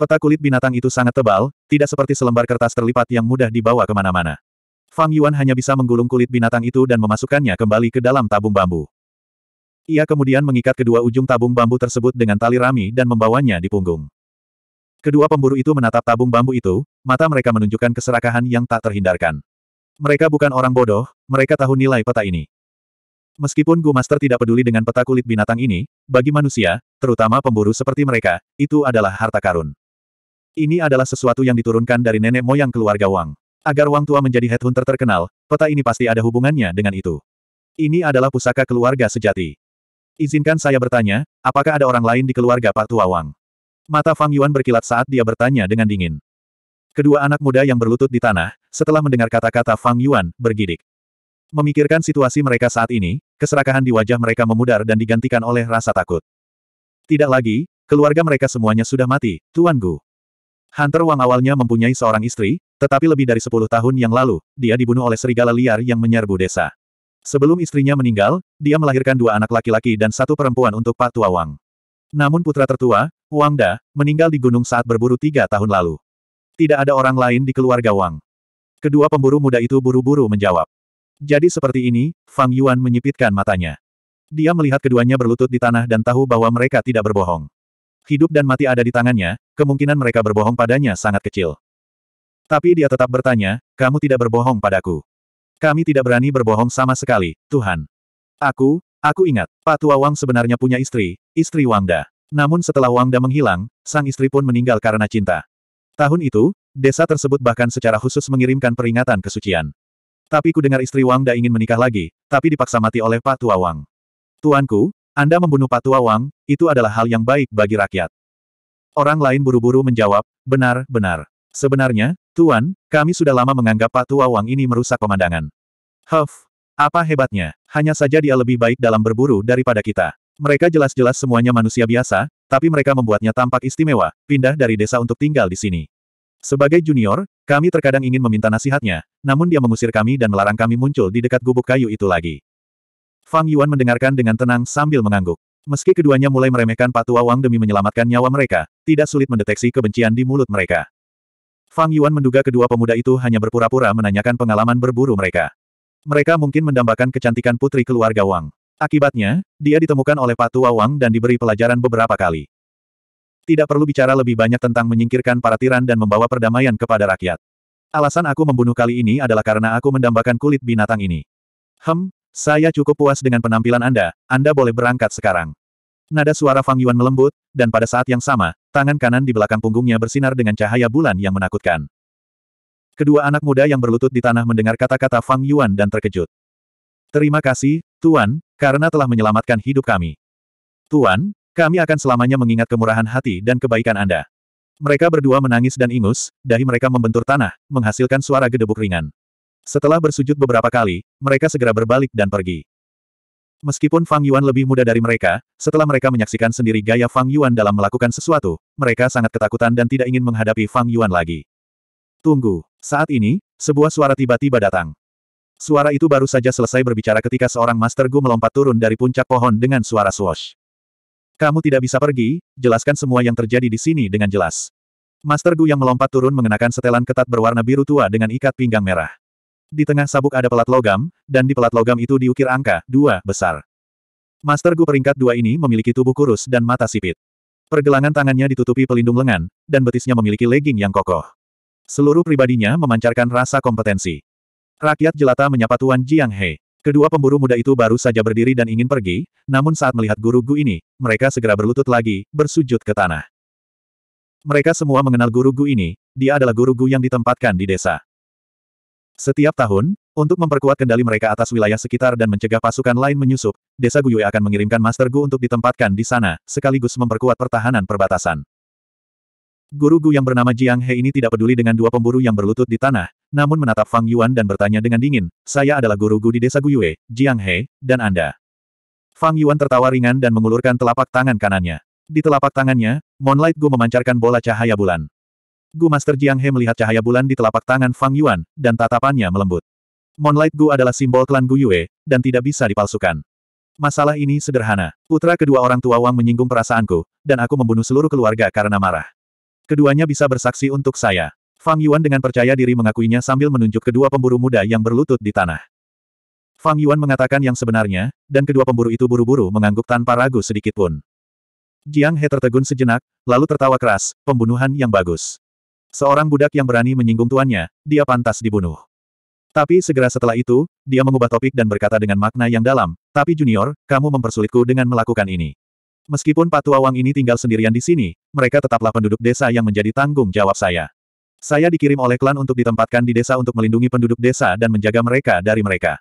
Peta kulit binatang itu sangat tebal, tidak seperti selembar kertas terlipat yang mudah dibawa kemana-mana. Fang Yuan hanya bisa menggulung kulit binatang itu dan memasukkannya kembali ke dalam tabung bambu. Ia kemudian mengikat kedua ujung tabung bambu tersebut dengan tali rami dan membawanya di punggung. Kedua pemburu itu menatap tabung bambu itu, mata mereka menunjukkan keserakahan yang tak terhindarkan. Mereka bukan orang bodoh, mereka tahu nilai peta ini. Meskipun Gu Master tidak peduli dengan peta kulit binatang ini, bagi manusia, terutama pemburu seperti mereka, itu adalah harta karun. Ini adalah sesuatu yang diturunkan dari nenek moyang keluarga Wang. Agar Wang tua menjadi headhunter terkenal, peta ini pasti ada hubungannya dengan itu. Ini adalah pusaka keluarga sejati. Izinkan saya bertanya, apakah ada orang lain di keluarga Pak Tua Wang? Mata Fang Yuan berkilat saat dia bertanya dengan dingin. Kedua anak muda yang berlutut di tanah, setelah mendengar kata-kata Fang Yuan, bergidik. Memikirkan situasi mereka saat ini, keserakahan di wajah mereka memudar dan digantikan oleh rasa takut. Tidak lagi, keluarga mereka semuanya sudah mati, Tuan Gu. Hunter Wang awalnya mempunyai seorang istri, tetapi lebih dari 10 tahun yang lalu, dia dibunuh oleh serigala liar yang menyerbu desa. Sebelum istrinya meninggal, dia melahirkan dua anak laki-laki dan satu perempuan untuk Pak Tua Wang. Namun putra tertua, Wang Da, meninggal di gunung saat berburu tiga tahun lalu. Tidak ada orang lain di keluarga Wang. Kedua pemburu muda itu buru-buru menjawab. Jadi seperti ini, Fang Yuan menyipitkan matanya. Dia melihat keduanya berlutut di tanah dan tahu bahwa mereka tidak berbohong. Hidup dan mati ada di tangannya, kemungkinan mereka berbohong padanya sangat kecil. Tapi dia tetap bertanya, kamu tidak berbohong padaku. Kami tidak berani berbohong sama sekali, Tuhan. Aku, aku ingat, Patua Wang sebenarnya punya istri, istri Wangda. Namun setelah Wangda menghilang, sang istri pun meninggal karena cinta. Tahun itu, desa tersebut bahkan secara khusus mengirimkan peringatan kesucian. Tapi ku dengar istri Wangda ingin menikah lagi, tapi dipaksa mati oleh Patua Wang. Tuanku, Anda membunuh Patua Wang, itu adalah hal yang baik bagi rakyat. Orang lain buru-buru menjawab, benar, benar. Sebenarnya, Tuan, kami sudah lama menganggap Pak Tua Wang ini merusak pemandangan. Huff, apa hebatnya? Hanya saja dia lebih baik dalam berburu daripada kita. Mereka jelas-jelas semuanya manusia biasa, tapi mereka membuatnya tampak istimewa, pindah dari desa untuk tinggal di sini. Sebagai junior, kami terkadang ingin meminta nasihatnya, namun dia mengusir kami dan melarang kami muncul di dekat gubuk kayu itu lagi. Fang Yuan mendengarkan dengan tenang sambil mengangguk. Meski keduanya mulai meremehkan Patua Wang demi menyelamatkan nyawa mereka, tidak sulit mendeteksi kebencian di mulut mereka. Fang Yuan menduga kedua pemuda itu hanya berpura-pura menanyakan pengalaman berburu mereka. Mereka mungkin mendambakan kecantikan putri keluarga Wang. Akibatnya, dia ditemukan oleh Patua Wang dan diberi pelajaran beberapa kali. Tidak perlu bicara lebih banyak tentang menyingkirkan para tiran dan membawa perdamaian kepada rakyat. Alasan aku membunuh kali ini adalah karena aku mendambakan kulit binatang ini. Hem, saya cukup puas dengan penampilan Anda, Anda boleh berangkat sekarang. Nada suara Fang Yuan melembut, dan pada saat yang sama, tangan kanan di belakang punggungnya bersinar dengan cahaya bulan yang menakutkan. Kedua anak muda yang berlutut di tanah mendengar kata-kata Fang Yuan dan terkejut. Terima kasih, Tuan, karena telah menyelamatkan hidup kami. Tuan, kami akan selamanya mengingat kemurahan hati dan kebaikan Anda. Mereka berdua menangis dan ingus, dahi mereka membentur tanah, menghasilkan suara gedebuk ringan. Setelah bersujud beberapa kali, mereka segera berbalik dan pergi. Meskipun Fang Yuan lebih muda dari mereka, setelah mereka menyaksikan sendiri gaya Fang Yuan dalam melakukan sesuatu, mereka sangat ketakutan dan tidak ingin menghadapi Fang Yuan lagi. Tunggu, saat ini, sebuah suara tiba-tiba datang. Suara itu baru saja selesai berbicara ketika seorang Master Gu melompat turun dari puncak pohon dengan suara swash. Kamu tidak bisa pergi, jelaskan semua yang terjadi di sini dengan jelas. Master Gu yang melompat turun mengenakan setelan ketat berwarna biru tua dengan ikat pinggang merah. Di tengah sabuk ada pelat logam, dan di pelat logam itu diukir angka, dua, besar. Master Gu peringkat dua ini memiliki tubuh kurus dan mata sipit. Pergelangan tangannya ditutupi pelindung lengan, dan betisnya memiliki legging yang kokoh. Seluruh pribadinya memancarkan rasa kompetensi. Rakyat jelata menyapa Tuan Jiang He. Kedua pemburu muda itu baru saja berdiri dan ingin pergi, namun saat melihat guru Gu ini, mereka segera berlutut lagi, bersujud ke tanah. Mereka semua mengenal guru Gu ini, dia adalah guru Gu yang ditempatkan di desa. Setiap tahun, untuk memperkuat kendali mereka atas wilayah sekitar dan mencegah pasukan lain menyusup, Desa Guyue akan mengirimkan Master Gu untuk ditempatkan di sana, sekaligus memperkuat pertahanan perbatasan. Guru Gu yang bernama Jiang He ini tidak peduli dengan dua pemburu yang berlutut di tanah, namun menatap Fang Yuan dan bertanya dengan dingin, saya adalah guru Gu di Desa Guyue, Jiang He, dan Anda. Fang Yuan tertawa ringan dan mengulurkan telapak tangan kanannya. Di telapak tangannya, Moonlight Gu memancarkan bola cahaya bulan. Gu Master Jiang He melihat cahaya bulan di telapak tangan Fang Yuan, dan tatapannya melembut. Moonlight Gu adalah simbol klan Gu Yue, dan tidak bisa dipalsukan. Masalah ini sederhana. Putra kedua orang tua Wang menyinggung perasaanku, dan aku membunuh seluruh keluarga karena marah. Keduanya bisa bersaksi untuk saya. Fang Yuan dengan percaya diri mengakuinya sambil menunjuk kedua pemburu muda yang berlutut di tanah. Fang Yuan mengatakan yang sebenarnya, dan kedua pemburu itu buru-buru mengangguk tanpa ragu sedikitpun. Jiang He tertegun sejenak, lalu tertawa keras, pembunuhan yang bagus. Seorang budak yang berani menyinggung tuannya, dia pantas dibunuh. Tapi segera setelah itu, dia mengubah topik dan berkata dengan makna yang dalam, tapi Junior, kamu mempersulitku dengan melakukan ini. Meskipun Patu Awang ini tinggal sendirian di sini, mereka tetaplah penduduk desa yang menjadi tanggung jawab saya. Saya dikirim oleh klan untuk ditempatkan di desa untuk melindungi penduduk desa dan menjaga mereka dari mereka.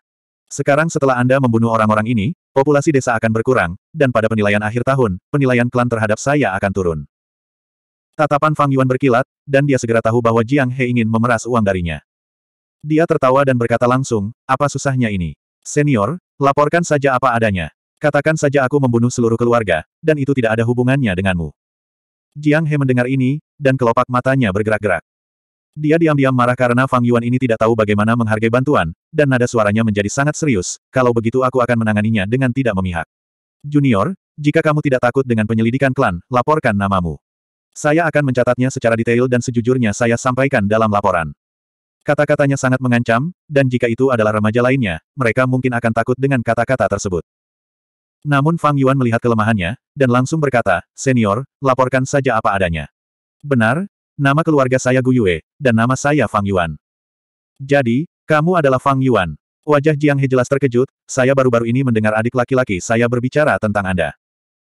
Sekarang setelah Anda membunuh orang-orang ini, populasi desa akan berkurang, dan pada penilaian akhir tahun, penilaian klan terhadap saya akan turun. Tatapan Fang Yuan berkilat, dan dia segera tahu bahwa Jiang He ingin memeras uang darinya. Dia tertawa dan berkata langsung, apa susahnya ini? Senior, laporkan saja apa adanya. Katakan saja aku membunuh seluruh keluarga, dan itu tidak ada hubungannya denganmu. Jiang He mendengar ini, dan kelopak matanya bergerak-gerak. Dia diam-diam marah karena Fang Yuan ini tidak tahu bagaimana menghargai bantuan, dan nada suaranya menjadi sangat serius, kalau begitu aku akan menanganinya dengan tidak memihak. Junior, jika kamu tidak takut dengan penyelidikan klan, laporkan namamu. Saya akan mencatatnya secara detail dan sejujurnya saya sampaikan dalam laporan. Kata-katanya sangat mengancam, dan jika itu adalah remaja lainnya, mereka mungkin akan takut dengan kata-kata tersebut. Namun Fang Yuan melihat kelemahannya, dan langsung berkata, Senior, laporkan saja apa adanya. Benar, nama keluarga saya Gu Yue, dan nama saya Fang Yuan. Jadi, kamu adalah Fang Yuan. Wajah Jiang He jelas terkejut, saya baru-baru ini mendengar adik laki-laki saya berbicara tentang Anda.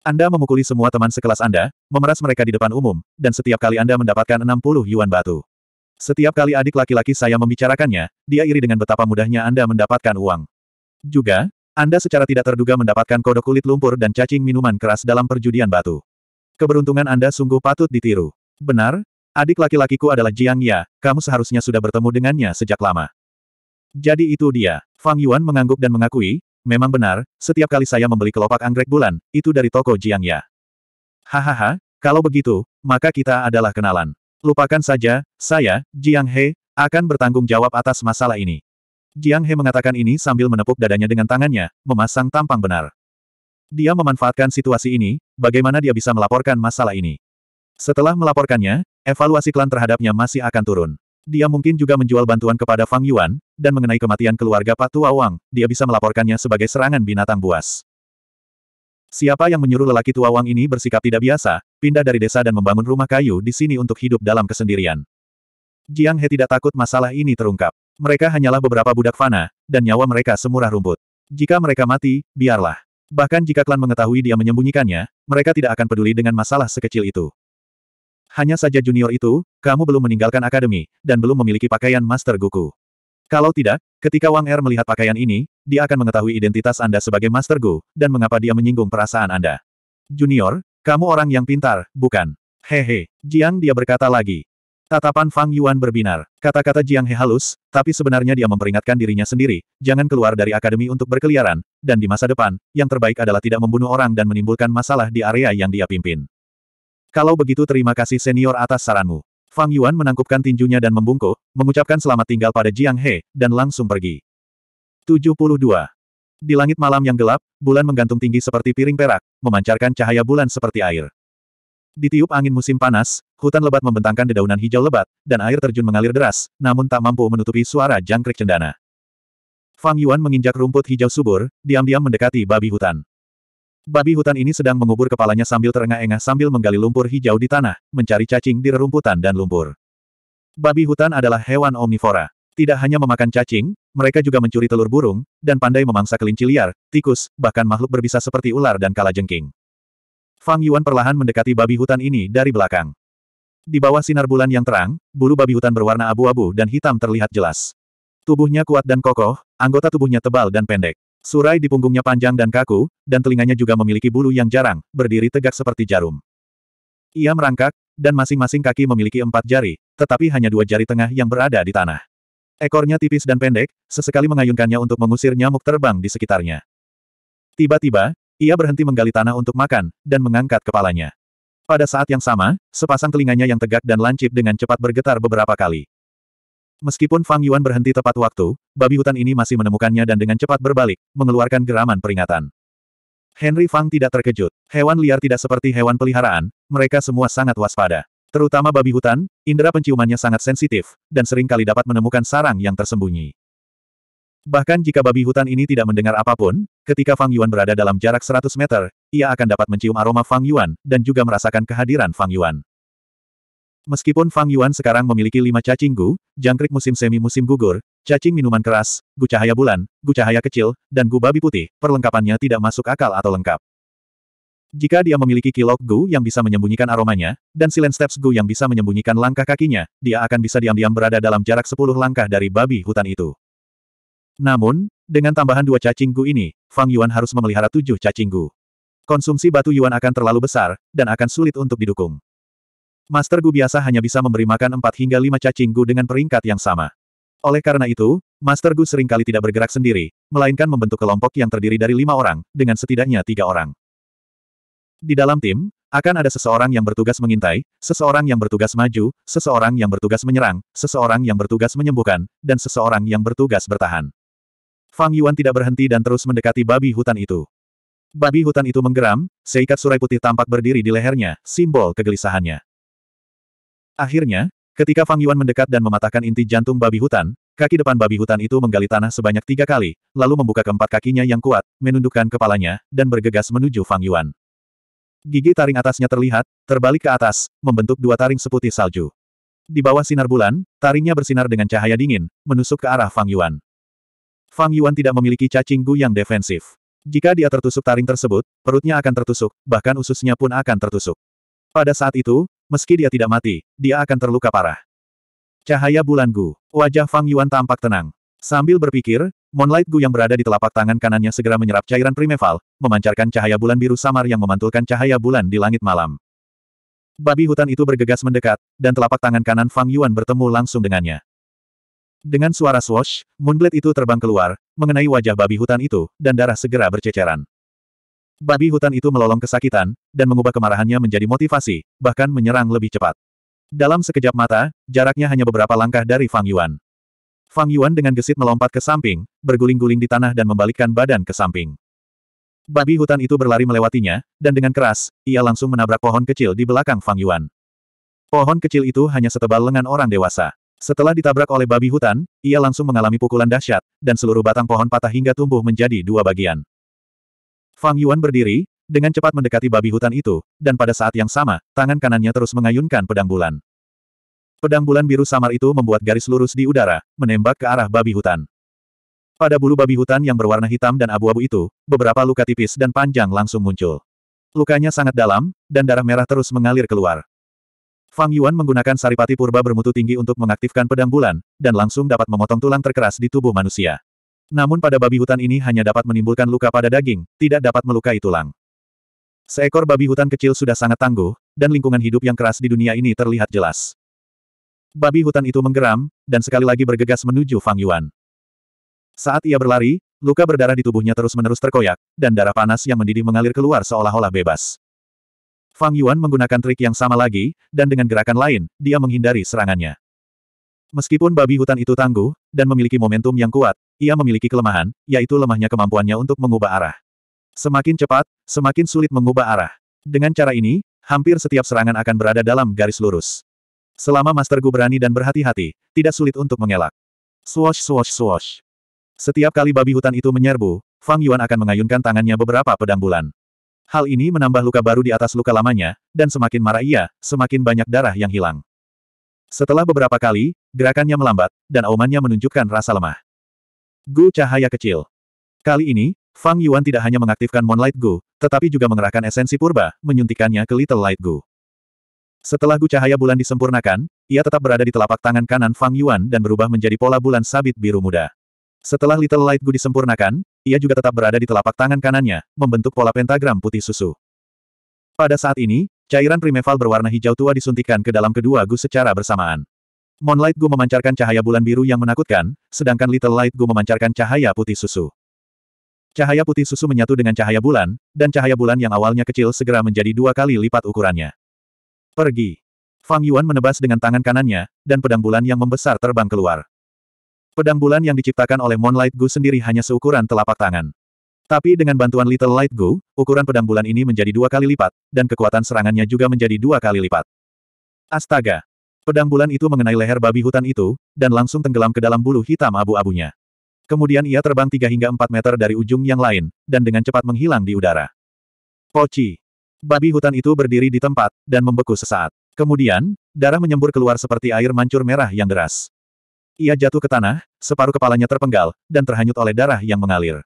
Anda memukuli semua teman sekelas Anda, memeras mereka di depan umum, dan setiap kali Anda mendapatkan 60 yuan batu. Setiap kali adik laki-laki saya membicarakannya, dia iri dengan betapa mudahnya Anda mendapatkan uang. Juga, Anda secara tidak terduga mendapatkan kodok kulit lumpur dan cacing minuman keras dalam perjudian batu. Keberuntungan Anda sungguh patut ditiru. Benar, adik laki-lakiku adalah Jiang Ya, kamu seharusnya sudah bertemu dengannya sejak lama. Jadi itu dia. Fang Yuan mengangguk dan mengakui, memang benar, setiap kali saya membeli kelopak anggrek bulan, itu dari toko Jiang Ya. Hahaha, kalau begitu, maka kita adalah kenalan. Lupakan saja, saya, Jiang He, akan bertanggung jawab atas masalah ini. Jiang He mengatakan ini sambil menepuk dadanya dengan tangannya, memasang tampang benar. Dia memanfaatkan situasi ini, bagaimana dia bisa melaporkan masalah ini. Setelah melaporkannya, evaluasi klan terhadapnya masih akan turun. Dia mungkin juga menjual bantuan kepada Fang Yuan, dan mengenai kematian keluarga Patua Wang, dia bisa melaporkannya sebagai serangan binatang buas. Siapa yang menyuruh lelaki tua Wang ini bersikap tidak biasa, pindah dari desa dan membangun rumah kayu di sini untuk hidup dalam kesendirian? Jiang He tidak takut masalah ini terungkap. Mereka hanyalah beberapa budak fana, dan nyawa mereka semurah rumput. Jika mereka mati, biarlah. Bahkan jika klan mengetahui dia menyembunyikannya, mereka tidak akan peduli dengan masalah sekecil itu. Hanya saja junior itu, kamu belum meninggalkan akademi, dan belum memiliki pakaian Master Guku. Kalau tidak, ketika Wang Er melihat pakaian ini, dia akan mengetahui identitas Anda sebagai Master Gu, dan mengapa dia menyinggung perasaan Anda. Junior, kamu orang yang pintar, bukan? Hehe, Jiang dia berkata lagi. Tatapan Fang Yuan berbinar. Kata-kata Jiang He halus, tapi sebenarnya dia memperingatkan dirinya sendiri, jangan keluar dari akademi untuk berkeliaran, dan di masa depan, yang terbaik adalah tidak membunuh orang dan menimbulkan masalah di area yang dia pimpin. Kalau begitu terima kasih senior atas saranmu. Fang Yuan menangkupkan tinjunya dan membungkuk, mengucapkan selamat tinggal pada Jiang He, dan langsung pergi. 72. Di langit malam yang gelap, bulan menggantung tinggi seperti piring perak, memancarkan cahaya bulan seperti air. Ditiup angin musim panas, hutan lebat membentangkan dedaunan hijau lebat, dan air terjun mengalir deras, namun tak mampu menutupi suara jangkrik cendana. Fang Yuan menginjak rumput hijau subur, diam-diam mendekati babi hutan. Babi hutan ini sedang mengubur kepalanya sambil terengah-engah sambil menggali lumpur hijau di tanah, mencari cacing di rerumputan dan lumpur. Babi hutan adalah hewan omnivora. Tidak hanya memakan cacing, mereka juga mencuri telur burung, dan pandai memangsa kelinci liar, tikus, bahkan makhluk berbisa seperti ular dan kalajengking. Fang Yuan perlahan mendekati babi hutan ini dari belakang. Di bawah sinar bulan yang terang, bulu babi hutan berwarna abu-abu dan hitam terlihat jelas. Tubuhnya kuat dan kokoh, anggota tubuhnya tebal dan pendek. Surai di punggungnya panjang dan kaku, dan telinganya juga memiliki bulu yang jarang, berdiri tegak seperti jarum. Ia merangkak, dan masing-masing kaki memiliki empat jari, tetapi hanya dua jari tengah yang berada di tanah. Ekornya tipis dan pendek, sesekali mengayunkannya untuk mengusir nyamuk terbang di sekitarnya. Tiba-tiba, ia berhenti menggali tanah untuk makan, dan mengangkat kepalanya. Pada saat yang sama, sepasang telinganya yang tegak dan lancip dengan cepat bergetar beberapa kali. Meskipun Fang Yuan berhenti tepat waktu, babi hutan ini masih menemukannya dan dengan cepat berbalik, mengeluarkan geraman peringatan. Henry Fang tidak terkejut. Hewan liar tidak seperti hewan peliharaan, mereka semua sangat waspada. Terutama babi hutan, indera penciumannya sangat sensitif, dan sering kali dapat menemukan sarang yang tersembunyi. Bahkan jika babi hutan ini tidak mendengar apapun, ketika Fang Yuan berada dalam jarak 100 meter, ia akan dapat mencium aroma Fang Yuan, dan juga merasakan kehadiran Fang Yuan. Meskipun Fang Yuan sekarang memiliki lima cacing gu, jangkrik musim semi-musim gugur, cacing minuman keras, gu cahaya bulan, gu cahaya kecil, dan gu babi putih, perlengkapannya tidak masuk akal atau lengkap. Jika dia memiliki kilok gu yang bisa menyembunyikan aromanya, dan silent steps gu yang bisa menyembunyikan langkah kakinya, dia akan bisa diam-diam berada dalam jarak sepuluh langkah dari babi hutan itu. Namun, dengan tambahan dua cacing gu ini, Fang Yuan harus memelihara tujuh cacing gu. Konsumsi batu Yuan akan terlalu besar, dan akan sulit untuk didukung. Master Gu biasa hanya bisa memberi makan 4 hingga 5 cacing Gu dengan peringkat yang sama. Oleh karena itu, Master Gu seringkali tidak bergerak sendiri, melainkan membentuk kelompok yang terdiri dari lima orang, dengan setidaknya tiga orang. Di dalam tim, akan ada seseorang yang bertugas mengintai, seseorang yang bertugas maju, seseorang yang bertugas menyerang, seseorang yang bertugas menyembuhkan, dan seseorang yang bertugas bertahan. Fang Yuan tidak berhenti dan terus mendekati babi hutan itu. Babi hutan itu menggeram, seikat surai putih tampak berdiri di lehernya, simbol kegelisahannya. Akhirnya, ketika Fang Yuan mendekat dan mematahkan inti jantung babi hutan, kaki depan babi hutan itu menggali tanah sebanyak tiga kali, lalu membuka keempat kakinya yang kuat, menundukkan kepalanya, dan bergegas menuju Fang Yuan. Gigi taring atasnya terlihat, terbalik ke atas, membentuk dua taring seputih salju. Di bawah sinar bulan, taringnya bersinar dengan cahaya dingin, menusuk ke arah Fang Yuan. Fang Yuan tidak memiliki cacing gu yang defensif. Jika dia tertusuk taring tersebut, perutnya akan tertusuk, bahkan ususnya pun akan tertusuk. Pada saat itu, Meski dia tidak mati, dia akan terluka parah. Cahaya bulan Gu. Wajah Fang Yuan tampak tenang. Sambil berpikir, Moonlight Gu yang berada di telapak tangan kanannya segera menyerap cairan primeval, memancarkan cahaya bulan biru samar yang memantulkan cahaya bulan di langit malam. Babi hutan itu bergegas mendekat, dan telapak tangan kanan Fang Yuan bertemu langsung dengannya. Dengan suara swash, Moonblade itu terbang keluar, mengenai wajah babi hutan itu, dan darah segera berceceran. Babi hutan itu melolong kesakitan, dan mengubah kemarahannya menjadi motivasi, bahkan menyerang lebih cepat. Dalam sekejap mata, jaraknya hanya beberapa langkah dari Fang Yuan. Fang Yuan dengan gesit melompat ke samping, berguling-guling di tanah dan membalikkan badan ke samping. Babi hutan itu berlari melewatinya, dan dengan keras, ia langsung menabrak pohon kecil di belakang Fang Yuan. Pohon kecil itu hanya setebal lengan orang dewasa. Setelah ditabrak oleh babi hutan, ia langsung mengalami pukulan dahsyat, dan seluruh batang pohon patah hingga tumbuh menjadi dua bagian. Fang Yuan berdiri, dengan cepat mendekati babi hutan itu, dan pada saat yang sama, tangan kanannya terus mengayunkan pedang bulan. Pedang bulan biru samar itu membuat garis lurus di udara, menembak ke arah babi hutan. Pada bulu babi hutan yang berwarna hitam dan abu-abu itu, beberapa luka tipis dan panjang langsung muncul. Lukanya sangat dalam, dan darah merah terus mengalir keluar. Fang Yuan menggunakan saripati purba bermutu tinggi untuk mengaktifkan pedang bulan, dan langsung dapat memotong tulang terkeras di tubuh manusia. Namun pada babi hutan ini hanya dapat menimbulkan luka pada daging, tidak dapat melukai tulang. Seekor babi hutan kecil sudah sangat tangguh, dan lingkungan hidup yang keras di dunia ini terlihat jelas. Babi hutan itu menggeram, dan sekali lagi bergegas menuju Fang Yuan. Saat ia berlari, luka berdarah di tubuhnya terus-menerus terkoyak, dan darah panas yang mendidih mengalir keluar seolah-olah bebas. Fang Yuan menggunakan trik yang sama lagi, dan dengan gerakan lain, dia menghindari serangannya. Meskipun babi hutan itu tangguh, dan memiliki momentum yang kuat, ia memiliki kelemahan, yaitu lemahnya kemampuannya untuk mengubah arah. Semakin cepat, semakin sulit mengubah arah. Dengan cara ini, hampir setiap serangan akan berada dalam garis lurus. Selama Master Gu berani dan berhati-hati, tidak sulit untuk mengelak. Swash swash swash. Setiap kali babi hutan itu menyerbu, Fang Yuan akan mengayunkan tangannya beberapa pedang bulan. Hal ini menambah luka baru di atas luka lamanya, dan semakin marah ia, semakin banyak darah yang hilang. Setelah beberapa kali, gerakannya melambat, dan aumannya menunjukkan rasa lemah. Gu cahaya kecil. Kali ini, Fang Yuan tidak hanya mengaktifkan Moonlight Gu, tetapi juga mengerahkan esensi purba, menyuntikannya ke Little Light Gu. Setelah Gu cahaya bulan disempurnakan, ia tetap berada di telapak tangan kanan Fang Yuan dan berubah menjadi pola bulan sabit biru muda. Setelah Little Light Gu disempurnakan, ia juga tetap berada di telapak tangan kanannya, membentuk pola pentagram putih susu. Pada saat ini, Cairan primeval berwarna hijau tua disuntikan ke dalam kedua Gu secara bersamaan. Moonlight Gu memancarkan cahaya bulan biru yang menakutkan, sedangkan Little Light Gu memancarkan cahaya putih susu. Cahaya putih susu menyatu dengan cahaya bulan, dan cahaya bulan yang awalnya kecil segera menjadi dua kali lipat ukurannya. Pergi. Fang Yuan menebas dengan tangan kanannya, dan pedang bulan yang membesar terbang keluar. Pedang bulan yang diciptakan oleh Moonlight Gu sendiri hanya seukuran telapak tangan. Tapi dengan bantuan Little Light Go, ukuran pedang bulan ini menjadi dua kali lipat, dan kekuatan serangannya juga menjadi dua kali lipat. Astaga! Pedang bulan itu mengenai leher babi hutan itu, dan langsung tenggelam ke dalam bulu hitam abu-abunya. Kemudian ia terbang tiga hingga empat meter dari ujung yang lain, dan dengan cepat menghilang di udara. Poci! Babi hutan itu berdiri di tempat, dan membeku sesaat. Kemudian, darah menyembur keluar seperti air mancur merah yang deras. Ia jatuh ke tanah, separuh kepalanya terpenggal, dan terhanyut oleh darah yang mengalir.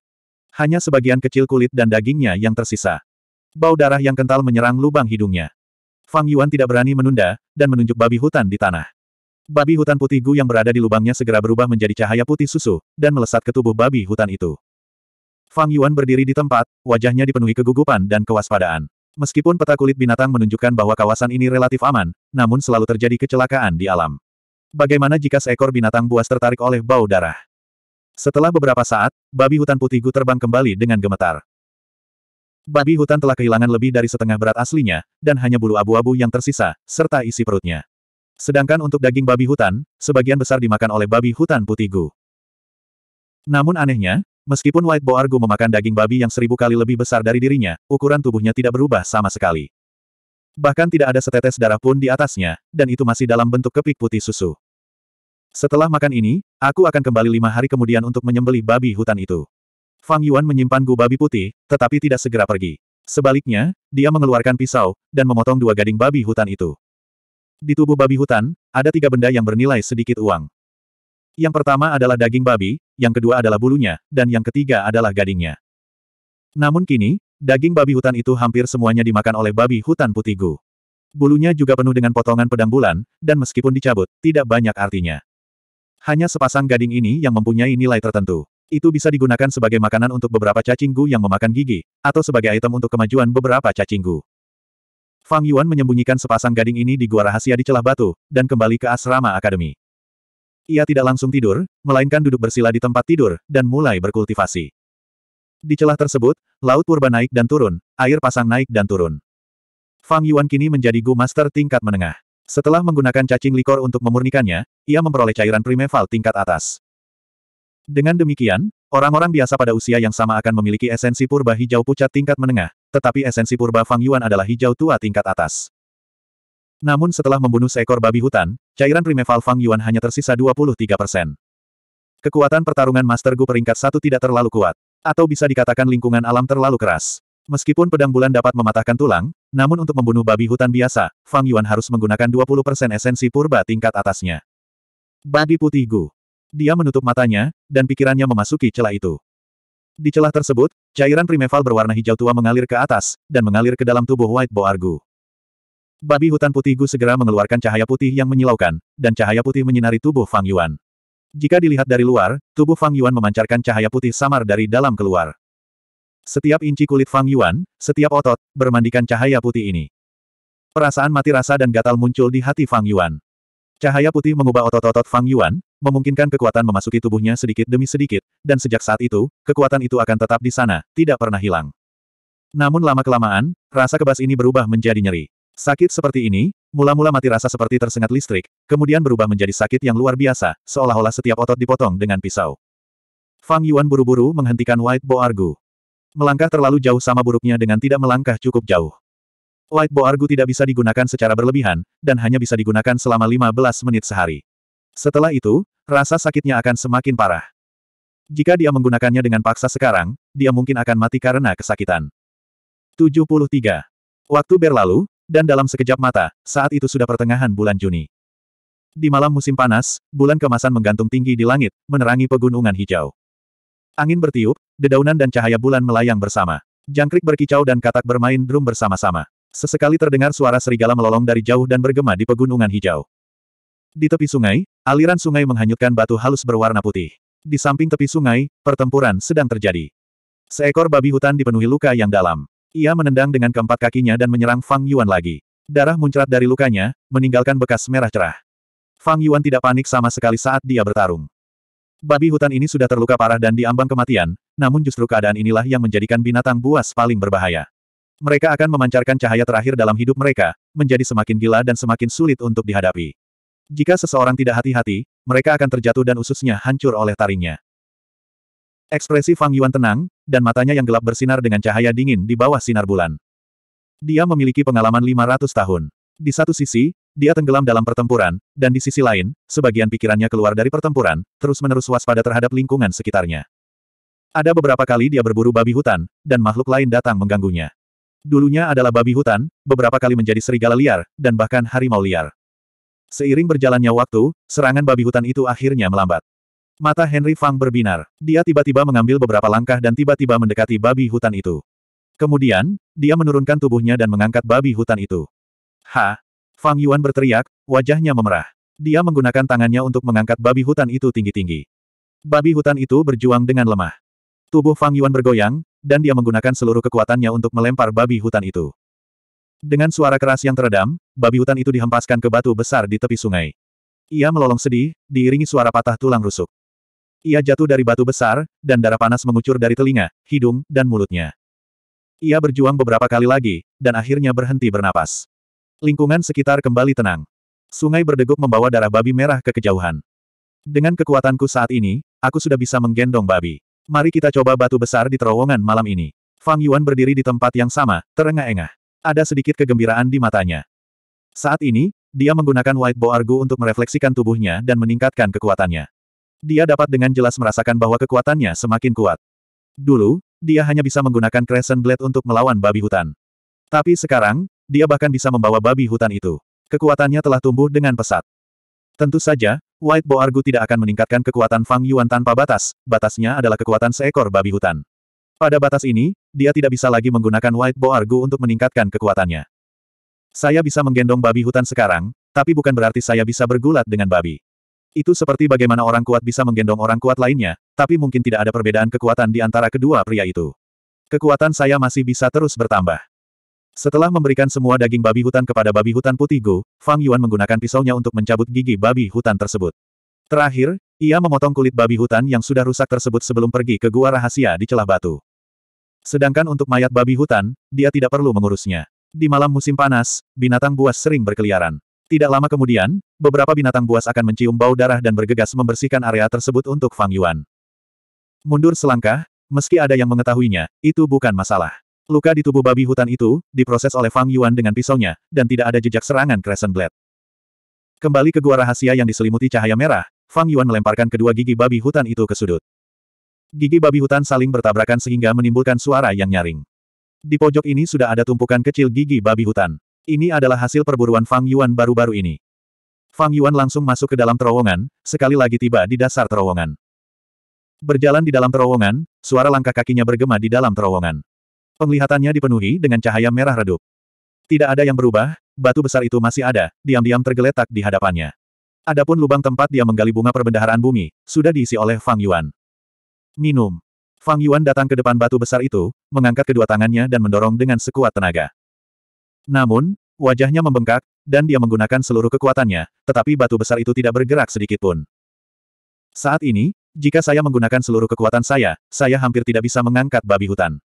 Hanya sebagian kecil kulit dan dagingnya yang tersisa. Bau darah yang kental menyerang lubang hidungnya. Fang Yuan tidak berani menunda, dan menunjuk babi hutan di tanah. Babi hutan putih Gu yang berada di lubangnya segera berubah menjadi cahaya putih susu, dan melesat ke tubuh babi hutan itu. Fang Yuan berdiri di tempat, wajahnya dipenuhi kegugupan dan kewaspadaan. Meskipun peta kulit binatang menunjukkan bahwa kawasan ini relatif aman, namun selalu terjadi kecelakaan di alam. Bagaimana jika seekor binatang buas tertarik oleh bau darah? Setelah beberapa saat, babi hutan putih Gu terbang kembali dengan gemetar. Babi hutan telah kehilangan lebih dari setengah berat aslinya, dan hanya bulu abu-abu yang tersisa, serta isi perutnya. Sedangkan untuk daging babi hutan, sebagian besar dimakan oleh babi hutan putih Gu. Namun anehnya, meskipun White Boar Gu memakan daging babi yang seribu kali lebih besar dari dirinya, ukuran tubuhnya tidak berubah sama sekali. Bahkan tidak ada setetes darah pun di atasnya, dan itu masih dalam bentuk kepik putih susu. Setelah makan ini, aku akan kembali lima hari kemudian untuk menyembelih babi hutan itu. Fang Yuan menyimpan gu babi putih, tetapi tidak segera pergi. Sebaliknya, dia mengeluarkan pisau, dan memotong dua gading babi hutan itu. Di tubuh babi hutan, ada tiga benda yang bernilai sedikit uang. Yang pertama adalah daging babi, yang kedua adalah bulunya, dan yang ketiga adalah gadingnya. Namun kini, daging babi hutan itu hampir semuanya dimakan oleh babi hutan putih gu. Bulunya juga penuh dengan potongan pedang bulan, dan meskipun dicabut, tidak banyak artinya. Hanya sepasang gading ini yang mempunyai nilai tertentu. Itu bisa digunakan sebagai makanan untuk beberapa cacinggu yang memakan gigi, atau sebagai item untuk kemajuan beberapa cacinggu. Fang Yuan menyembunyikan sepasang gading ini di gua rahasia di celah batu, dan kembali ke asrama akademi. Ia tidak langsung tidur, melainkan duduk bersila di tempat tidur, dan mulai berkultivasi. Di celah tersebut, laut purba naik dan turun, air pasang naik dan turun. Fang Yuan kini menjadi Gu Master tingkat menengah. Setelah menggunakan cacing likor untuk memurnikannya, ia memperoleh cairan primeval tingkat atas. Dengan demikian, orang-orang biasa pada usia yang sama akan memiliki esensi purba hijau pucat tingkat menengah, tetapi esensi purba Fang Yuan adalah hijau tua tingkat atas. Namun setelah membunuh seekor babi hutan, cairan primeval Fang Yuan hanya tersisa 23 Kekuatan pertarungan Master Gu peringkat satu tidak terlalu kuat, atau bisa dikatakan lingkungan alam terlalu keras. Meskipun pedang bulan dapat mematahkan tulang, namun untuk membunuh babi hutan biasa, Fang Yuan harus menggunakan 20% esensi purba tingkat atasnya. Babi putih Gu. Dia menutup matanya, dan pikirannya memasuki celah itu. Di celah tersebut, cairan primeval berwarna hijau tua mengalir ke atas, dan mengalir ke dalam tubuh White Boar Gu. Babi hutan putih Gu segera mengeluarkan cahaya putih yang menyilaukan, dan cahaya putih menyinari tubuh Fang Yuan. Jika dilihat dari luar, tubuh Fang Yuan memancarkan cahaya putih samar dari dalam keluar. Setiap inci kulit Fang Yuan, setiap otot, bermandikan cahaya putih ini. Perasaan mati rasa dan gatal muncul di hati Fang Yuan. Cahaya putih mengubah otot-otot Fang Yuan, memungkinkan kekuatan memasuki tubuhnya sedikit demi sedikit, dan sejak saat itu, kekuatan itu akan tetap di sana, tidak pernah hilang. Namun lama-kelamaan, rasa kebas ini berubah menjadi nyeri. Sakit seperti ini, mula-mula mati rasa seperti tersengat listrik, kemudian berubah menjadi sakit yang luar biasa, seolah-olah setiap otot dipotong dengan pisau. Fang Yuan buru-buru menghentikan White Bo Argu. Melangkah terlalu jauh sama buruknya dengan tidak melangkah cukup jauh. Light Bo Argu tidak bisa digunakan secara berlebihan, dan hanya bisa digunakan selama 15 menit sehari. Setelah itu, rasa sakitnya akan semakin parah. Jika dia menggunakannya dengan paksa sekarang, dia mungkin akan mati karena kesakitan. 73. Waktu berlalu, dan dalam sekejap mata, saat itu sudah pertengahan bulan Juni. Di malam musim panas, bulan kemasan menggantung tinggi di langit, menerangi pegunungan hijau. Angin bertiup, dedaunan dan cahaya bulan melayang bersama. Jangkrik berkicau dan katak bermain drum bersama-sama. Sesekali terdengar suara serigala melolong dari jauh dan bergema di pegunungan hijau. Di tepi sungai, aliran sungai menghanyutkan batu halus berwarna putih. Di samping tepi sungai, pertempuran sedang terjadi. Seekor babi hutan dipenuhi luka yang dalam. Ia menendang dengan keempat kakinya dan menyerang Fang Yuan lagi. Darah muncrat dari lukanya, meninggalkan bekas merah cerah. Fang Yuan tidak panik sama sekali saat dia bertarung. Babi hutan ini sudah terluka parah dan diambang kematian, namun justru keadaan inilah yang menjadikan binatang buas paling berbahaya. Mereka akan memancarkan cahaya terakhir dalam hidup mereka, menjadi semakin gila dan semakin sulit untuk dihadapi. Jika seseorang tidak hati-hati, mereka akan terjatuh dan ususnya hancur oleh taringnya. Ekspresi Fang Yuan tenang, dan matanya yang gelap bersinar dengan cahaya dingin di bawah sinar bulan. Dia memiliki pengalaman 500 tahun. Di satu sisi, dia tenggelam dalam pertempuran, dan di sisi lain, sebagian pikirannya keluar dari pertempuran, terus-menerus waspada terhadap lingkungan sekitarnya. Ada beberapa kali dia berburu babi hutan, dan makhluk lain datang mengganggunya. Dulunya adalah babi hutan, beberapa kali menjadi serigala liar, dan bahkan harimau liar. Seiring berjalannya waktu, serangan babi hutan itu akhirnya melambat. Mata Henry Fang berbinar. Dia tiba-tiba mengambil beberapa langkah dan tiba-tiba mendekati babi hutan itu. Kemudian, dia menurunkan tubuhnya dan mengangkat babi hutan itu. Ha, Fang Yuan berteriak, wajahnya memerah. Dia menggunakan tangannya untuk mengangkat babi hutan itu tinggi-tinggi. Babi hutan itu berjuang dengan lemah. Tubuh Fang Yuan bergoyang, dan dia menggunakan seluruh kekuatannya untuk melempar babi hutan itu. Dengan suara keras yang teredam, babi hutan itu dihempaskan ke batu besar di tepi sungai. Ia melolong sedih, diiringi suara patah tulang rusuk. Ia jatuh dari batu besar, dan darah panas mengucur dari telinga, hidung, dan mulutnya. Ia berjuang beberapa kali lagi, dan akhirnya berhenti bernapas. Lingkungan sekitar kembali tenang. Sungai berdegup membawa darah babi merah ke kejauhan. Dengan kekuatanku saat ini, aku sudah bisa menggendong babi. Mari kita coba batu besar di terowongan malam ini. Fang Yuan berdiri di tempat yang sama, terengah-engah. Ada sedikit kegembiraan di matanya. Saat ini, dia menggunakan White Bow Argu untuk merefleksikan tubuhnya dan meningkatkan kekuatannya. Dia dapat dengan jelas merasakan bahwa kekuatannya semakin kuat. Dulu, dia hanya bisa menggunakan Crescent Blade untuk melawan babi hutan. Tapi sekarang, dia bahkan bisa membawa babi hutan itu. Kekuatannya telah tumbuh dengan pesat. Tentu saja, White Bo Argu tidak akan meningkatkan kekuatan Fang Yuan tanpa batas, batasnya adalah kekuatan seekor babi hutan. Pada batas ini, dia tidak bisa lagi menggunakan White Bo Argu untuk meningkatkan kekuatannya. Saya bisa menggendong babi hutan sekarang, tapi bukan berarti saya bisa bergulat dengan babi. Itu seperti bagaimana orang kuat bisa menggendong orang kuat lainnya, tapi mungkin tidak ada perbedaan kekuatan di antara kedua pria itu. Kekuatan saya masih bisa terus bertambah. Setelah memberikan semua daging babi hutan kepada babi hutan putih Gu, Fang Yuan menggunakan pisaunya untuk mencabut gigi babi hutan tersebut. Terakhir, ia memotong kulit babi hutan yang sudah rusak tersebut sebelum pergi ke gua rahasia di celah batu. Sedangkan untuk mayat babi hutan, dia tidak perlu mengurusnya. Di malam musim panas, binatang buas sering berkeliaran. Tidak lama kemudian, beberapa binatang buas akan mencium bau darah dan bergegas membersihkan area tersebut untuk Fang Yuan. Mundur selangkah, meski ada yang mengetahuinya, itu bukan masalah. Luka di tubuh babi hutan itu, diproses oleh Fang Yuan dengan pisaunya, dan tidak ada jejak serangan Crescent Blade. Kembali ke gua rahasia yang diselimuti cahaya merah, Fang Yuan melemparkan kedua gigi babi hutan itu ke sudut. Gigi babi hutan saling bertabrakan sehingga menimbulkan suara yang nyaring. Di pojok ini sudah ada tumpukan kecil gigi babi hutan. Ini adalah hasil perburuan Fang Yuan baru-baru ini. Fang Yuan langsung masuk ke dalam terowongan, sekali lagi tiba di dasar terowongan. Berjalan di dalam terowongan, suara langkah kakinya bergema di dalam terowongan. Penglihatannya dipenuhi dengan cahaya merah redup. Tidak ada yang berubah, batu besar itu masih ada, diam-diam tergeletak di hadapannya. Adapun lubang tempat dia menggali bunga perbendaharaan bumi, sudah diisi oleh Fang Yuan. Minum. Fang Yuan datang ke depan batu besar itu, mengangkat kedua tangannya dan mendorong dengan sekuat tenaga. Namun, wajahnya membengkak, dan dia menggunakan seluruh kekuatannya, tetapi batu besar itu tidak bergerak sedikit pun. Saat ini, jika saya menggunakan seluruh kekuatan saya, saya hampir tidak bisa mengangkat babi hutan.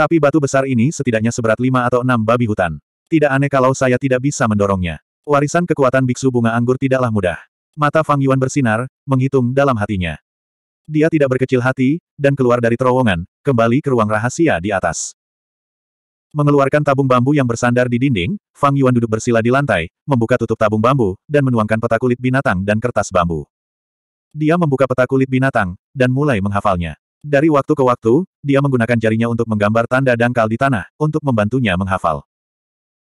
Tapi batu besar ini setidaknya seberat lima atau enam babi hutan. Tidak aneh kalau saya tidak bisa mendorongnya. Warisan kekuatan biksu bunga anggur tidaklah mudah. Mata Fang Yuan bersinar, menghitung dalam hatinya. Dia tidak berkecil hati, dan keluar dari terowongan, kembali ke ruang rahasia di atas. Mengeluarkan tabung bambu yang bersandar di dinding, Fang Yuan duduk bersila di lantai, membuka tutup tabung bambu, dan menuangkan peta kulit binatang dan kertas bambu. Dia membuka peta kulit binatang, dan mulai menghafalnya. Dari waktu ke waktu, dia menggunakan jarinya untuk menggambar tanda dangkal di tanah, untuk membantunya menghafal.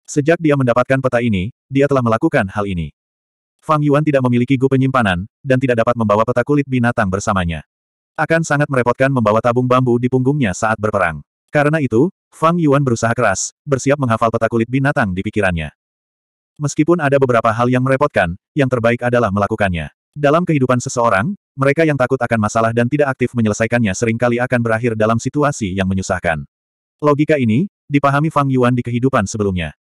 Sejak dia mendapatkan peta ini, dia telah melakukan hal ini. Fang Yuan tidak memiliki gu penyimpanan, dan tidak dapat membawa peta kulit binatang bersamanya. Akan sangat merepotkan membawa tabung bambu di punggungnya saat berperang. Karena itu, Fang Yuan berusaha keras, bersiap menghafal peta kulit binatang di pikirannya. Meskipun ada beberapa hal yang merepotkan, yang terbaik adalah melakukannya. Dalam kehidupan seseorang, mereka yang takut akan masalah dan tidak aktif menyelesaikannya seringkali akan berakhir dalam situasi yang menyusahkan. Logika ini, dipahami Fang Yuan di kehidupan sebelumnya.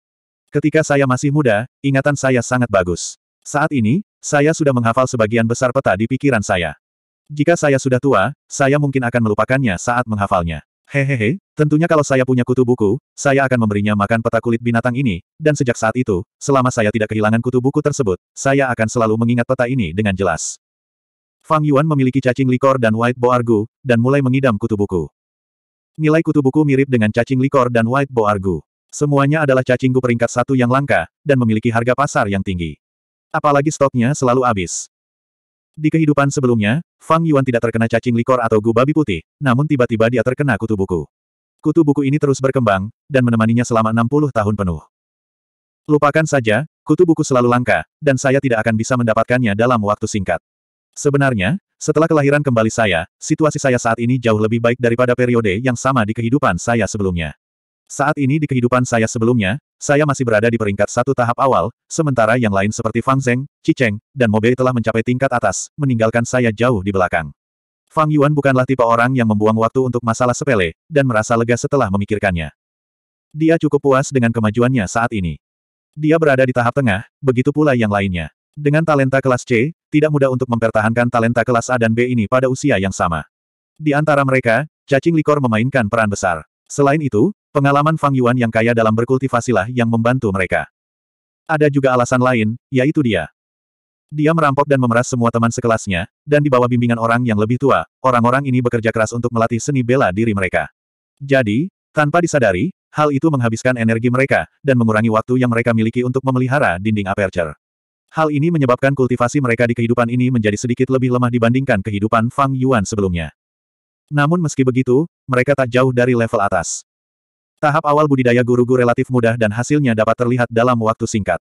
Ketika saya masih muda, ingatan saya sangat bagus. Saat ini, saya sudah menghafal sebagian besar peta di pikiran saya. Jika saya sudah tua, saya mungkin akan melupakannya saat menghafalnya. Hehehe, tentunya kalau saya punya kutu buku, saya akan memberinya makan peta kulit binatang ini, dan sejak saat itu, selama saya tidak kehilangan kutu buku tersebut, saya akan selalu mengingat peta ini dengan jelas. Fang Yuan memiliki cacing likor dan white boargu, dan mulai mengidam kutu buku. Nilai kutu buku mirip dengan cacing likor dan white boargu. Semuanya adalah cacing gu peringkat satu yang langka, dan memiliki harga pasar yang tinggi. Apalagi stoknya selalu habis. Di kehidupan sebelumnya, Fang Yuan tidak terkena cacing likor atau gu babi putih, namun tiba-tiba dia terkena kutu buku. Kutu buku ini terus berkembang, dan menemaninya selama 60 tahun penuh. Lupakan saja, kutu buku selalu langka, dan saya tidak akan bisa mendapatkannya dalam waktu singkat. Sebenarnya, setelah kelahiran kembali saya, situasi saya saat ini jauh lebih baik daripada periode yang sama di kehidupan saya sebelumnya. Saat ini di kehidupan saya sebelumnya, saya masih berada di peringkat satu tahap awal, sementara yang lain seperti Fang Zeng, Cicheng, dan Mobei telah mencapai tingkat atas, meninggalkan saya jauh di belakang. Fang Yuan bukanlah tipe orang yang membuang waktu untuk masalah sepele, dan merasa lega setelah memikirkannya. Dia cukup puas dengan kemajuannya saat ini. Dia berada di tahap tengah, begitu pula yang lainnya. Dengan talenta kelas C, tidak mudah untuk mempertahankan talenta kelas A dan B ini pada usia yang sama. Di antara mereka, cacing likor memainkan peran besar. Selain itu, pengalaman Fang Yuan yang kaya dalam berkultivasilah yang membantu mereka. Ada juga alasan lain, yaitu dia. Dia merampok dan memeras semua teman sekelasnya, dan di bawah bimbingan orang yang lebih tua, orang-orang ini bekerja keras untuk melatih seni bela diri mereka. Jadi, tanpa disadari, hal itu menghabiskan energi mereka, dan mengurangi waktu yang mereka miliki untuk memelihara dinding aperture. Hal ini menyebabkan kultivasi mereka di kehidupan ini menjadi sedikit lebih lemah dibandingkan kehidupan Fang Yuan sebelumnya. Namun meski begitu, mereka tak jauh dari level atas. Tahap awal budidaya guru-guru relatif mudah dan hasilnya dapat terlihat dalam waktu singkat.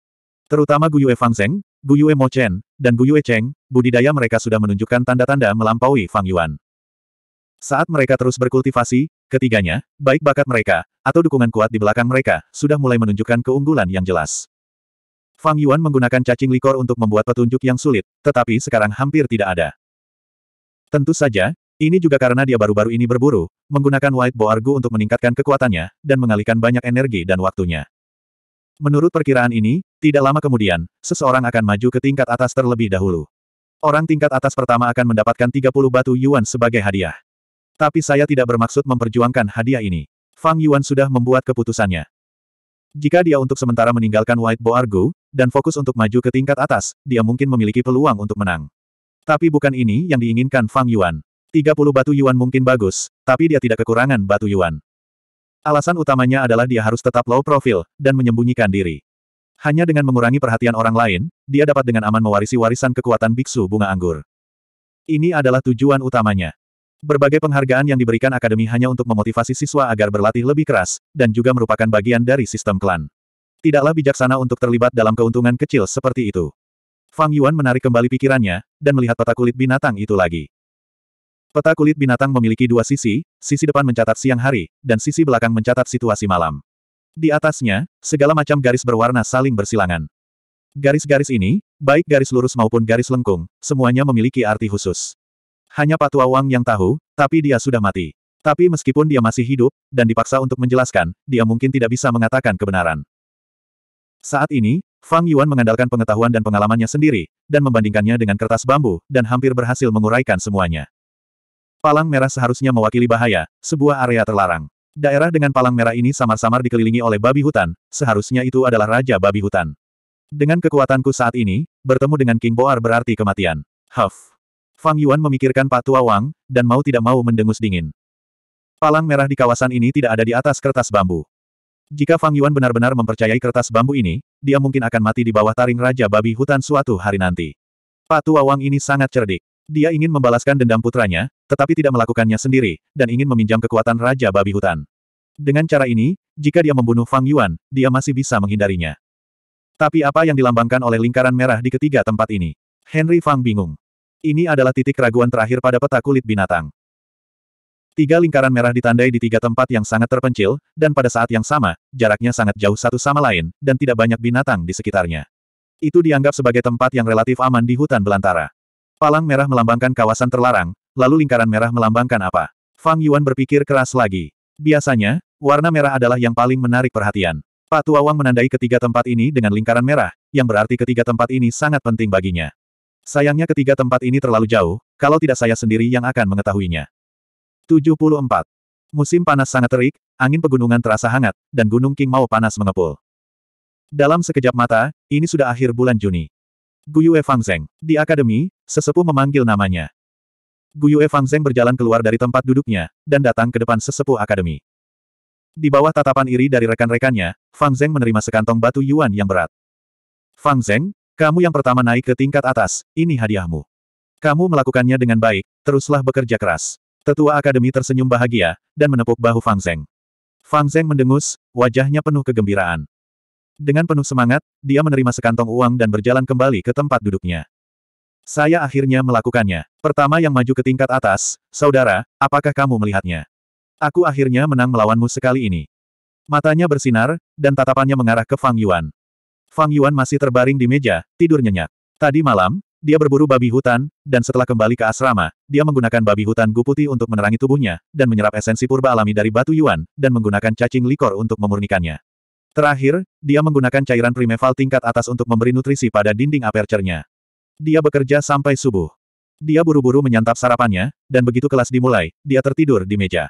Terutama Yue Fang Zeng, Guyue Mo Chen, dan Yue Cheng, budidaya mereka sudah menunjukkan tanda-tanda melampaui Fang Yuan. Saat mereka terus berkultivasi, ketiganya, baik bakat mereka, atau dukungan kuat di belakang mereka, sudah mulai menunjukkan keunggulan yang jelas. Fang Yuan menggunakan cacing likor untuk membuat petunjuk yang sulit, tetapi sekarang hampir tidak ada. Tentu saja, ini juga karena dia baru-baru ini berburu, menggunakan White Bow Argu untuk meningkatkan kekuatannya, dan mengalihkan banyak energi dan waktunya. Menurut perkiraan ini, tidak lama kemudian, seseorang akan maju ke tingkat atas terlebih dahulu. Orang tingkat atas pertama akan mendapatkan 30 batu yuan sebagai hadiah. Tapi saya tidak bermaksud memperjuangkan hadiah ini. Fang Yuan sudah membuat keputusannya. Jika dia untuk sementara meninggalkan White Bo Argu, dan fokus untuk maju ke tingkat atas, dia mungkin memiliki peluang untuk menang. Tapi bukan ini yang diinginkan Fang Yuan. 30 batu Yuan mungkin bagus, tapi dia tidak kekurangan batu Yuan. Alasan utamanya adalah dia harus tetap low profil, dan menyembunyikan diri. Hanya dengan mengurangi perhatian orang lain, dia dapat dengan aman mewarisi warisan kekuatan biksu bunga anggur. Ini adalah tujuan utamanya. Berbagai penghargaan yang diberikan akademi hanya untuk memotivasi siswa agar berlatih lebih keras, dan juga merupakan bagian dari sistem klan. Tidaklah bijaksana untuk terlibat dalam keuntungan kecil seperti itu. Fang Yuan menarik kembali pikirannya, dan melihat peta kulit binatang itu lagi. Peta kulit binatang memiliki dua sisi, sisi depan mencatat siang hari, dan sisi belakang mencatat situasi malam. Di atasnya, segala macam garis berwarna saling bersilangan. Garis-garis ini, baik garis lurus maupun garis lengkung, semuanya memiliki arti khusus. Hanya Patua Wang yang tahu, tapi dia sudah mati. Tapi meskipun dia masih hidup, dan dipaksa untuk menjelaskan, dia mungkin tidak bisa mengatakan kebenaran. Saat ini, Fang Yuan mengandalkan pengetahuan dan pengalamannya sendiri, dan membandingkannya dengan kertas bambu, dan hampir berhasil menguraikan semuanya. Palang merah seharusnya mewakili bahaya, sebuah area terlarang. Daerah dengan palang merah ini samar-samar dikelilingi oleh babi hutan, seharusnya itu adalah Raja Babi Hutan. Dengan kekuatanku saat ini, bertemu dengan King Boar berarti kematian. Huff. Fang Yuan memikirkan Pak tua Wang, dan mau tidak mau mendengus dingin. Palang merah di kawasan ini tidak ada di atas kertas bambu. Jika Fang Yuan benar-benar mempercayai kertas bambu ini, dia mungkin akan mati di bawah taring Raja Babi Hutan suatu hari nanti. Patu Wang ini sangat cerdik. Dia ingin membalaskan dendam putranya, tetapi tidak melakukannya sendiri, dan ingin meminjam kekuatan Raja Babi Hutan. Dengan cara ini, jika dia membunuh Fang Yuan, dia masih bisa menghindarinya. Tapi apa yang dilambangkan oleh lingkaran merah di ketiga tempat ini? Henry Fang bingung. Ini adalah titik keraguan terakhir pada peta kulit binatang. Tiga lingkaran merah ditandai di tiga tempat yang sangat terpencil, dan pada saat yang sama, jaraknya sangat jauh satu sama lain, dan tidak banyak binatang di sekitarnya. Itu dianggap sebagai tempat yang relatif aman di hutan belantara. Palang merah melambangkan kawasan terlarang, lalu lingkaran merah melambangkan apa? Fang Yuan berpikir keras lagi. Biasanya, warna merah adalah yang paling menarik perhatian. Pak Tua Wang menandai ketiga tempat ini dengan lingkaran merah, yang berarti ketiga tempat ini sangat penting baginya. Sayangnya ketiga tempat ini terlalu jauh, kalau tidak saya sendiri yang akan mengetahuinya. 74. Musim panas sangat terik, angin pegunungan terasa hangat, dan Gunung King Mao panas mengepul. Dalam sekejap mata, ini sudah akhir bulan Juni. Guyue Fangzeng. Di akademi, sesepuh memanggil namanya. Guyue Fangzeng berjalan keluar dari tempat duduknya, dan datang ke depan sesepuh akademi. Di bawah tatapan iri dari rekan-rekannya, Fang Fangzeng menerima sekantong batu yuan yang berat. Fang Fangzeng, kamu yang pertama naik ke tingkat atas, ini hadiahmu. Kamu melakukannya dengan baik, teruslah bekerja keras. Tetua Akademi tersenyum bahagia, dan menepuk bahu Fang Zeng. Fang Zeng mendengus, wajahnya penuh kegembiraan. Dengan penuh semangat, dia menerima sekantong uang dan berjalan kembali ke tempat duduknya. Saya akhirnya melakukannya. Pertama yang maju ke tingkat atas, saudara, apakah kamu melihatnya? Aku akhirnya menang melawanmu sekali ini. Matanya bersinar, dan tatapannya mengarah ke Fang Yuan. Fang Yuan masih terbaring di meja, tidur nyenyak. Tadi malam, dia berburu babi hutan, dan setelah kembali ke asrama, dia menggunakan babi hutan Gu Putih untuk menerangi tubuhnya, dan menyerap esensi purba alami dari batu yuan, dan menggunakan cacing likor untuk memurnikannya. Terakhir, dia menggunakan cairan primeval tingkat atas untuk memberi nutrisi pada dinding aperture-nya. Dia bekerja sampai subuh. Dia buru-buru menyantap sarapannya, dan begitu kelas dimulai, dia tertidur di meja.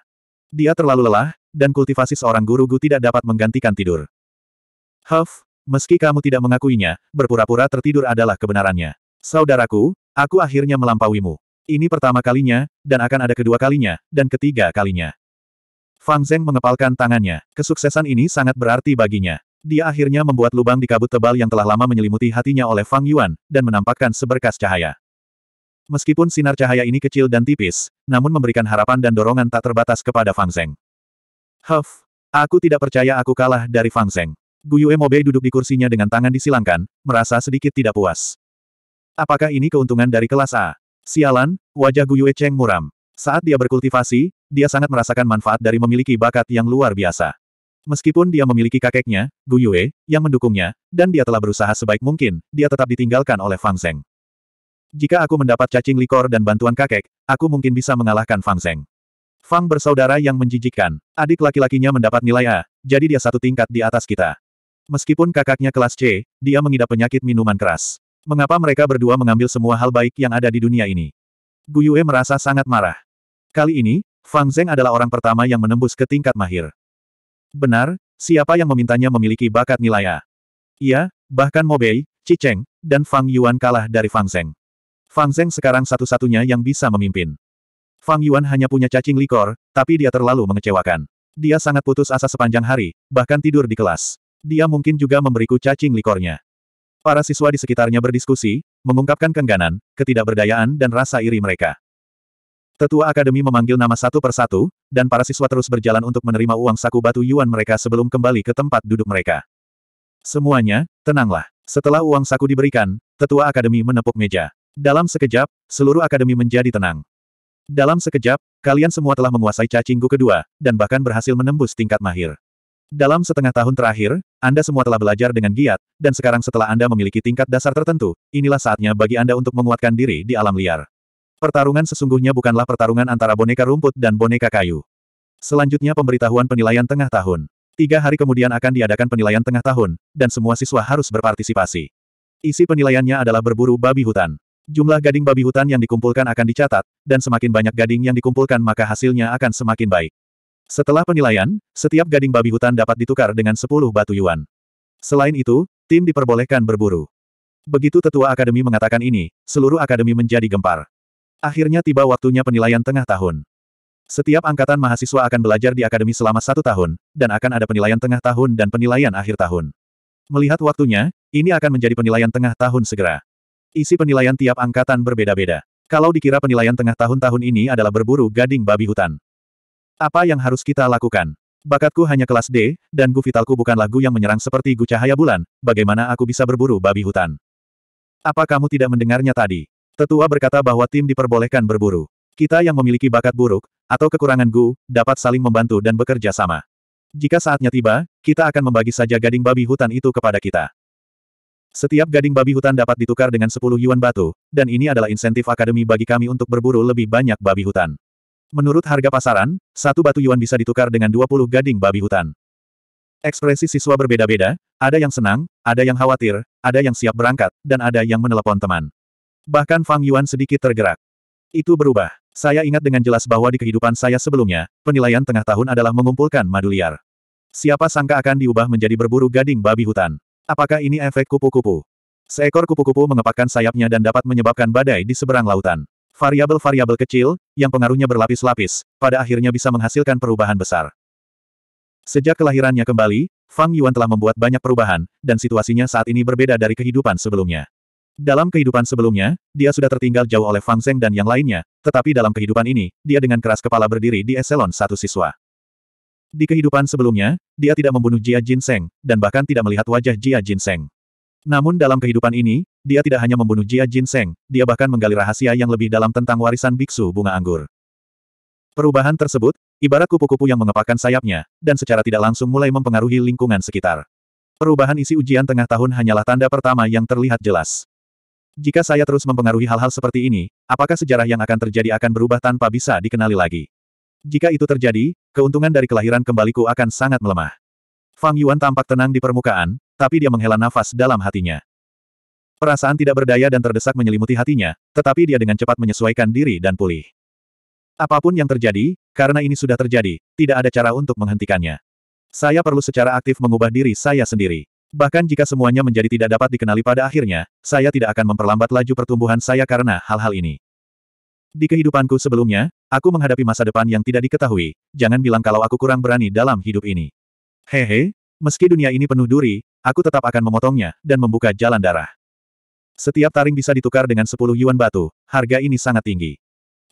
Dia terlalu lelah, dan kultivasi seorang guru Gu tidak dapat menggantikan tidur. Huff, meski kamu tidak mengakuinya, berpura-pura tertidur adalah kebenarannya. Saudaraku, aku akhirnya melampauimu. Ini pertama kalinya, dan akan ada kedua kalinya, dan ketiga kalinya. Fang Zeng mengepalkan tangannya. Kesuksesan ini sangat berarti baginya. Dia akhirnya membuat lubang di kabut tebal yang telah lama menyelimuti hatinya oleh Fang Yuan, dan menampakkan seberkas cahaya. Meskipun sinar cahaya ini kecil dan tipis, namun memberikan harapan dan dorongan tak terbatas kepada Fang Zeng. Huff, aku tidak percaya aku kalah dari Fang Zeng. Guyu Mobe duduk di kursinya dengan tangan disilangkan, merasa sedikit tidak puas. Apakah ini keuntungan dari kelas A? Sialan, wajah Guyue Cheng muram. Saat dia berkultivasi, dia sangat merasakan manfaat dari memiliki bakat yang luar biasa. Meskipun dia memiliki kakeknya, Guyue, yang mendukungnya, dan dia telah berusaha sebaik mungkin, dia tetap ditinggalkan oleh Fang Zeng. Jika aku mendapat cacing likor dan bantuan kakek, aku mungkin bisa mengalahkan Fang Zeng. Fang bersaudara yang menjijikkan. Adik laki-lakinya mendapat nilai A, jadi dia satu tingkat di atas kita. Meskipun kakaknya kelas C, dia mengidap penyakit minuman keras. Mengapa mereka berdua mengambil semua hal baik yang ada di dunia ini? Gu Yue merasa sangat marah. Kali ini, Fang Zeng adalah orang pertama yang menembus ke tingkat mahir. Benar, siapa yang memintanya memiliki bakat nilai A? Iya, bahkan Mobei, Cheng, dan Fang Yuan kalah dari Fang Zeng. Fang Zeng sekarang satu-satunya yang bisa memimpin. Fang Yuan hanya punya cacing likor, tapi dia terlalu mengecewakan. Dia sangat putus asa sepanjang hari, bahkan tidur di kelas. Dia mungkin juga memberiku cacing likornya. Para siswa di sekitarnya berdiskusi, mengungkapkan kengganan, ketidakberdayaan dan rasa iri mereka. Tetua Akademi memanggil nama satu persatu, dan para siswa terus berjalan untuk menerima uang saku batu yuan mereka sebelum kembali ke tempat duduk mereka. Semuanya, tenanglah. Setelah uang saku diberikan, Tetua Akademi menepuk meja. Dalam sekejap, seluruh akademi menjadi tenang. Dalam sekejap, kalian semua telah menguasai cacingku kedua, dan bahkan berhasil menembus tingkat mahir. Dalam setengah tahun terakhir, Anda semua telah belajar dengan giat, dan sekarang setelah Anda memiliki tingkat dasar tertentu, inilah saatnya bagi Anda untuk menguatkan diri di alam liar. Pertarungan sesungguhnya bukanlah pertarungan antara boneka rumput dan boneka kayu. Selanjutnya pemberitahuan penilaian tengah tahun. Tiga hari kemudian akan diadakan penilaian tengah tahun, dan semua siswa harus berpartisipasi. Isi penilaiannya adalah berburu babi hutan. Jumlah gading babi hutan yang dikumpulkan akan dicatat, dan semakin banyak gading yang dikumpulkan maka hasilnya akan semakin baik. Setelah penilaian, setiap gading babi hutan dapat ditukar dengan 10 batu yuan. Selain itu, tim diperbolehkan berburu. Begitu tetua akademi mengatakan ini, seluruh akademi menjadi gempar. Akhirnya tiba waktunya penilaian tengah tahun. Setiap angkatan mahasiswa akan belajar di akademi selama satu tahun, dan akan ada penilaian tengah tahun dan penilaian akhir tahun. Melihat waktunya, ini akan menjadi penilaian tengah tahun segera. Isi penilaian tiap angkatan berbeda-beda. Kalau dikira penilaian tengah tahun tahun ini adalah berburu gading babi hutan. Apa yang harus kita lakukan? Bakatku hanya kelas D, dan gu vitalku bukanlah gu yang menyerang seperti gu cahaya bulan, bagaimana aku bisa berburu babi hutan? Apa kamu tidak mendengarnya tadi? Tetua berkata bahwa tim diperbolehkan berburu. Kita yang memiliki bakat buruk, atau kekurangan gu, dapat saling membantu dan bekerja sama. Jika saatnya tiba, kita akan membagi saja gading babi hutan itu kepada kita. Setiap gading babi hutan dapat ditukar dengan 10 yuan batu, dan ini adalah insentif akademi bagi kami untuk berburu lebih banyak babi hutan. Menurut harga pasaran, satu batu yuan bisa ditukar dengan 20 gading babi hutan. Ekspresi siswa berbeda-beda, ada yang senang, ada yang khawatir, ada yang siap berangkat, dan ada yang menelepon teman. Bahkan Fang Yuan sedikit tergerak. Itu berubah. Saya ingat dengan jelas bahwa di kehidupan saya sebelumnya, penilaian tengah tahun adalah mengumpulkan madu liar. Siapa sangka akan diubah menjadi berburu gading babi hutan. Apakah ini efek kupu-kupu? Seekor kupu-kupu mengepakkan sayapnya dan dapat menyebabkan badai di seberang lautan variabel-variabel kecil, yang pengaruhnya berlapis-lapis, pada akhirnya bisa menghasilkan perubahan besar. Sejak kelahirannya kembali, Fang Yuan telah membuat banyak perubahan, dan situasinya saat ini berbeda dari kehidupan sebelumnya. Dalam kehidupan sebelumnya, dia sudah tertinggal jauh oleh Fang Zeng dan yang lainnya, tetapi dalam kehidupan ini, dia dengan keras kepala berdiri di eselon satu siswa. Di kehidupan sebelumnya, dia tidak membunuh Jia Jin Jinseng, dan bahkan tidak melihat wajah Jia Jin Jinseng. Namun dalam kehidupan ini, dia tidak hanya membunuh Jia Jin Seng, dia bahkan menggali rahasia yang lebih dalam tentang warisan biksu bunga anggur. Perubahan tersebut, ibarat kupu-kupu yang mengepakkan sayapnya, dan secara tidak langsung mulai mempengaruhi lingkungan sekitar. Perubahan isi ujian tengah tahun hanyalah tanda pertama yang terlihat jelas. Jika saya terus mempengaruhi hal-hal seperti ini, apakah sejarah yang akan terjadi akan berubah tanpa bisa dikenali lagi? Jika itu terjadi, keuntungan dari kelahiran kembaliku akan sangat melemah. Fang Yuan tampak tenang di permukaan, tapi dia menghela nafas dalam hatinya. Perasaan tidak berdaya dan terdesak menyelimuti hatinya, tetapi dia dengan cepat menyesuaikan diri dan pulih. Apapun yang terjadi, karena ini sudah terjadi, tidak ada cara untuk menghentikannya. Saya perlu secara aktif mengubah diri saya sendiri. Bahkan jika semuanya menjadi tidak dapat dikenali pada akhirnya, saya tidak akan memperlambat laju pertumbuhan saya karena hal-hal ini. Di kehidupanku sebelumnya, aku menghadapi masa depan yang tidak diketahui, jangan bilang kalau aku kurang berani dalam hidup ini. Hehe, meski dunia ini penuh duri, Aku tetap akan memotongnya, dan membuka jalan darah. Setiap taring bisa ditukar dengan 10 yuan batu, harga ini sangat tinggi.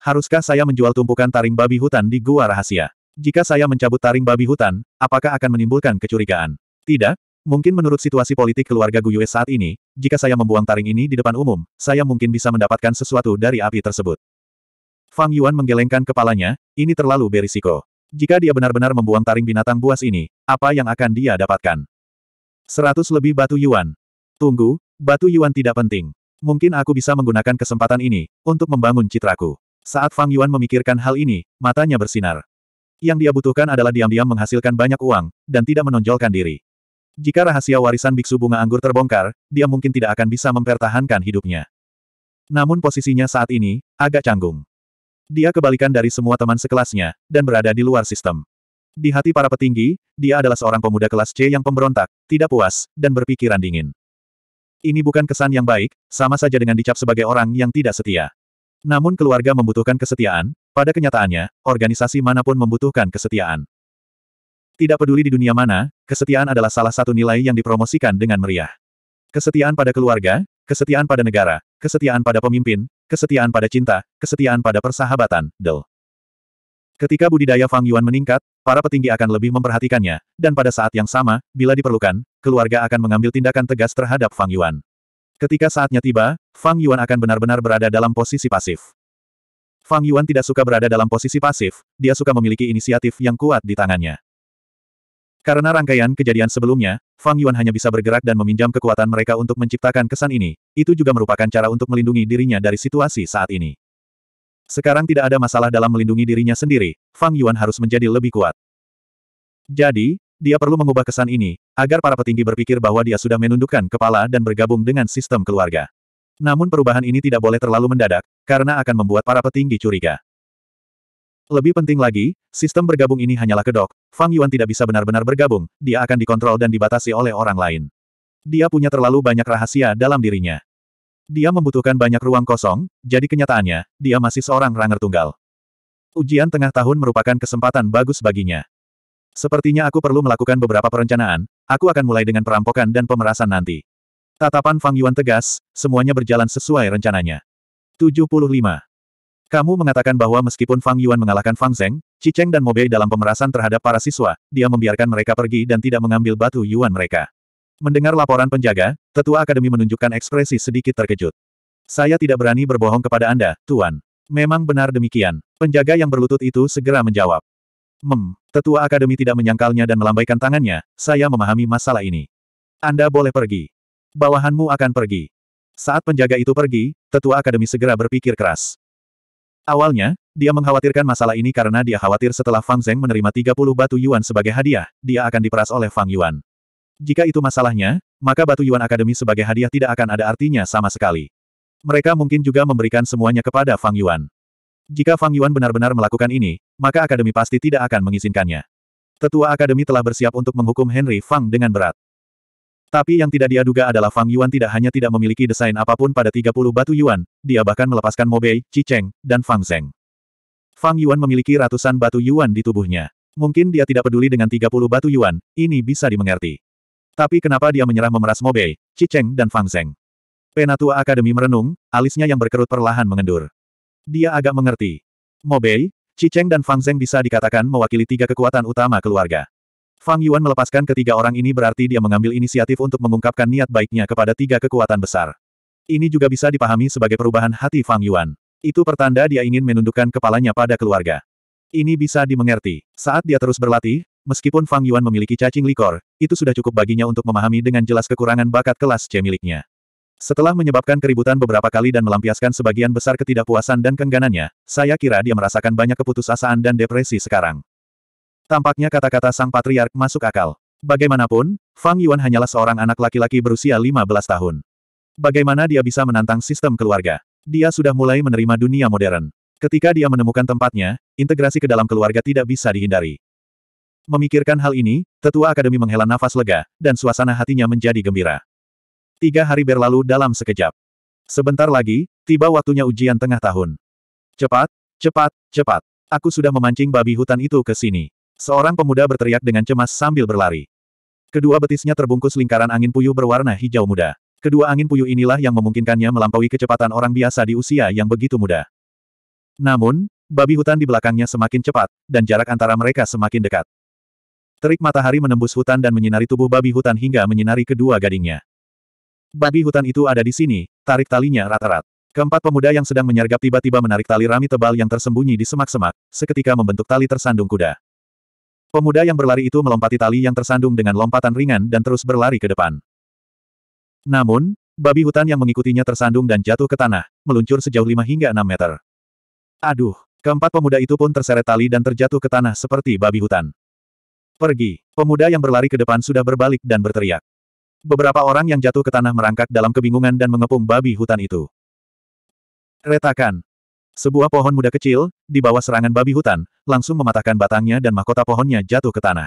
Haruskah saya menjual tumpukan taring babi hutan di gua rahasia? Jika saya mencabut taring babi hutan, apakah akan menimbulkan kecurigaan? Tidak, mungkin menurut situasi politik keluarga Guyue saat ini, jika saya membuang taring ini di depan umum, saya mungkin bisa mendapatkan sesuatu dari api tersebut. Fang Yuan menggelengkan kepalanya, ini terlalu berisiko. Jika dia benar-benar membuang taring binatang buas ini, apa yang akan dia dapatkan? Seratus lebih batu yuan. Tunggu, batu yuan tidak penting. Mungkin aku bisa menggunakan kesempatan ini, untuk membangun citraku. Saat Fang Yuan memikirkan hal ini, matanya bersinar. Yang dia butuhkan adalah diam-diam menghasilkan banyak uang, dan tidak menonjolkan diri. Jika rahasia warisan biksu bunga anggur terbongkar, dia mungkin tidak akan bisa mempertahankan hidupnya. Namun posisinya saat ini, agak canggung. Dia kebalikan dari semua teman sekelasnya, dan berada di luar sistem. Di hati para petinggi, dia adalah seorang pemuda kelas C yang pemberontak, tidak puas, dan berpikiran dingin. Ini bukan kesan yang baik, sama saja dengan dicap sebagai orang yang tidak setia. Namun keluarga membutuhkan kesetiaan, pada kenyataannya, organisasi manapun membutuhkan kesetiaan. Tidak peduli di dunia mana, kesetiaan adalah salah satu nilai yang dipromosikan dengan meriah. Kesetiaan pada keluarga, kesetiaan pada negara, kesetiaan pada pemimpin, kesetiaan pada cinta, kesetiaan pada persahabatan, del. Ketika budidaya Fang Yuan meningkat, para petinggi akan lebih memperhatikannya, dan pada saat yang sama, bila diperlukan, keluarga akan mengambil tindakan tegas terhadap Fang Yuan. Ketika saatnya tiba, Fang Yuan akan benar-benar berada dalam posisi pasif. Fang Yuan tidak suka berada dalam posisi pasif, dia suka memiliki inisiatif yang kuat di tangannya. Karena rangkaian kejadian sebelumnya, Fang Yuan hanya bisa bergerak dan meminjam kekuatan mereka untuk menciptakan kesan ini, itu juga merupakan cara untuk melindungi dirinya dari situasi saat ini. Sekarang tidak ada masalah dalam melindungi dirinya sendiri, Fang Yuan harus menjadi lebih kuat. Jadi, dia perlu mengubah kesan ini, agar para petinggi berpikir bahwa dia sudah menundukkan kepala dan bergabung dengan sistem keluarga. Namun perubahan ini tidak boleh terlalu mendadak, karena akan membuat para petinggi curiga. Lebih penting lagi, sistem bergabung ini hanyalah kedok, Fang Yuan tidak bisa benar-benar bergabung, dia akan dikontrol dan dibatasi oleh orang lain. Dia punya terlalu banyak rahasia dalam dirinya. Dia membutuhkan banyak ruang kosong, jadi kenyataannya, dia masih seorang ranger tunggal. Ujian tengah tahun merupakan kesempatan bagus baginya. Sepertinya aku perlu melakukan beberapa perencanaan, aku akan mulai dengan perampokan dan pemerasan nanti. Tatapan Fang Yuan tegas, semuanya berjalan sesuai rencananya. 75. Kamu mengatakan bahwa meskipun Fang Yuan mengalahkan Fang Zeng, Ciceng dan Mobei dalam pemerasan terhadap para siswa, dia membiarkan mereka pergi dan tidak mengambil batu Yuan mereka. Mendengar laporan penjaga, tetua akademi menunjukkan ekspresi sedikit terkejut. Saya tidak berani berbohong kepada Anda, Tuan. Memang benar demikian. Penjaga yang berlutut itu segera menjawab. Mem, tetua akademi tidak menyangkalnya dan melambaikan tangannya, saya memahami masalah ini. Anda boleh pergi. Bawahanmu akan pergi. Saat penjaga itu pergi, tetua akademi segera berpikir keras. Awalnya, dia mengkhawatirkan masalah ini karena dia khawatir setelah Fang Zeng menerima 30 batu yuan sebagai hadiah, dia akan diperas oleh Fang Yuan. Jika itu masalahnya, maka Batu Yuan Akademi sebagai hadiah tidak akan ada artinya sama sekali. Mereka mungkin juga memberikan semuanya kepada Fang Yuan. Jika Fang Yuan benar-benar melakukan ini, maka Akademi pasti tidak akan mengizinkannya. Tetua Akademi telah bersiap untuk menghukum Henry Fang dengan berat. Tapi yang tidak dia duga adalah Fang Yuan tidak hanya tidak memiliki desain apapun pada 30 batu Yuan, dia bahkan melepaskan Mobei, Cheng, dan Fang Zeng. Fang Yuan memiliki ratusan batu Yuan di tubuhnya. Mungkin dia tidak peduli dengan 30 batu Yuan, ini bisa dimengerti. Tapi kenapa dia menyerah memeras Mobei, Cicheng, dan Fang Zeng? Penatua Akademi merenung, alisnya yang berkerut perlahan mengendur. Dia agak mengerti. Mobei, Cicheng, dan Fang Zeng bisa dikatakan mewakili tiga kekuatan utama keluarga. Fang Yuan melepaskan ketiga orang ini berarti dia mengambil inisiatif untuk mengungkapkan niat baiknya kepada tiga kekuatan besar. Ini juga bisa dipahami sebagai perubahan hati Fang Yuan. Itu pertanda dia ingin menundukkan kepalanya pada keluarga. Ini bisa dimengerti. Saat dia terus berlatih, Meskipun Fang Yuan memiliki cacing likor, itu sudah cukup baginya untuk memahami dengan jelas kekurangan bakat kelas C miliknya. Setelah menyebabkan keributan beberapa kali dan melampiaskan sebagian besar ketidakpuasan dan kengganannya, saya kira dia merasakan banyak keputusasaan dan depresi sekarang. Tampaknya kata-kata sang patriark masuk akal. Bagaimanapun, Fang Yuan hanyalah seorang anak laki-laki berusia 15 tahun. Bagaimana dia bisa menantang sistem keluarga? Dia sudah mulai menerima dunia modern. Ketika dia menemukan tempatnya, integrasi ke dalam keluarga tidak bisa dihindari. Memikirkan hal ini, tetua akademi menghela nafas lega, dan suasana hatinya menjadi gembira. Tiga hari berlalu dalam sekejap. Sebentar lagi, tiba waktunya ujian tengah tahun. Cepat, cepat, cepat. Aku sudah memancing babi hutan itu ke sini. Seorang pemuda berteriak dengan cemas sambil berlari. Kedua betisnya terbungkus lingkaran angin puyuh berwarna hijau muda. Kedua angin puyuh inilah yang memungkinkannya melampaui kecepatan orang biasa di usia yang begitu muda. Namun, babi hutan di belakangnya semakin cepat, dan jarak antara mereka semakin dekat. Terik matahari menembus hutan dan menyinari tubuh babi hutan hingga menyinari kedua gadingnya. Babi hutan itu ada di sini, tarik talinya rata-rat. Keempat pemuda yang sedang menyergap tiba-tiba menarik tali rami tebal yang tersembunyi di semak-semak, seketika membentuk tali tersandung kuda. Pemuda yang berlari itu melompati tali yang tersandung dengan lompatan ringan dan terus berlari ke depan. Namun, babi hutan yang mengikutinya tersandung dan jatuh ke tanah, meluncur sejauh 5 hingga 6 meter. Aduh, keempat pemuda itu pun terseret tali dan terjatuh ke tanah seperti babi hutan. Pergi. Pemuda yang berlari ke depan sudah berbalik dan berteriak. Beberapa orang yang jatuh ke tanah merangkak dalam kebingungan dan mengepung babi hutan itu. Retakan. Sebuah pohon muda kecil, di bawah serangan babi hutan, langsung mematahkan batangnya dan mahkota pohonnya jatuh ke tanah.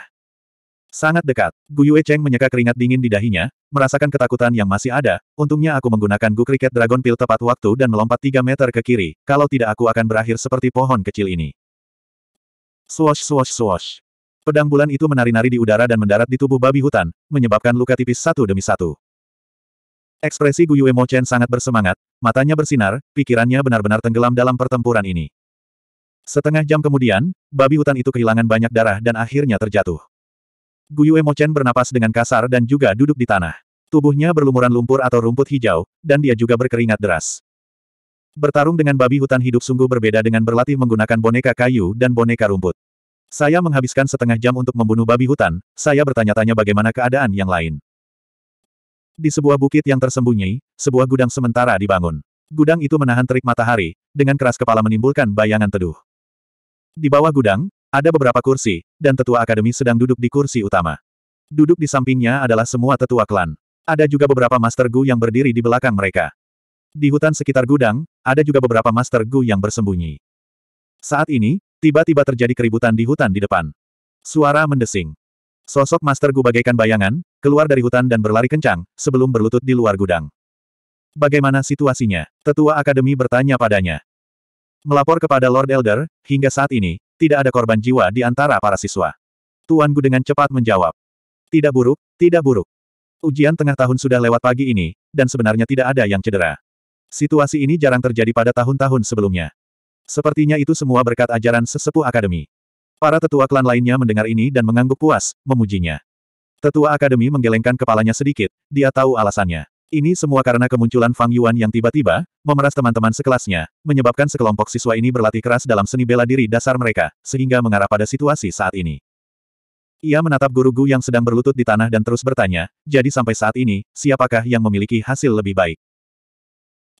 Sangat dekat, Gu Yue Cheng menyeka keringat dingin di dahinya, merasakan ketakutan yang masih ada, untungnya aku menggunakan Gu Cricket Dragon Pill tepat waktu dan melompat 3 meter ke kiri, kalau tidak aku akan berakhir seperti pohon kecil ini. Swash swash swash. Pedang bulan itu menari-nari di udara dan mendarat di tubuh babi hutan, menyebabkan luka tipis satu demi satu. Ekspresi Guyue Chen sangat bersemangat, matanya bersinar, pikirannya benar-benar tenggelam dalam pertempuran ini. Setengah jam kemudian, babi hutan itu kehilangan banyak darah dan akhirnya terjatuh. Guyue Chen bernapas dengan kasar dan juga duduk di tanah. Tubuhnya berlumuran lumpur atau rumput hijau, dan dia juga berkeringat deras. Bertarung dengan babi hutan hidup sungguh berbeda dengan berlatih menggunakan boneka kayu dan boneka rumput. Saya menghabiskan setengah jam untuk membunuh babi hutan, saya bertanya-tanya bagaimana keadaan yang lain. Di sebuah bukit yang tersembunyi, sebuah gudang sementara dibangun. Gudang itu menahan terik matahari, dengan keras kepala menimbulkan bayangan teduh. Di bawah gudang, ada beberapa kursi, dan tetua akademi sedang duduk di kursi utama. Duduk di sampingnya adalah semua tetua klan. Ada juga beberapa Master Gu yang berdiri di belakang mereka. Di hutan sekitar gudang, ada juga beberapa Master Gu yang bersembunyi. Saat ini, Tiba-tiba terjadi keributan di hutan di depan. Suara mendesing. Sosok Master Gu bagaikan bayangan, keluar dari hutan dan berlari kencang, sebelum berlutut di luar gudang. Bagaimana situasinya? Tetua Akademi bertanya padanya. Melapor kepada Lord Elder, hingga saat ini, tidak ada korban jiwa di antara para siswa. Tuan Gu dengan cepat menjawab. Tidak buruk, tidak buruk. Ujian tengah tahun sudah lewat pagi ini, dan sebenarnya tidak ada yang cedera. Situasi ini jarang terjadi pada tahun-tahun sebelumnya. Sepertinya itu semua berkat ajaran sesepuh akademi. Para tetua klan lainnya mendengar ini dan mengangguk puas, memujinya. Tetua akademi menggelengkan kepalanya sedikit, dia tahu alasannya. Ini semua karena kemunculan Fang Yuan yang tiba-tiba, memeras teman-teman sekelasnya, menyebabkan sekelompok siswa ini berlatih keras dalam seni bela diri dasar mereka, sehingga mengarah pada situasi saat ini. Ia menatap guru Gu yang sedang berlutut di tanah dan terus bertanya, jadi sampai saat ini, siapakah yang memiliki hasil lebih baik?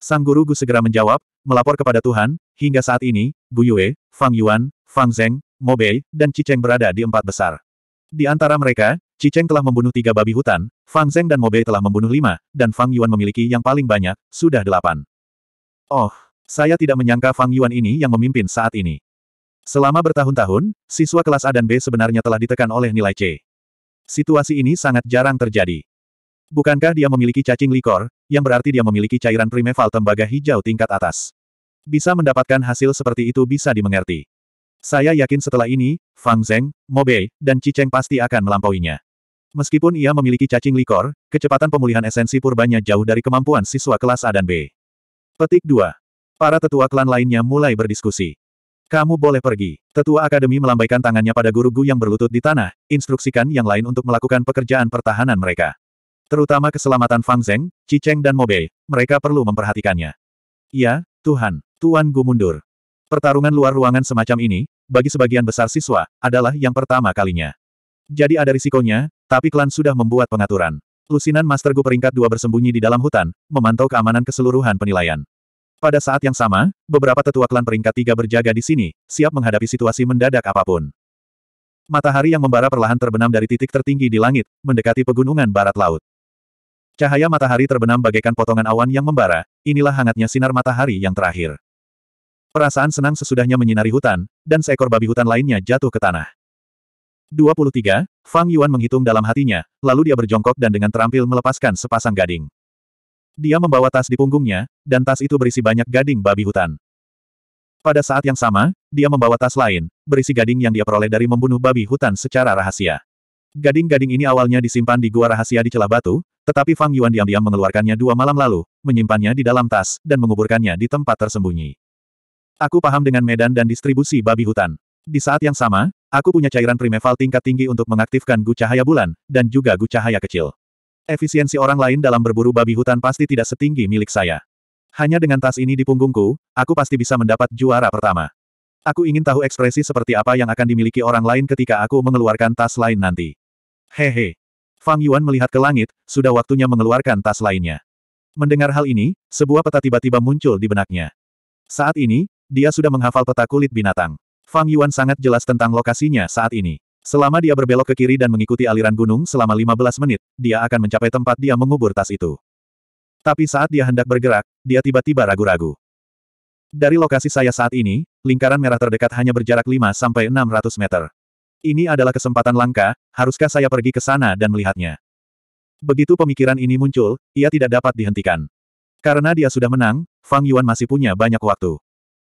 Sang guru Gu segera menjawab, melapor kepada Tuhan, hingga saat ini, Bu Yue, Fang Yuan, Fang Zeng, Mo Bei, dan Ciceng berada di empat besar. Di antara mereka, Ciceng telah membunuh tiga babi hutan, Fang Zeng dan Mo Bei telah membunuh lima, dan Fang Yuan memiliki yang paling banyak, sudah delapan. Oh, saya tidak menyangka Fang Yuan ini yang memimpin saat ini. Selama bertahun-tahun, siswa kelas A dan B sebenarnya telah ditekan oleh nilai C. Situasi ini sangat jarang terjadi. Bukankah dia memiliki cacing likor, yang berarti dia memiliki cairan primeval tembaga hijau tingkat atas. Bisa mendapatkan hasil seperti itu bisa dimengerti. Saya yakin setelah ini, Fang Zeng, Mobei, dan Cicheng pasti akan melampauinya. Meskipun ia memiliki cacing likor, kecepatan pemulihan esensi purbanya jauh dari kemampuan siswa kelas A dan B. Petik 2. Para tetua klan lainnya mulai berdiskusi. Kamu boleh pergi. Tetua Akademi melambaikan tangannya pada guru Gu yang berlutut di tanah, instruksikan yang lain untuk melakukan pekerjaan pertahanan mereka. Terutama keselamatan Fang Zeng, Cheng dan Bei, mereka perlu memperhatikannya. Ya, Tuhan, Tuan Gu mundur. Pertarungan luar ruangan semacam ini, bagi sebagian besar siswa, adalah yang pertama kalinya. Jadi ada risikonya, tapi klan sudah membuat pengaturan. Lusinan Master Gu peringkat dua bersembunyi di dalam hutan, memantau keamanan keseluruhan penilaian. Pada saat yang sama, beberapa tetua klan peringkat tiga berjaga di sini, siap menghadapi situasi mendadak apapun. Matahari yang membara perlahan terbenam dari titik tertinggi di langit, mendekati pegunungan barat laut. Cahaya matahari terbenam bagaikan potongan awan yang membara, inilah hangatnya sinar matahari yang terakhir. Perasaan senang sesudahnya menyinari hutan, dan seekor babi hutan lainnya jatuh ke tanah. 23. Fang Yuan menghitung dalam hatinya, lalu dia berjongkok dan dengan terampil melepaskan sepasang gading. Dia membawa tas di punggungnya, dan tas itu berisi banyak gading babi hutan. Pada saat yang sama, dia membawa tas lain, berisi gading yang dia peroleh dari membunuh babi hutan secara rahasia. Gading-gading ini awalnya disimpan di gua rahasia di celah batu, tetapi Fang Yuan diam-diam mengeluarkannya dua malam lalu, menyimpannya di dalam tas, dan menguburkannya di tempat tersembunyi. Aku paham dengan medan dan distribusi babi hutan. Di saat yang sama, aku punya cairan primeval tingkat tinggi untuk mengaktifkan gu cahaya bulan, dan juga gu cahaya kecil. Efisiensi orang lain dalam berburu babi hutan pasti tidak setinggi milik saya. Hanya dengan tas ini di punggungku, aku pasti bisa mendapat juara pertama. Aku ingin tahu ekspresi seperti apa yang akan dimiliki orang lain ketika aku mengeluarkan tas lain nanti. Hehe. Fang Yuan melihat ke langit, sudah waktunya mengeluarkan tas lainnya. Mendengar hal ini, sebuah peta tiba-tiba muncul di benaknya. Saat ini, dia sudah menghafal peta kulit binatang. Fang Yuan sangat jelas tentang lokasinya saat ini. Selama dia berbelok ke kiri dan mengikuti aliran gunung selama 15 menit, dia akan mencapai tempat dia mengubur tas itu. Tapi saat dia hendak bergerak, dia tiba-tiba ragu-ragu. Dari lokasi saya saat ini, lingkaran merah terdekat hanya berjarak 5-600 meter. Ini adalah kesempatan langka, haruskah saya pergi ke sana dan melihatnya? Begitu pemikiran ini muncul, ia tidak dapat dihentikan. Karena dia sudah menang, Fang Yuan masih punya banyak waktu.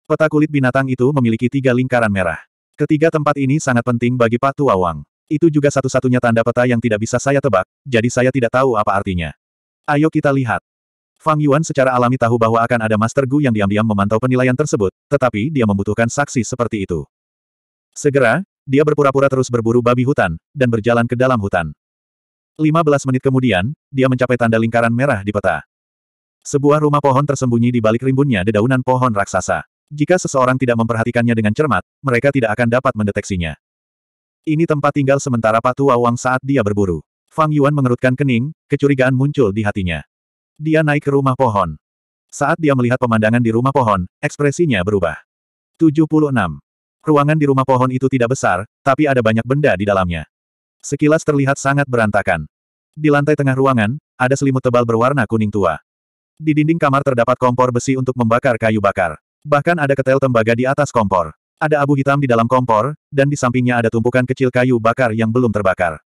Peta kulit binatang itu memiliki tiga lingkaran merah. Ketiga tempat ini sangat penting bagi Patu Awang. Itu juga satu-satunya tanda peta yang tidak bisa saya tebak, jadi saya tidak tahu apa artinya. Ayo kita lihat. Fang Yuan secara alami tahu bahwa akan ada Master Gu yang diam-diam memantau penilaian tersebut, tetapi dia membutuhkan saksi seperti itu. Segera, dia berpura-pura terus berburu babi hutan, dan berjalan ke dalam hutan. 15 menit kemudian, dia mencapai tanda lingkaran merah di peta. Sebuah rumah pohon tersembunyi di balik rimbunnya dedaunan pohon raksasa. Jika seseorang tidak memperhatikannya dengan cermat, mereka tidak akan dapat mendeteksinya. Ini tempat tinggal sementara Patua Wang saat dia berburu. Fang Yuan mengerutkan kening, kecurigaan muncul di hatinya. Dia naik ke rumah pohon. Saat dia melihat pemandangan di rumah pohon, ekspresinya berubah. 76. Ruangan di rumah pohon itu tidak besar, tapi ada banyak benda di dalamnya. Sekilas terlihat sangat berantakan. Di lantai tengah ruangan, ada selimut tebal berwarna kuning tua. Di dinding kamar terdapat kompor besi untuk membakar kayu bakar. Bahkan ada ketel tembaga di atas kompor. Ada abu hitam di dalam kompor, dan di sampingnya ada tumpukan kecil kayu bakar yang belum terbakar.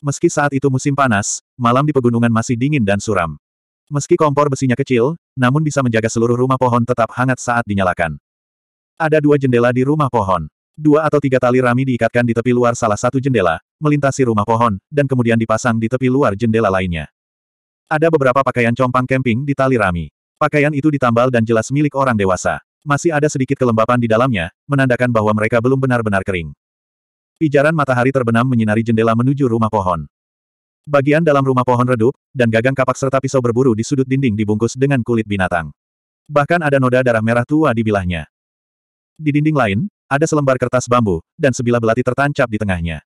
Meski saat itu musim panas, malam di pegunungan masih dingin dan suram. Meski kompor besinya kecil, namun bisa menjaga seluruh rumah pohon tetap hangat saat dinyalakan. Ada dua jendela di rumah pohon. Dua atau tiga tali rami diikatkan di tepi luar salah satu jendela, melintasi rumah pohon, dan kemudian dipasang di tepi luar jendela lainnya. Ada beberapa pakaian compang camping di tali rami. Pakaian itu ditambal dan jelas milik orang dewasa. Masih ada sedikit kelembapan di dalamnya, menandakan bahwa mereka belum benar-benar kering. Pijaran matahari terbenam menyinari jendela menuju rumah pohon. Bagian dalam rumah pohon redup, dan gagang kapak serta pisau berburu di sudut dinding dibungkus dengan kulit binatang. Bahkan ada noda darah merah tua di bilahnya. Di dinding lain, ada selembar kertas bambu, dan sebilah belati tertancap di tengahnya.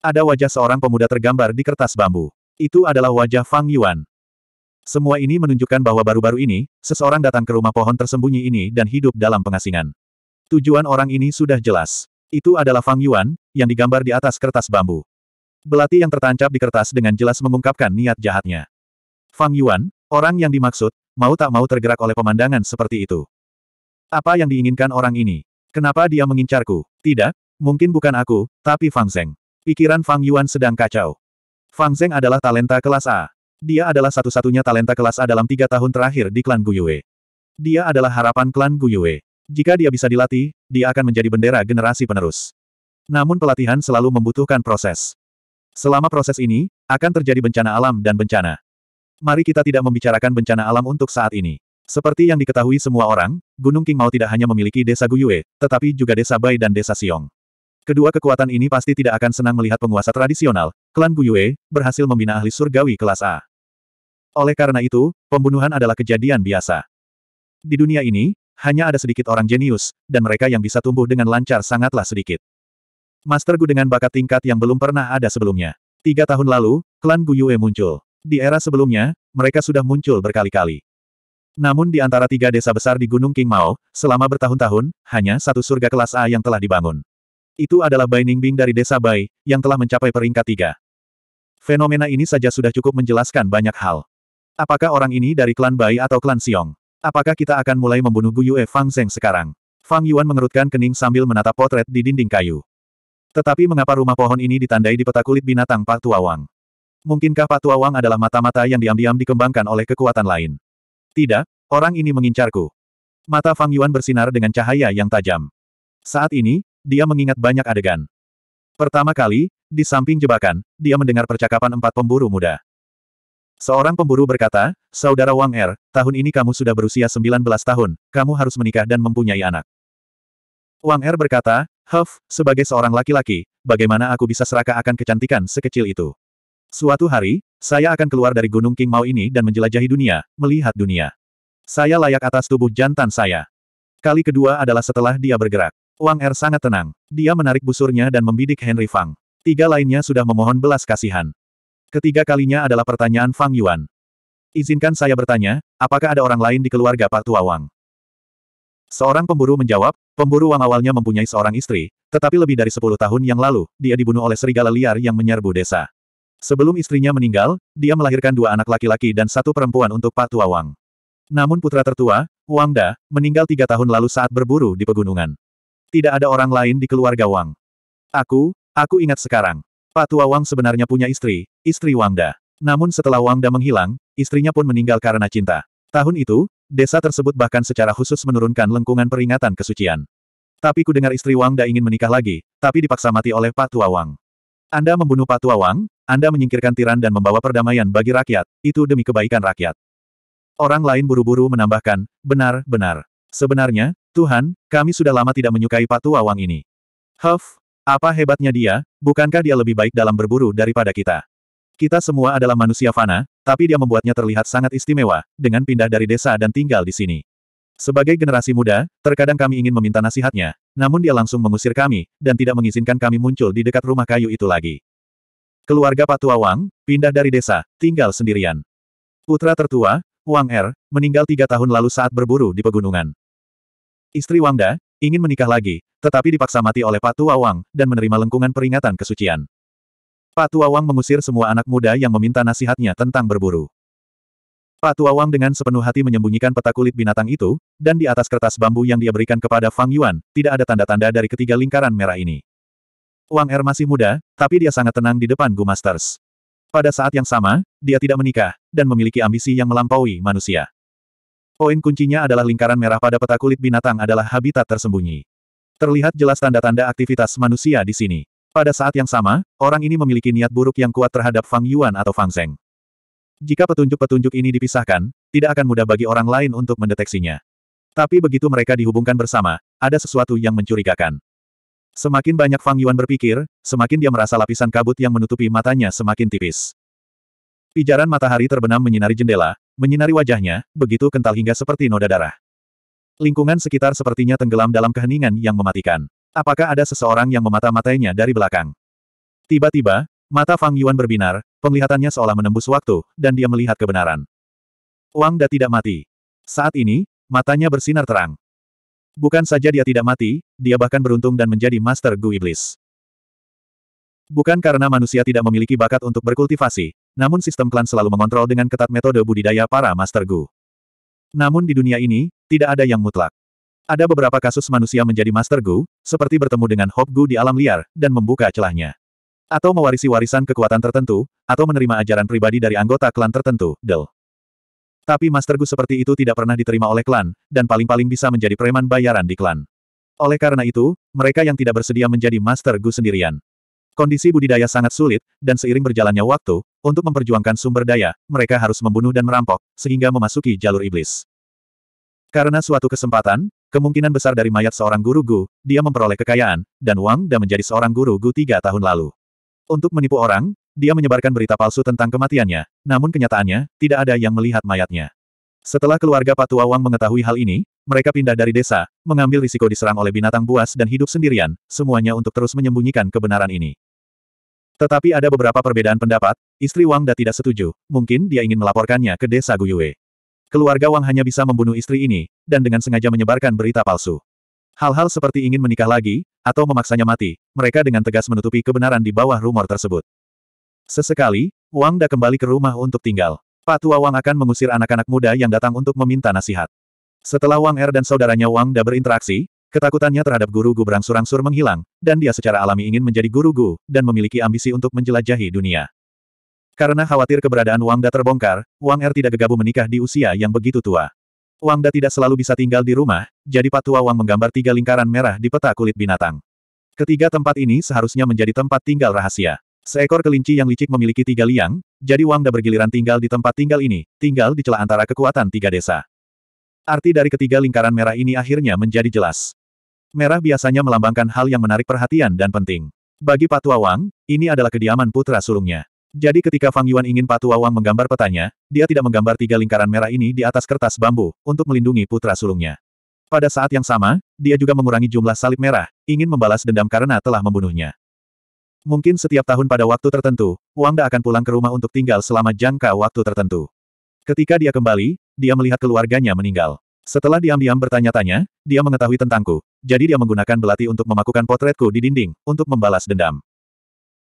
Ada wajah seorang pemuda tergambar di kertas bambu. Itu adalah wajah Fang Yuan. Semua ini menunjukkan bahwa baru-baru ini, seseorang datang ke rumah pohon tersembunyi ini dan hidup dalam pengasingan. Tujuan orang ini sudah jelas. Itu adalah Fang Yuan, yang digambar di atas kertas bambu. Belati yang tertancap di kertas dengan jelas mengungkapkan niat jahatnya. Fang Yuan, orang yang dimaksud, mau tak mau tergerak oleh pemandangan seperti itu. Apa yang diinginkan orang ini? Kenapa dia mengincarku? Tidak, mungkin bukan aku, tapi Fang Zeng. Pikiran Fang Yuan sedang kacau. Fang Zeng adalah talenta kelas A. Dia adalah satu-satunya talenta kelas A dalam tiga tahun terakhir di klan Guyue. Dia adalah harapan klan Guyue. Jika dia bisa dilatih, dia akan menjadi bendera generasi penerus. Namun pelatihan selalu membutuhkan proses. Selama proses ini, akan terjadi bencana alam dan bencana. Mari kita tidak membicarakan bencana alam untuk saat ini. Seperti yang diketahui semua orang, Gunung King mau tidak hanya memiliki desa Guyue, tetapi juga desa Bai dan desa Siong. Kedua kekuatan ini pasti tidak akan senang melihat penguasa tradisional, klan Guyue, berhasil membina ahli surgawi kelas A. Oleh karena itu, pembunuhan adalah kejadian biasa. Di dunia ini, hanya ada sedikit orang jenius, dan mereka yang bisa tumbuh dengan lancar sangatlah sedikit. Master Gu dengan bakat tingkat yang belum pernah ada sebelumnya. Tiga tahun lalu, klan Guyue muncul. Di era sebelumnya, mereka sudah muncul berkali-kali. Namun di antara tiga desa besar di Gunung King Mao, selama bertahun-tahun, hanya satu surga kelas A yang telah dibangun. Itu adalah Bai Ningbing dari desa Bai, yang telah mencapai peringkat tiga. Fenomena ini saja sudah cukup menjelaskan banyak hal. Apakah orang ini dari klan Bai atau klan Xiong? Apakah kita akan mulai membunuh Guyue Fang Zeng sekarang? Fang Yuan mengerutkan kening sambil menatap potret di dinding kayu. Tetapi mengapa rumah pohon ini ditandai di peta kulit binatang Pak Tuawang? Mungkinkah Pak Tuawang adalah mata-mata yang diam-diam dikembangkan oleh kekuatan lain? Tidak, orang ini mengincarku. Mata Fang Yuan bersinar dengan cahaya yang tajam. Saat ini, dia mengingat banyak adegan. Pertama kali, di samping jebakan, dia mendengar percakapan empat pemburu muda. Seorang pemburu berkata, Saudara Wang Er, tahun ini kamu sudah berusia 19 tahun, kamu harus menikah dan mempunyai anak. Wang Er berkata, Huff, sebagai seorang laki-laki, bagaimana aku bisa serakah akan kecantikan sekecil itu? Suatu hari, saya akan keluar dari Gunung King Mao ini dan menjelajahi dunia, melihat dunia. Saya layak atas tubuh jantan saya. Kali kedua adalah setelah dia bergerak. Wang Er sangat tenang. Dia menarik busurnya dan membidik Henry Fang. Tiga lainnya sudah memohon belas kasihan. Ketiga kalinya adalah pertanyaan Fang Yuan. Izinkan saya bertanya, apakah ada orang lain di keluarga Pak Tua Wang? Seorang pemburu menjawab, pemburu Wang awalnya mempunyai seorang istri, tetapi lebih dari sepuluh tahun yang lalu, dia dibunuh oleh serigala liar yang menyerbu desa. Sebelum istrinya meninggal, dia melahirkan dua anak laki-laki dan satu perempuan untuk Pak Tua Wang. Namun putra tertua, Wang Da, meninggal tiga tahun lalu saat berburu di pegunungan. Tidak ada orang lain di keluarga Wang. Aku, aku ingat sekarang. Pak Tua Wang sebenarnya punya istri, istri Wang Da. Namun setelah Wang Da menghilang, istrinya pun meninggal karena cinta. Tahun itu, desa tersebut bahkan secara khusus menurunkan lengkungan peringatan kesucian. Tapi ku dengar istri Wang Da ingin menikah lagi, tapi dipaksa mati oleh Pak Tua Wang. Anda membunuh Patu Wang, Anda menyingkirkan tiran dan membawa perdamaian bagi rakyat, itu demi kebaikan rakyat. Orang lain buru-buru menambahkan, benar, benar. Sebenarnya, Tuhan, kami sudah lama tidak menyukai Patu Wang ini. Huff, apa hebatnya dia, bukankah dia lebih baik dalam berburu daripada kita? Kita semua adalah manusia fana, tapi dia membuatnya terlihat sangat istimewa, dengan pindah dari desa dan tinggal di sini. Sebagai generasi muda, terkadang kami ingin meminta nasihatnya, namun dia langsung mengusir kami, dan tidak mengizinkan kami muncul di dekat rumah kayu itu lagi. Keluarga Patua Wang, pindah dari desa, tinggal sendirian. Putra tertua, Wang Er, meninggal tiga tahun lalu saat berburu di pegunungan. Istri Wang Da, ingin menikah lagi, tetapi dipaksa mati oleh Patua Wang, dan menerima lengkungan peringatan kesucian. Patua Wang mengusir semua anak muda yang meminta nasihatnya tentang berburu. Pak Tua Wang dengan sepenuh hati menyembunyikan peta kulit binatang itu, dan di atas kertas bambu yang dia berikan kepada Fang Yuan, tidak ada tanda-tanda dari ketiga lingkaran merah ini. Wang Er masih muda, tapi dia sangat tenang di depan Gu Masters. Pada saat yang sama, dia tidak menikah, dan memiliki ambisi yang melampaui manusia. Poin kuncinya adalah lingkaran merah pada peta kulit binatang adalah habitat tersembunyi. Terlihat jelas tanda-tanda aktivitas manusia di sini. Pada saat yang sama, orang ini memiliki niat buruk yang kuat terhadap Fang Yuan atau Fang Zeng. Jika petunjuk-petunjuk ini dipisahkan, tidak akan mudah bagi orang lain untuk mendeteksinya. Tapi begitu mereka dihubungkan bersama, ada sesuatu yang mencurigakan. Semakin banyak Fang Yuan berpikir, semakin dia merasa lapisan kabut yang menutupi matanya semakin tipis. Pijaran matahari terbenam menyinari jendela, menyinari wajahnya, begitu kental hingga seperti noda darah. Lingkungan sekitar sepertinya tenggelam dalam keheningan yang mematikan. Apakah ada seseorang yang memata-matainya dari belakang? Tiba-tiba, Mata Fang Yuan berbinar, penglihatannya seolah menembus waktu, dan dia melihat kebenaran. Wang Da tidak mati. Saat ini, matanya bersinar terang. Bukan saja dia tidak mati, dia bahkan beruntung dan menjadi Master Gu Iblis. Bukan karena manusia tidak memiliki bakat untuk berkultivasi, namun sistem klan selalu mengontrol dengan ketat metode budidaya para Master Gu. Namun di dunia ini, tidak ada yang mutlak. Ada beberapa kasus manusia menjadi Master Gu, seperti bertemu dengan Hope Gu di alam liar, dan membuka celahnya. Atau mewarisi warisan kekuatan tertentu, atau menerima ajaran pribadi dari anggota klan tertentu, Del. Tapi Master Gu seperti itu tidak pernah diterima oleh klan, dan paling-paling bisa menjadi preman bayaran di klan. Oleh karena itu, mereka yang tidak bersedia menjadi Master Gu sendirian. Kondisi budidaya sangat sulit, dan seiring berjalannya waktu, untuk memperjuangkan sumber daya, mereka harus membunuh dan merampok, sehingga memasuki jalur iblis. Karena suatu kesempatan, kemungkinan besar dari mayat seorang guru Gu, dia memperoleh kekayaan, dan Wang dan menjadi seorang guru Gu tiga tahun lalu. Untuk menipu orang, dia menyebarkan berita palsu tentang kematiannya, namun kenyataannya, tidak ada yang melihat mayatnya. Setelah keluarga Patua Wang mengetahui hal ini, mereka pindah dari desa, mengambil risiko diserang oleh binatang buas dan hidup sendirian, semuanya untuk terus menyembunyikan kebenaran ini. Tetapi ada beberapa perbedaan pendapat, istri Wang Da tidak setuju, mungkin dia ingin melaporkannya ke desa Guyue. Keluarga Wang hanya bisa membunuh istri ini, dan dengan sengaja menyebarkan berita palsu. Hal-hal seperti ingin menikah lagi, atau memaksanya mati, mereka dengan tegas menutupi kebenaran di bawah rumor tersebut. Sesekali, Wang Da kembali ke rumah untuk tinggal. Pak Tua Wang akan mengusir anak-anak muda yang datang untuk meminta nasihat. Setelah Wang Er dan saudaranya Wang Da berinteraksi, ketakutannya terhadap guru Gu berangsur-angsur menghilang, dan dia secara alami ingin menjadi guru Gu, dan memiliki ambisi untuk menjelajahi dunia. Karena khawatir keberadaan Wang Da terbongkar, Wang Er tidak gegabah menikah di usia yang begitu tua. Wangda tidak selalu bisa tinggal di rumah, jadi Patua Wang menggambar tiga lingkaran merah di peta kulit binatang. Ketiga tempat ini seharusnya menjadi tempat tinggal rahasia. Seekor kelinci yang licik memiliki tiga liang, jadi Wangda bergiliran tinggal di tempat tinggal ini, tinggal di celah antara kekuatan tiga desa. Arti dari ketiga lingkaran merah ini akhirnya menjadi jelas. Merah biasanya melambangkan hal yang menarik perhatian dan penting. Bagi Patua Wang, ini adalah kediaman putra sulungnya. Jadi ketika Fang Yuan ingin Patu Awang menggambar petanya, dia tidak menggambar tiga lingkaran merah ini di atas kertas bambu, untuk melindungi putra sulungnya. Pada saat yang sama, dia juga mengurangi jumlah salib merah, ingin membalas dendam karena telah membunuhnya. Mungkin setiap tahun pada waktu tertentu, Wang Da akan pulang ke rumah untuk tinggal selama jangka waktu tertentu. Ketika dia kembali, dia melihat keluarganya meninggal. Setelah diam-diam bertanya-tanya, dia mengetahui tentangku, jadi dia menggunakan belati untuk memakukan potretku di dinding, untuk membalas dendam.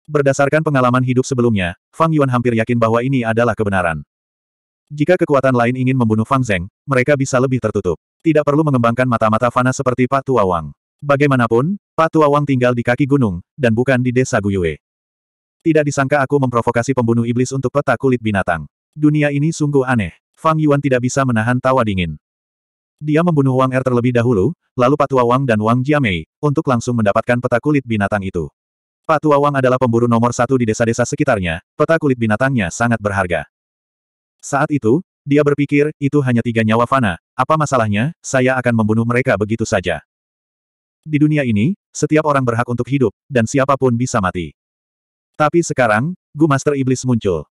Berdasarkan pengalaman hidup sebelumnya, Fang Yuan hampir yakin bahwa ini adalah kebenaran. Jika kekuatan lain ingin membunuh Fang Zeng, mereka bisa lebih tertutup. Tidak perlu mengembangkan mata-mata fana seperti Pak Tua Wang. Bagaimanapun, Pak Tua Wang tinggal di kaki gunung, dan bukan di desa Guyue. Tidak disangka aku memprovokasi pembunuh iblis untuk peta kulit binatang. Dunia ini sungguh aneh. Fang Yuan tidak bisa menahan tawa dingin. Dia membunuh Wang Er terlebih dahulu, lalu Patua Wang dan Wang Jiamei, untuk langsung mendapatkan peta kulit binatang itu. Pak Tua Wang adalah pemburu nomor satu di desa-desa sekitarnya, peta kulit binatangnya sangat berharga. Saat itu, dia berpikir, itu hanya tiga nyawa fana, apa masalahnya, saya akan membunuh mereka begitu saja. Di dunia ini, setiap orang berhak untuk hidup, dan siapapun bisa mati. Tapi sekarang, Gu Master Iblis muncul.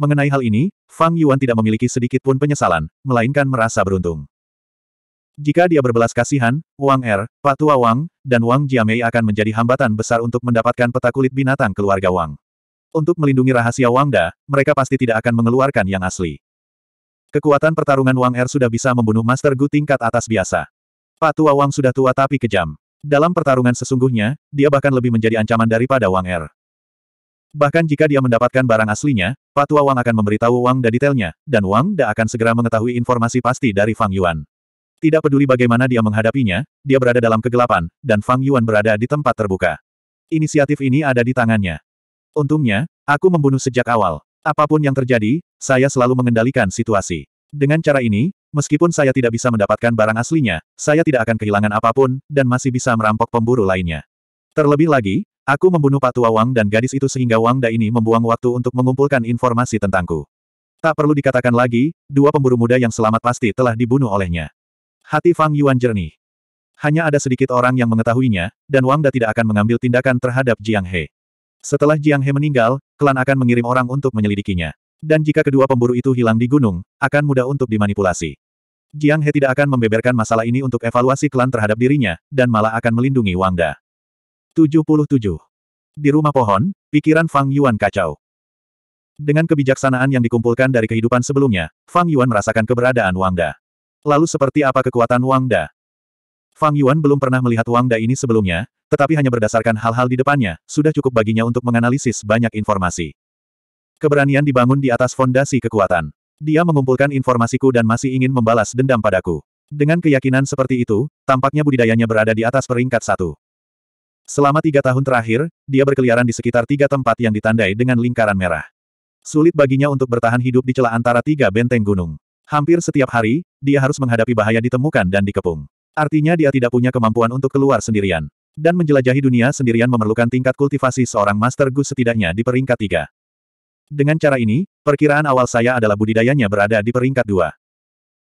Mengenai hal ini, Fang Yuan tidak memiliki sedikit pun penyesalan, melainkan merasa beruntung. Jika dia berbelas kasihan, Wang Er, Patua Wang, dan Wang Jiamei akan menjadi hambatan besar untuk mendapatkan peta kulit binatang keluarga Wang. Untuk melindungi rahasia Wang Da, mereka pasti tidak akan mengeluarkan yang asli. Kekuatan pertarungan Wang Er sudah bisa membunuh Master Gu tingkat atas biasa. Patua Wang sudah tua tapi kejam. Dalam pertarungan sesungguhnya, dia bahkan lebih menjadi ancaman daripada Wang Er. Bahkan jika dia mendapatkan barang aslinya, Patua Wang akan memberitahu Wang Da detailnya, dan Wang Da akan segera mengetahui informasi pasti dari Fang Yuan. Tidak peduli bagaimana dia menghadapinya, dia berada dalam kegelapan, dan Fang Yuan berada di tempat terbuka. Inisiatif ini ada di tangannya. Untungnya, aku membunuh sejak awal. Apapun yang terjadi, saya selalu mengendalikan situasi. Dengan cara ini, meskipun saya tidak bisa mendapatkan barang aslinya, saya tidak akan kehilangan apapun, dan masih bisa merampok pemburu lainnya. Terlebih lagi, aku membunuh Patua Wang dan gadis itu sehingga Wang Da ini membuang waktu untuk mengumpulkan informasi tentangku. Tak perlu dikatakan lagi, dua pemburu muda yang selamat pasti telah dibunuh olehnya. Hati Fang Yuan jernih. Hanya ada sedikit orang yang mengetahuinya, dan Wang Da tidak akan mengambil tindakan terhadap Jiang He. Setelah Jiang He meninggal, klan akan mengirim orang untuk menyelidikinya. Dan jika kedua pemburu itu hilang di gunung, akan mudah untuk dimanipulasi. Jiang He tidak akan membeberkan masalah ini untuk evaluasi klan terhadap dirinya, dan malah akan melindungi Wang Da. 77. Di rumah pohon, pikiran Fang Yuan kacau. Dengan kebijaksanaan yang dikumpulkan dari kehidupan sebelumnya, Fang Yuan merasakan keberadaan Wang Da. Lalu seperti apa kekuatan Wang Da? Fang Yuan belum pernah melihat Wang Da ini sebelumnya, tetapi hanya berdasarkan hal-hal di depannya, sudah cukup baginya untuk menganalisis banyak informasi. Keberanian dibangun di atas fondasi kekuatan. Dia mengumpulkan informasiku dan masih ingin membalas dendam padaku. Dengan keyakinan seperti itu, tampaknya budidayanya berada di atas peringkat satu. Selama tiga tahun terakhir, dia berkeliaran di sekitar tiga tempat yang ditandai dengan lingkaran merah. Sulit baginya untuk bertahan hidup di celah antara tiga benteng gunung. Hampir setiap hari, dia harus menghadapi bahaya ditemukan dan dikepung. Artinya dia tidak punya kemampuan untuk keluar sendirian. Dan menjelajahi dunia sendirian memerlukan tingkat kultivasi seorang Master Gu setidaknya di peringkat tiga. Dengan cara ini, perkiraan awal saya adalah budidayanya berada di peringkat dua.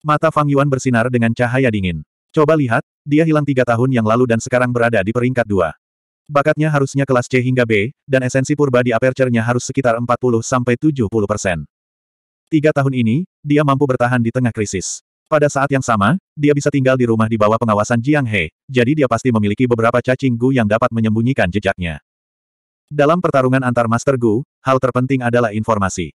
Mata Fang Yuan bersinar dengan cahaya dingin. Coba lihat, dia hilang tiga tahun yang lalu dan sekarang berada di peringkat dua. Bakatnya harusnya kelas C hingga B, dan esensi purba di aperture-nya harus sekitar 40-70%. persen. Tiga tahun ini, dia mampu bertahan di tengah krisis. Pada saat yang sama, dia bisa tinggal di rumah di bawah pengawasan Jiang He, jadi dia pasti memiliki beberapa cacing Gu yang dapat menyembunyikan jejaknya. Dalam pertarungan antar Master Gu, hal terpenting adalah informasi.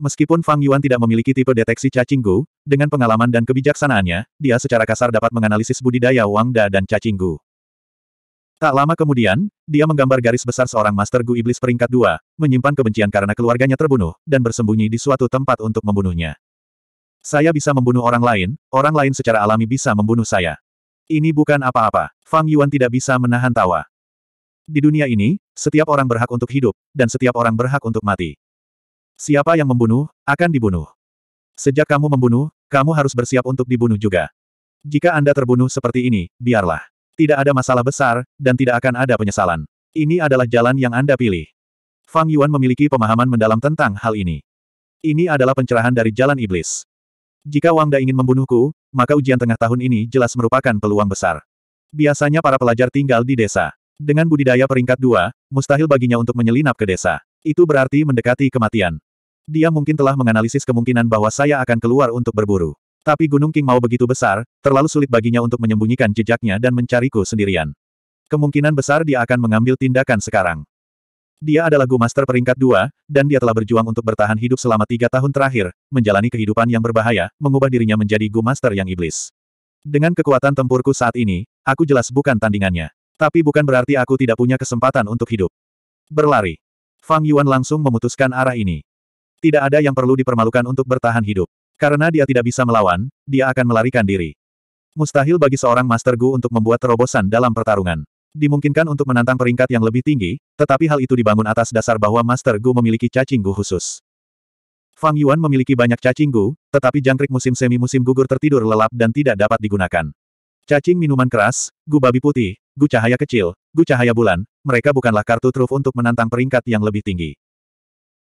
Meskipun Fang Yuan tidak memiliki tipe deteksi cacing Gu, dengan pengalaman dan kebijaksanaannya, dia secara kasar dapat menganalisis budidaya Wang Da dan cacing Gu. Tak lama kemudian, dia menggambar garis besar seorang Master Gu Iblis peringkat dua, menyimpan kebencian karena keluarganya terbunuh, dan bersembunyi di suatu tempat untuk membunuhnya. Saya bisa membunuh orang lain, orang lain secara alami bisa membunuh saya. Ini bukan apa-apa. Fang Yuan tidak bisa menahan tawa. Di dunia ini, setiap orang berhak untuk hidup, dan setiap orang berhak untuk mati. Siapa yang membunuh, akan dibunuh. Sejak kamu membunuh, kamu harus bersiap untuk dibunuh juga. Jika Anda terbunuh seperti ini, biarlah. Tidak ada masalah besar, dan tidak akan ada penyesalan. Ini adalah jalan yang Anda pilih. Fang Yuan memiliki pemahaman mendalam tentang hal ini. Ini adalah pencerahan dari jalan iblis. Jika Wang Da ingin membunuhku, maka ujian tengah tahun ini jelas merupakan peluang besar. Biasanya para pelajar tinggal di desa. Dengan budidaya peringkat dua, mustahil baginya untuk menyelinap ke desa. Itu berarti mendekati kematian. Dia mungkin telah menganalisis kemungkinan bahwa saya akan keluar untuk berburu. Tapi Gunung King mau begitu besar, terlalu sulit baginya untuk menyembunyikan jejaknya dan mencariku sendirian. Kemungkinan besar dia akan mengambil tindakan sekarang. Dia adalah Gu Master peringkat dua, dan dia telah berjuang untuk bertahan hidup selama tiga tahun terakhir, menjalani kehidupan yang berbahaya, mengubah dirinya menjadi Gu Master yang iblis. Dengan kekuatan tempurku saat ini, aku jelas bukan tandingannya. Tapi bukan berarti aku tidak punya kesempatan untuk hidup. Berlari. Fang Yuan langsung memutuskan arah ini. Tidak ada yang perlu dipermalukan untuk bertahan hidup. Karena dia tidak bisa melawan, dia akan melarikan diri. Mustahil bagi seorang Master Gu untuk membuat terobosan dalam pertarungan. Dimungkinkan untuk menantang peringkat yang lebih tinggi, tetapi hal itu dibangun atas dasar bahwa Master Gu memiliki cacing Gu khusus. Fang Yuan memiliki banyak cacing Gu, tetapi jangkrik musim semi-musim gugur tertidur lelap dan tidak dapat digunakan. Cacing minuman keras, Gu babi putih, Gu cahaya kecil, Gu cahaya bulan, mereka bukanlah kartu truf untuk menantang peringkat yang lebih tinggi.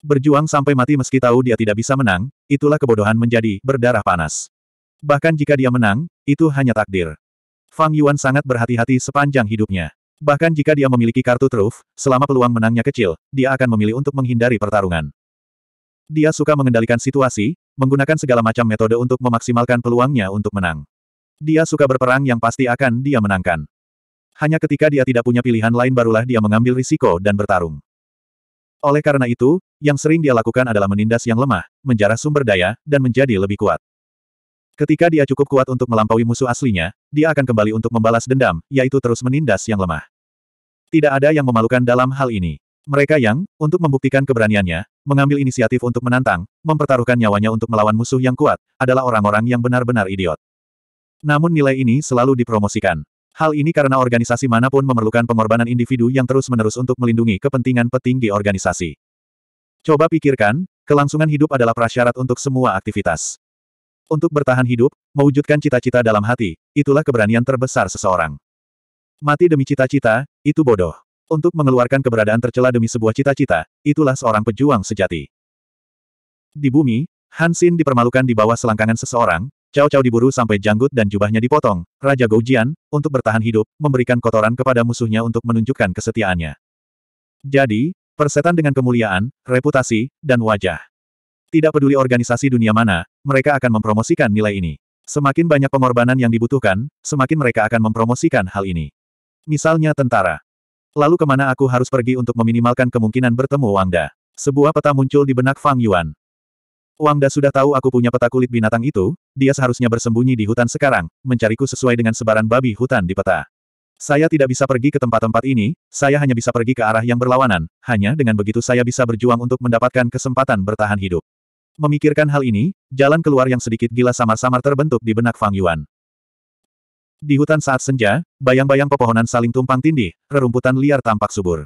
Berjuang sampai mati meski tahu dia tidak bisa menang, itulah kebodohan menjadi berdarah panas. Bahkan jika dia menang, itu hanya takdir. Fang Yuan sangat berhati-hati sepanjang hidupnya. Bahkan jika dia memiliki kartu truf, selama peluang menangnya kecil, dia akan memilih untuk menghindari pertarungan. Dia suka mengendalikan situasi, menggunakan segala macam metode untuk memaksimalkan peluangnya untuk menang. Dia suka berperang yang pasti akan dia menangkan. Hanya ketika dia tidak punya pilihan lain barulah dia mengambil risiko dan bertarung. Oleh karena itu, yang sering dia lakukan adalah menindas yang lemah, menjarah sumber daya, dan menjadi lebih kuat. Ketika dia cukup kuat untuk melampaui musuh aslinya, dia akan kembali untuk membalas dendam, yaitu terus menindas yang lemah. Tidak ada yang memalukan dalam hal ini. Mereka yang, untuk membuktikan keberaniannya, mengambil inisiatif untuk menantang, mempertaruhkan nyawanya untuk melawan musuh yang kuat, adalah orang-orang yang benar-benar idiot. Namun nilai ini selalu dipromosikan. Hal ini karena organisasi manapun memerlukan pengorbanan individu yang terus-menerus untuk melindungi kepentingan petinggi organisasi. Coba pikirkan, kelangsungan hidup adalah prasyarat untuk semua aktivitas. Untuk bertahan hidup, mewujudkan cita-cita dalam hati, itulah keberanian terbesar seseorang. Mati demi cita-cita, itu bodoh. Untuk mengeluarkan keberadaan tercela demi sebuah cita-cita, itulah seorang pejuang sejati. Di bumi, Hansin dipermalukan di bawah selangkangan seseorang, Cao Cao diburu sampai janggut dan jubahnya dipotong. Raja Goujian, untuk bertahan hidup, memberikan kotoran kepada musuhnya untuk menunjukkan kesetiaannya. Jadi, Persetan dengan kemuliaan, reputasi, dan wajah. Tidak peduli organisasi dunia mana, mereka akan mempromosikan nilai ini. Semakin banyak pengorbanan yang dibutuhkan, semakin mereka akan mempromosikan hal ini. Misalnya tentara. Lalu kemana aku harus pergi untuk meminimalkan kemungkinan bertemu Wangda? Sebuah peta muncul di benak Fang Yuan. Wangda sudah tahu aku punya peta kulit binatang itu, dia seharusnya bersembunyi di hutan sekarang, mencariku sesuai dengan sebaran babi hutan di peta. Saya tidak bisa pergi ke tempat-tempat ini, saya hanya bisa pergi ke arah yang berlawanan, hanya dengan begitu saya bisa berjuang untuk mendapatkan kesempatan bertahan hidup. Memikirkan hal ini, jalan keluar yang sedikit gila samar-samar terbentuk di benak Fang Yuan. Di hutan saat senja, bayang-bayang pepohonan saling tumpang tindih, rerumputan liar tampak subur.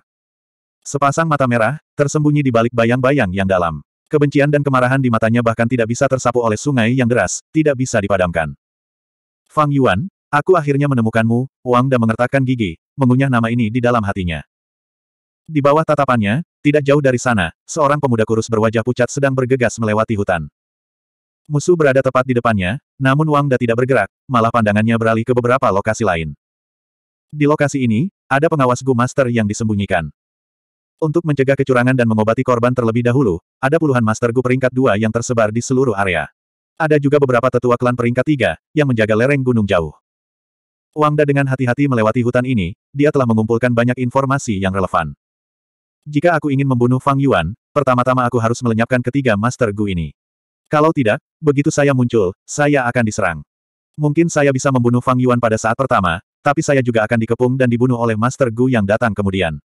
Sepasang mata merah, tersembunyi di balik bayang-bayang yang dalam. Kebencian dan kemarahan di matanya bahkan tidak bisa tersapu oleh sungai yang deras, tidak bisa dipadamkan. Fang Yuan, Aku akhirnya menemukanmu, Wang Da mengertakkan gigi, mengunyah nama ini di dalam hatinya. Di bawah tatapannya, tidak jauh dari sana, seorang pemuda kurus berwajah pucat sedang bergegas melewati hutan. Musuh berada tepat di depannya, namun Wang Da tidak bergerak, malah pandangannya beralih ke beberapa lokasi lain. Di lokasi ini, ada pengawas Gu Master yang disembunyikan. Untuk mencegah kecurangan dan mengobati korban terlebih dahulu, ada puluhan Master Gu peringkat dua yang tersebar di seluruh area. Ada juga beberapa tetua klan peringkat tiga yang menjaga lereng gunung jauh. Wang Da dengan hati-hati melewati hutan ini, dia telah mengumpulkan banyak informasi yang relevan. Jika aku ingin membunuh Fang Yuan, pertama-tama aku harus melenyapkan ketiga Master Gu ini. Kalau tidak, begitu saya muncul, saya akan diserang. Mungkin saya bisa membunuh Fang Yuan pada saat pertama, tapi saya juga akan dikepung dan dibunuh oleh Master Gu yang datang kemudian.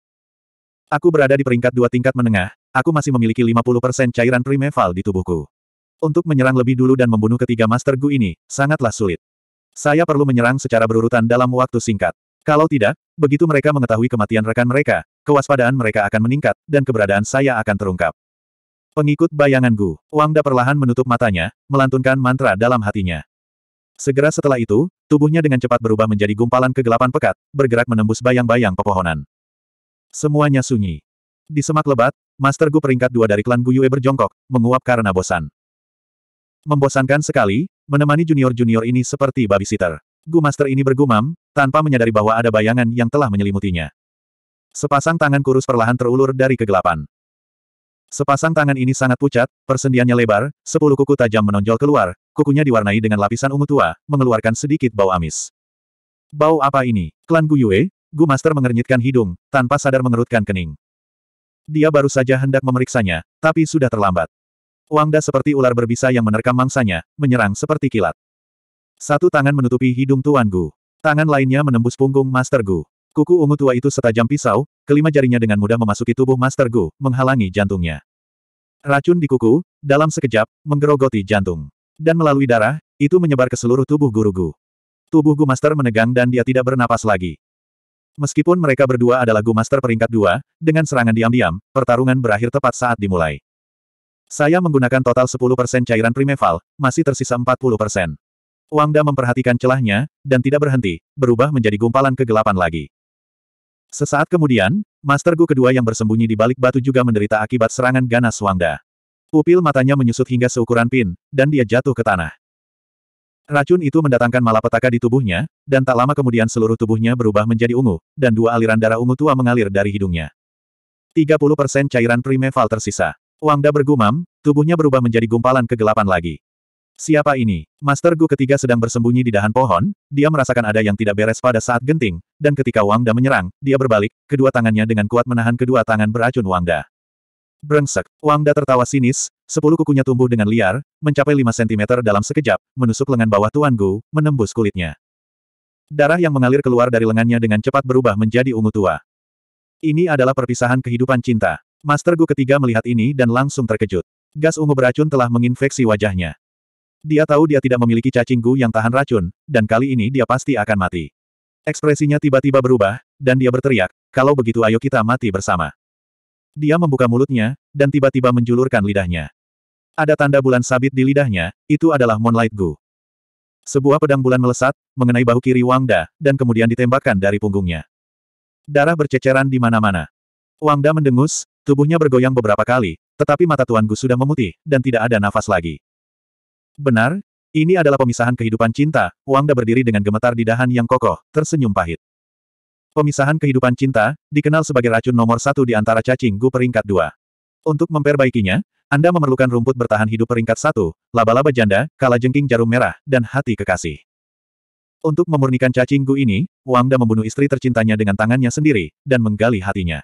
Aku berada di peringkat dua tingkat menengah, aku masih memiliki 50% cairan primeval di tubuhku. Untuk menyerang lebih dulu dan membunuh ketiga Master Gu ini, sangatlah sulit. Saya perlu menyerang secara berurutan dalam waktu singkat. Kalau tidak, begitu mereka mengetahui kematian rekan mereka, kewaspadaan mereka akan meningkat, dan keberadaan saya akan terungkap. Pengikut bayangan Gu, Wangda perlahan menutup matanya, melantunkan mantra dalam hatinya. Segera setelah itu, tubuhnya dengan cepat berubah menjadi gumpalan kegelapan pekat, bergerak menembus bayang-bayang pepohonan. Semuanya sunyi. Di semak lebat, Master Gu peringkat dua dari klan Buyue berjongkok, menguap karena bosan. Membosankan sekali, Menemani junior-junior ini seperti babysitter. Gu Master ini bergumam, tanpa menyadari bahwa ada bayangan yang telah menyelimutinya. Sepasang tangan kurus perlahan terulur dari kegelapan. Sepasang tangan ini sangat pucat, persendiannya lebar, sepuluh kuku tajam menonjol keluar, kukunya diwarnai dengan lapisan ungu tua, mengeluarkan sedikit bau amis. Bau apa ini? Klan Gu Yue? Gu Master mengernyitkan hidung, tanpa sadar mengerutkan kening. Dia baru saja hendak memeriksanya, tapi sudah terlambat. Wangda seperti ular berbisa yang menerkam mangsanya, menyerang seperti kilat. Satu tangan menutupi hidung Tuan Gu. Tangan lainnya menembus punggung Master Gu. Kuku ungu tua itu setajam pisau, kelima jarinya dengan mudah memasuki tubuh Master Gu, menghalangi jantungnya. Racun di kuku, dalam sekejap, menggerogoti jantung. Dan melalui darah, itu menyebar ke seluruh tubuh Guru Gu. Tubuh Gu Master menegang dan dia tidak bernapas lagi. Meskipun mereka berdua adalah Gu Master peringkat dua, dengan serangan diam-diam, pertarungan berakhir tepat saat dimulai. Saya menggunakan total 10% cairan primeval, masih tersisa 40%. Wangda memperhatikan celahnya, dan tidak berhenti, berubah menjadi gumpalan kegelapan lagi. Sesaat kemudian, Master Gu kedua yang bersembunyi di balik batu juga menderita akibat serangan ganas Wangda. Pupil matanya menyusut hingga seukuran pin, dan dia jatuh ke tanah. Racun itu mendatangkan malapetaka di tubuhnya, dan tak lama kemudian seluruh tubuhnya berubah menjadi ungu, dan dua aliran darah ungu tua mengalir dari hidungnya. 30% cairan primeval tersisa. Wang Da bergumam, tubuhnya berubah menjadi gumpalan kegelapan lagi. Siapa ini? Master Gu ketiga sedang bersembunyi di dahan pohon, dia merasakan ada yang tidak beres pada saat genting, dan ketika Wang Da menyerang, dia berbalik, kedua tangannya dengan kuat menahan kedua tangan beracun Wang Da. Brengsek, Wang Da tertawa sinis, sepuluh kukunya tumbuh dengan liar, mencapai lima sentimeter dalam sekejap, menusuk lengan bawah Tuan Gu, menembus kulitnya. Darah yang mengalir keluar dari lengannya dengan cepat berubah menjadi ungu tua. Ini adalah perpisahan kehidupan cinta. Master Gu ketiga melihat ini dan langsung terkejut. Gas ungu beracun telah menginfeksi wajahnya. Dia tahu dia tidak memiliki cacing Gu yang tahan racun, dan kali ini dia pasti akan mati. Ekspresinya tiba-tiba berubah, dan dia berteriak, kalau begitu ayo kita mati bersama. Dia membuka mulutnya, dan tiba-tiba menjulurkan lidahnya. Ada tanda bulan sabit di lidahnya, itu adalah Moonlight Gu. Sebuah pedang bulan melesat, mengenai bahu kiri Wangda, dan kemudian ditembakkan dari punggungnya. Darah berceceran di mana-mana. Wangda mendengus, Tubuhnya bergoyang beberapa kali, tetapi mata Tuan Gu sudah memutih, dan tidak ada nafas lagi. Benar, ini adalah pemisahan kehidupan cinta, Wangda berdiri dengan gemetar di dahan yang kokoh, tersenyum pahit. Pemisahan kehidupan cinta, dikenal sebagai racun nomor satu di antara cacing gu peringkat dua. Untuk memperbaikinya, Anda memerlukan rumput bertahan hidup peringkat satu, laba-laba janda, kala jengking jarum merah, dan hati kekasih. Untuk memurnikan cacing gu ini, Wangda membunuh istri tercintanya dengan tangannya sendiri, dan menggali hatinya.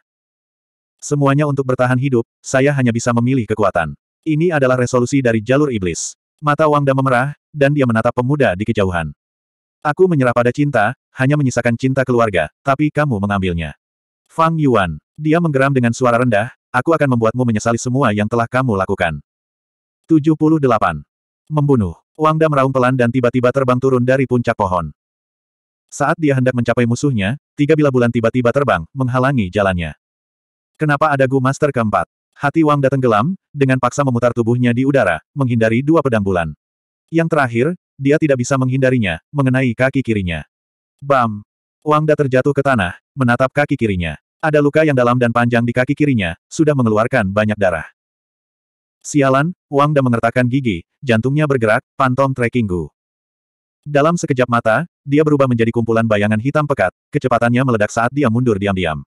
Semuanya untuk bertahan hidup, saya hanya bisa memilih kekuatan. Ini adalah resolusi dari jalur iblis. Mata Wangda memerah, dan dia menatap pemuda di kejauhan. Aku menyerah pada cinta, hanya menyisakan cinta keluarga, tapi kamu mengambilnya. Fang Yuan, dia menggeram dengan suara rendah, aku akan membuatmu menyesali semua yang telah kamu lakukan. 78. Membunuh. Wangda meraung pelan dan tiba-tiba terbang turun dari puncak pohon. Saat dia hendak mencapai musuhnya, tiga bila bulan tiba-tiba terbang, menghalangi jalannya. Kenapa ada Gu Master keempat? Hati Wang datang gelam, dengan paksa memutar tubuhnya di udara, menghindari dua pedang bulan. Yang terakhir, dia tidak bisa menghindarinya, mengenai kaki kirinya. Bam! Wang Da terjatuh ke tanah, menatap kaki kirinya. Ada luka yang dalam dan panjang di kaki kirinya, sudah mengeluarkan banyak darah. Sialan, Wang Da mengertakkan gigi, jantungnya bergerak, pantom tracking Gu. Dalam sekejap mata, dia berubah menjadi kumpulan bayangan hitam pekat, kecepatannya meledak saat dia mundur diam-diam.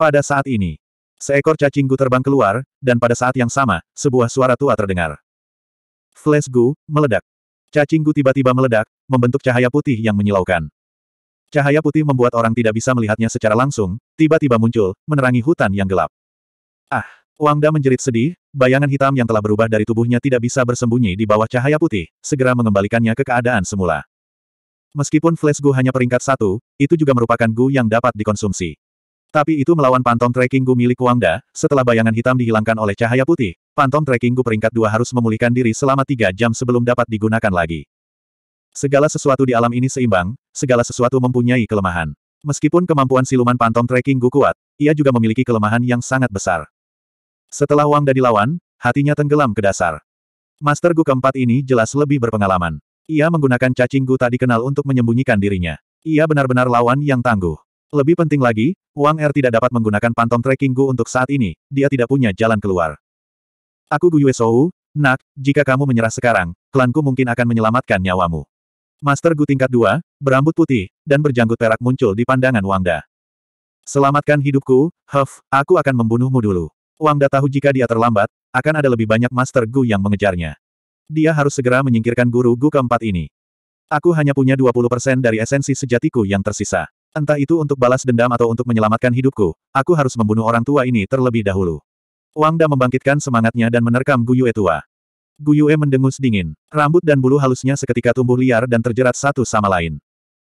Pada saat ini, seekor cacing gu terbang keluar, dan pada saat yang sama, sebuah suara tua terdengar. Flash gu, meledak. Cacing gu tiba-tiba meledak, membentuk cahaya putih yang menyilaukan. Cahaya putih membuat orang tidak bisa melihatnya secara langsung, tiba-tiba muncul, menerangi hutan yang gelap. Ah, Wangda menjerit sedih, bayangan hitam yang telah berubah dari tubuhnya tidak bisa bersembunyi di bawah cahaya putih, segera mengembalikannya ke keadaan semula. Meskipun flash Gu hanya peringkat satu, itu juga merupakan Gu yang dapat dikonsumsi. Tapi itu melawan Pantom Trekking Gu milik Wangda, setelah bayangan hitam dihilangkan oleh cahaya putih, Pantom Trekking Gu peringkat dua harus memulihkan diri selama tiga jam sebelum dapat digunakan lagi. Segala sesuatu di alam ini seimbang, segala sesuatu mempunyai kelemahan. Meskipun kemampuan siluman Pantom Trekking Gu kuat, ia juga memiliki kelemahan yang sangat besar. Setelah Wangda dilawan, hatinya tenggelam ke dasar. Master Gu keempat ini jelas lebih berpengalaman. Ia menggunakan cacing Gu tak dikenal untuk menyembunyikan dirinya. Ia benar-benar lawan yang tangguh. Lebih penting lagi, Wang Er tidak dapat menggunakan pantom tracking Gu untuk saat ini, dia tidak punya jalan keluar. Aku Gu Yue Shou, nak, jika kamu menyerah sekarang, klanku mungkin akan menyelamatkan nyawamu. Master Gu tingkat 2, berambut putih, dan berjanggut perak muncul di pandangan Wang Da. Selamatkan hidupku, Huff, aku akan membunuhmu dulu. Wang Da tahu jika dia terlambat, akan ada lebih banyak Master Gu yang mengejarnya. Dia harus segera menyingkirkan guru Gu keempat ini. Aku hanya punya 20% dari esensi sejatiku yang tersisa. Entah itu untuk balas dendam atau untuk menyelamatkan hidupku, aku harus membunuh orang tua ini terlebih dahulu. Wang Da membangkitkan semangatnya dan menerkam Guyue tua. Guyue mendengus dingin. Rambut dan bulu halusnya seketika tumbuh liar dan terjerat satu sama lain.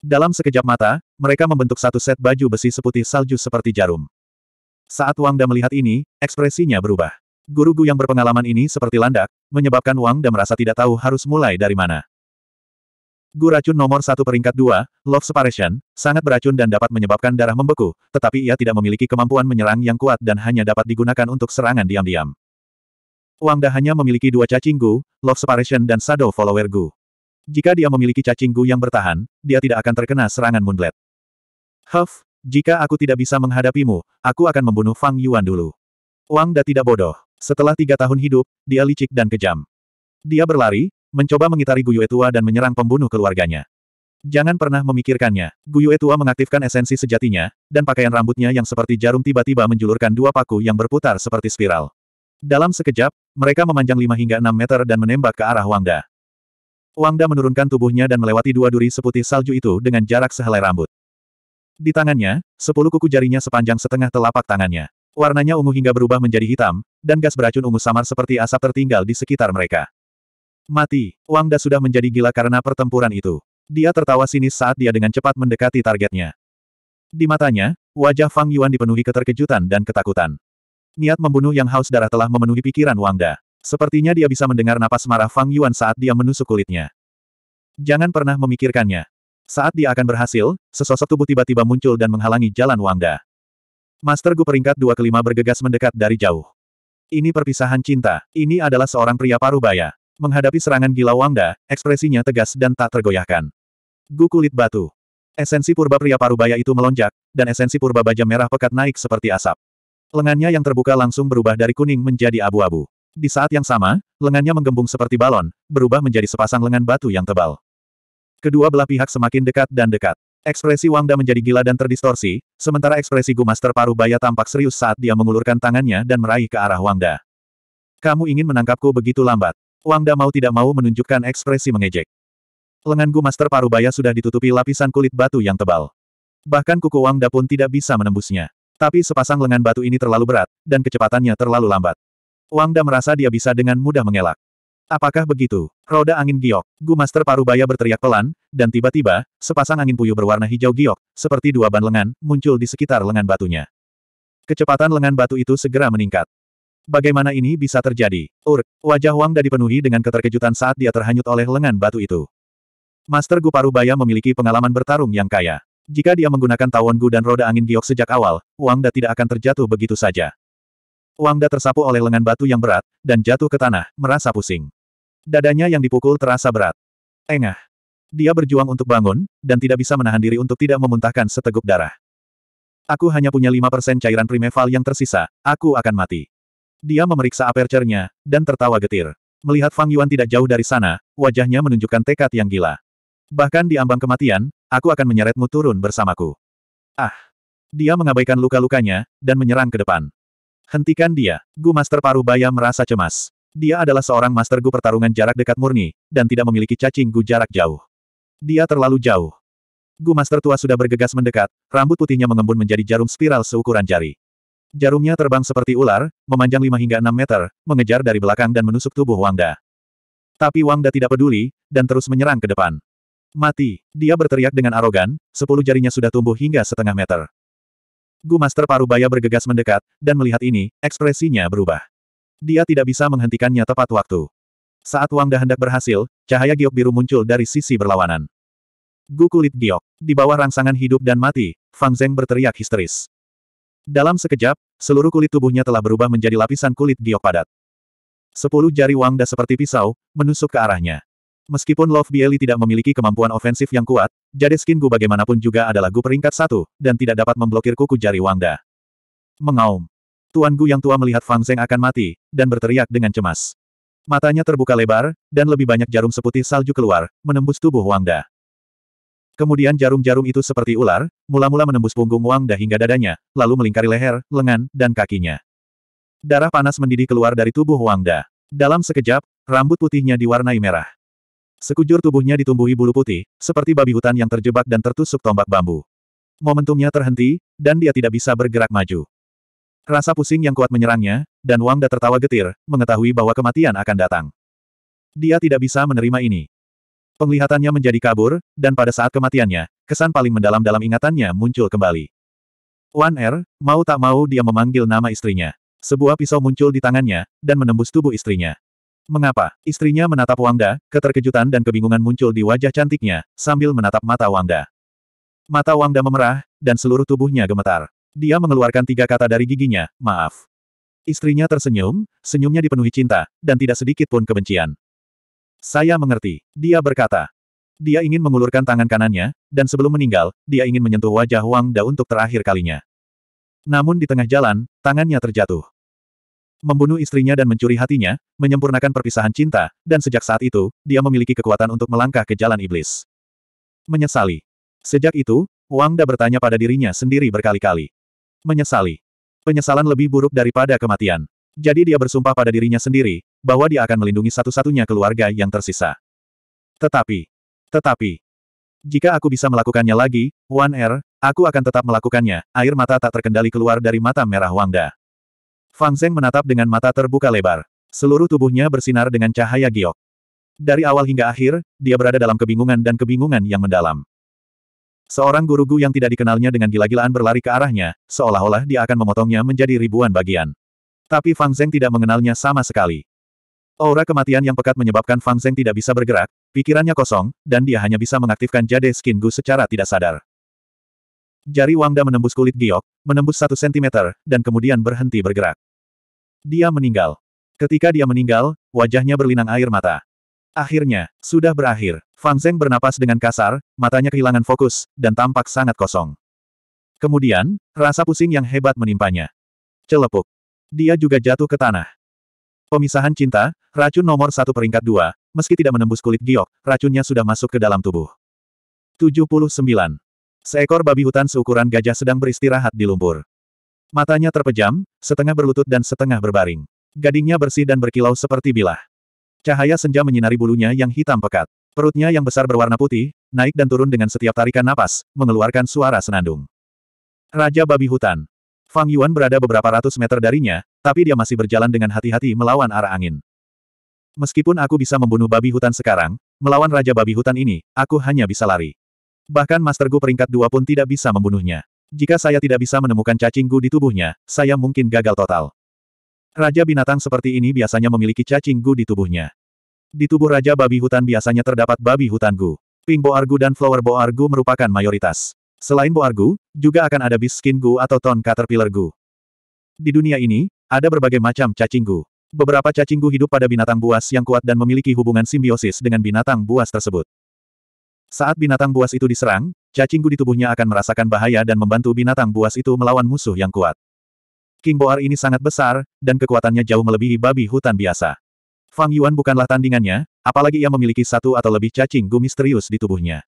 Dalam sekejap mata, mereka membentuk satu set baju besi seputih salju seperti jarum. Saat Wang Da melihat ini, ekspresinya berubah. Guru Gu yang berpengalaman ini seperti landak, menyebabkan Wang Da merasa tidak tahu harus mulai dari mana. Gu racun nomor satu peringkat dua, Love Separation, sangat beracun dan dapat menyebabkan darah membeku, tetapi ia tidak memiliki kemampuan menyerang yang kuat dan hanya dapat digunakan untuk serangan diam-diam. Wang Da hanya memiliki dua cacing Gu, Love Separation dan Shadow Follower Gu. Jika dia memiliki cacing Gu yang bertahan, dia tidak akan terkena serangan Moonblade. Huff, jika aku tidak bisa menghadapimu, aku akan membunuh Fang Yuan dulu. Wang Da tidak bodoh. Setelah tiga tahun hidup, dia licik dan kejam. Dia berlari, mencoba mengitari Guyue tua dan menyerang pembunuh keluarganya. Jangan pernah memikirkannya. Guyue tua mengaktifkan esensi sejatinya, dan pakaian rambutnya yang seperti jarum tiba-tiba menjulurkan dua paku yang berputar seperti spiral. Dalam sekejap, mereka memanjang 5 hingga 6 meter dan menembak ke arah Wangda. Wangda menurunkan tubuhnya dan melewati dua duri seputih salju itu dengan jarak sehelai rambut. Di tangannya, sepuluh kuku jarinya sepanjang setengah telapak tangannya. Warnanya ungu hingga berubah menjadi hitam, dan gas beracun ungu samar seperti asap tertinggal di sekitar mereka. Mati. Wang Da sudah menjadi gila karena pertempuran itu. Dia tertawa sinis saat dia dengan cepat mendekati targetnya. Di matanya, wajah Fang Yuan dipenuhi keterkejutan dan ketakutan. Niat membunuh yang haus darah telah memenuhi pikiran Wang Da. Sepertinya dia bisa mendengar napas marah Fang Yuan saat dia menusuk kulitnya. Jangan pernah memikirkannya. Saat dia akan berhasil, sesosok tubuh tiba-tiba muncul dan menghalangi jalan Wang Da. Master Gu peringkat dua kelima bergegas mendekat dari jauh. Ini perpisahan cinta, ini adalah seorang pria paruh parubaya. Menghadapi serangan gila Wangda, ekspresinya tegas dan tak tergoyahkan. Gu kulit batu. Esensi purba pria parubaya itu melonjak, dan esensi purba baja merah pekat naik seperti asap. Lengannya yang terbuka langsung berubah dari kuning menjadi abu-abu. Di saat yang sama, lengannya menggembung seperti balon, berubah menjadi sepasang lengan batu yang tebal. Kedua belah pihak semakin dekat dan dekat. Ekspresi Wangda menjadi gila dan terdistorsi, sementara ekspresi Gu Master Parubaya tampak serius saat dia mengulurkan tangannya dan meraih ke arah Wangda. Kamu ingin menangkapku begitu lambat. Wang Da mau tidak mau menunjukkan ekspresi mengejek. Lengan Gu Master Parubaya sudah ditutupi lapisan kulit batu yang tebal. Bahkan kuku Wang Da pun tidak bisa menembusnya. Tapi sepasang lengan batu ini terlalu berat, dan kecepatannya terlalu lambat. Wang Da merasa dia bisa dengan mudah mengelak. Apakah begitu? Roda angin giok. Gu Master Parubaya berteriak pelan, dan tiba-tiba, sepasang angin puyuh berwarna hijau giok, seperti dua ban lengan, muncul di sekitar lengan batunya. Kecepatan lengan batu itu segera meningkat. Bagaimana ini bisa terjadi? Ur, wajah Wang Da dipenuhi dengan keterkejutan saat dia terhanyut oleh lengan batu itu. Master Gu Parubaya memiliki pengalaman bertarung yang kaya. Jika dia menggunakan tawon Gu dan roda angin giok sejak awal, Wang Da tidak akan terjatuh begitu saja. Wang Da tersapu oleh lengan batu yang berat, dan jatuh ke tanah, merasa pusing. Dadanya yang dipukul terasa berat. Engah. Dia berjuang untuk bangun, dan tidak bisa menahan diri untuk tidak memuntahkan seteguk darah. Aku hanya punya 5% cairan primeval yang tersisa, aku akan mati. Dia memeriksa aperture-nya, dan tertawa getir. Melihat Fang Yuan tidak jauh dari sana, wajahnya menunjukkan tekad yang gila. Bahkan di ambang kematian, aku akan menyeretmu turun bersamaku. Ah! Dia mengabaikan luka-lukanya, dan menyerang ke depan. Hentikan dia. Gu Master Paru Baya merasa cemas. Dia adalah seorang Master Gu pertarungan jarak dekat murni, dan tidak memiliki cacing Gu jarak jauh. Dia terlalu jauh. Gu Master tua sudah bergegas mendekat, rambut putihnya mengembun menjadi jarum spiral seukuran jari. Jarumnya terbang seperti ular, memanjang 5 hingga 6 meter, mengejar dari belakang dan menusuk tubuh Wangda. Tapi Wangda tidak peduli, dan terus menyerang ke depan. Mati, dia berteriak dengan arogan, sepuluh jarinya sudah tumbuh hingga setengah meter. Gu Master Parubaya bergegas mendekat, dan melihat ini, ekspresinya berubah. Dia tidak bisa menghentikannya tepat waktu. Saat Wangda hendak berhasil, cahaya giok biru muncul dari sisi berlawanan. Gu kulit giok, di bawah rangsangan hidup dan mati, Fang Zeng berteriak histeris. Dalam sekejap, seluruh kulit tubuhnya telah berubah menjadi lapisan kulit giok padat. Sepuluh jari Wangda seperti pisau, menusuk ke arahnya. Meskipun Love Bieli tidak memiliki kemampuan ofensif yang kuat, skin Gu bagaimanapun juga adalah Gu peringkat satu, dan tidak dapat memblokir kuku jari Wangda. Mengaum. Tuan Gu yang tua melihat Fang Zeng akan mati, dan berteriak dengan cemas. Matanya terbuka lebar, dan lebih banyak jarum seputih salju keluar, menembus tubuh Wangda. Kemudian jarum-jarum itu seperti ular, mula-mula menembus punggung Wang Da hingga dadanya, lalu melingkari leher, lengan, dan kakinya. Darah panas mendidih keluar dari tubuh Wang Da. Dalam sekejap, rambut putihnya diwarnai merah. Sekujur tubuhnya ditumbuhi bulu putih, seperti babi hutan yang terjebak dan tertusuk tombak bambu. Momentumnya terhenti, dan dia tidak bisa bergerak maju. Rasa pusing yang kuat menyerangnya, dan Wang Da tertawa getir, mengetahui bahwa kematian akan datang. Dia tidak bisa menerima ini. Penglihatannya menjadi kabur, dan pada saat kematiannya, kesan paling mendalam dalam ingatannya muncul kembali. Wan Er, mau tak mau dia memanggil nama istrinya. Sebuah pisau muncul di tangannya, dan menembus tubuh istrinya. Mengapa? Istrinya menatap Wangda, keterkejutan dan kebingungan muncul di wajah cantiknya, sambil menatap mata Wangda. Mata Wangda memerah, dan seluruh tubuhnya gemetar. Dia mengeluarkan tiga kata dari giginya, maaf. Istrinya tersenyum, senyumnya dipenuhi cinta, dan tidak sedikit pun kebencian. Saya mengerti, dia berkata. Dia ingin mengulurkan tangan kanannya, dan sebelum meninggal, dia ingin menyentuh wajah Wang Da untuk terakhir kalinya. Namun di tengah jalan, tangannya terjatuh. Membunuh istrinya dan mencuri hatinya, menyempurnakan perpisahan cinta, dan sejak saat itu, dia memiliki kekuatan untuk melangkah ke jalan iblis. Menyesali. Sejak itu, Wang Da bertanya pada dirinya sendiri berkali-kali. Menyesali. Penyesalan lebih buruk daripada kematian. Jadi dia bersumpah pada dirinya sendiri, bahwa dia akan melindungi satu-satunya keluarga yang tersisa. Tetapi, tetapi, jika aku bisa melakukannya lagi, Wan Er, aku akan tetap melakukannya, air mata tak terkendali keluar dari mata merah Wangda. Fang Zeng menatap dengan mata terbuka lebar. Seluruh tubuhnya bersinar dengan cahaya giok. Dari awal hingga akhir, dia berada dalam kebingungan dan kebingungan yang mendalam. Seorang guru Gu yang tidak dikenalnya dengan gila-gilaan berlari ke arahnya, seolah-olah dia akan memotongnya menjadi ribuan bagian. Tapi Fang Zeng tidak mengenalnya sama sekali. Aura kematian yang pekat menyebabkan Fang Zeng tidak bisa bergerak, pikirannya kosong, dan dia hanya bisa mengaktifkan jade skin Gu secara tidak sadar. Jari Wangda menembus kulit giok, menembus satu sentimeter, dan kemudian berhenti bergerak. Dia meninggal. Ketika dia meninggal, wajahnya berlinang air mata. Akhirnya, sudah berakhir. Fang Zeng bernapas dengan kasar, matanya kehilangan fokus, dan tampak sangat kosong. Kemudian, rasa pusing yang hebat menimpanya. Celepuk. Dia juga jatuh ke tanah. Pemisahan cinta, racun nomor satu peringkat dua, meski tidak menembus kulit giok, racunnya sudah masuk ke dalam tubuh. 79. Seekor babi hutan seukuran gajah sedang beristirahat di lumpur. Matanya terpejam, setengah berlutut dan setengah berbaring. Gadingnya bersih dan berkilau seperti bilah. Cahaya senja menyinari bulunya yang hitam pekat. Perutnya yang besar berwarna putih, naik dan turun dengan setiap tarikan napas, mengeluarkan suara senandung. Raja Babi Hutan. Fang Yuan berada beberapa ratus meter darinya, tapi dia masih berjalan dengan hati-hati melawan arah angin. Meskipun aku bisa membunuh babi hutan sekarang, melawan Raja Babi Hutan ini, aku hanya bisa lari. Bahkan Master Gu peringkat dua pun tidak bisa membunuhnya. Jika saya tidak bisa menemukan cacing Gu di tubuhnya, saya mungkin gagal total. Raja binatang seperti ini biasanya memiliki cacing Gu di tubuhnya. Di tubuh Raja Babi Hutan biasanya terdapat babi hutan Gu. Pink Boar Gu dan Flower Boar argu merupakan mayoritas. Selain Boar Gu, juga akan ada Beast Skin Gu atau Ton Caterpillar Gu. Di dunia ini, ada berbagai macam cacing Gu. Beberapa cacing Gu hidup pada binatang buas yang kuat dan memiliki hubungan simbiosis dengan binatang buas tersebut. Saat binatang buas itu diserang, cacing Gu di tubuhnya akan merasakan bahaya dan membantu binatang buas itu melawan musuh yang kuat. King Boar ini sangat besar, dan kekuatannya jauh melebihi babi hutan biasa. Fang Yuan bukanlah tandingannya, apalagi ia memiliki satu atau lebih cacing Gu misterius di tubuhnya.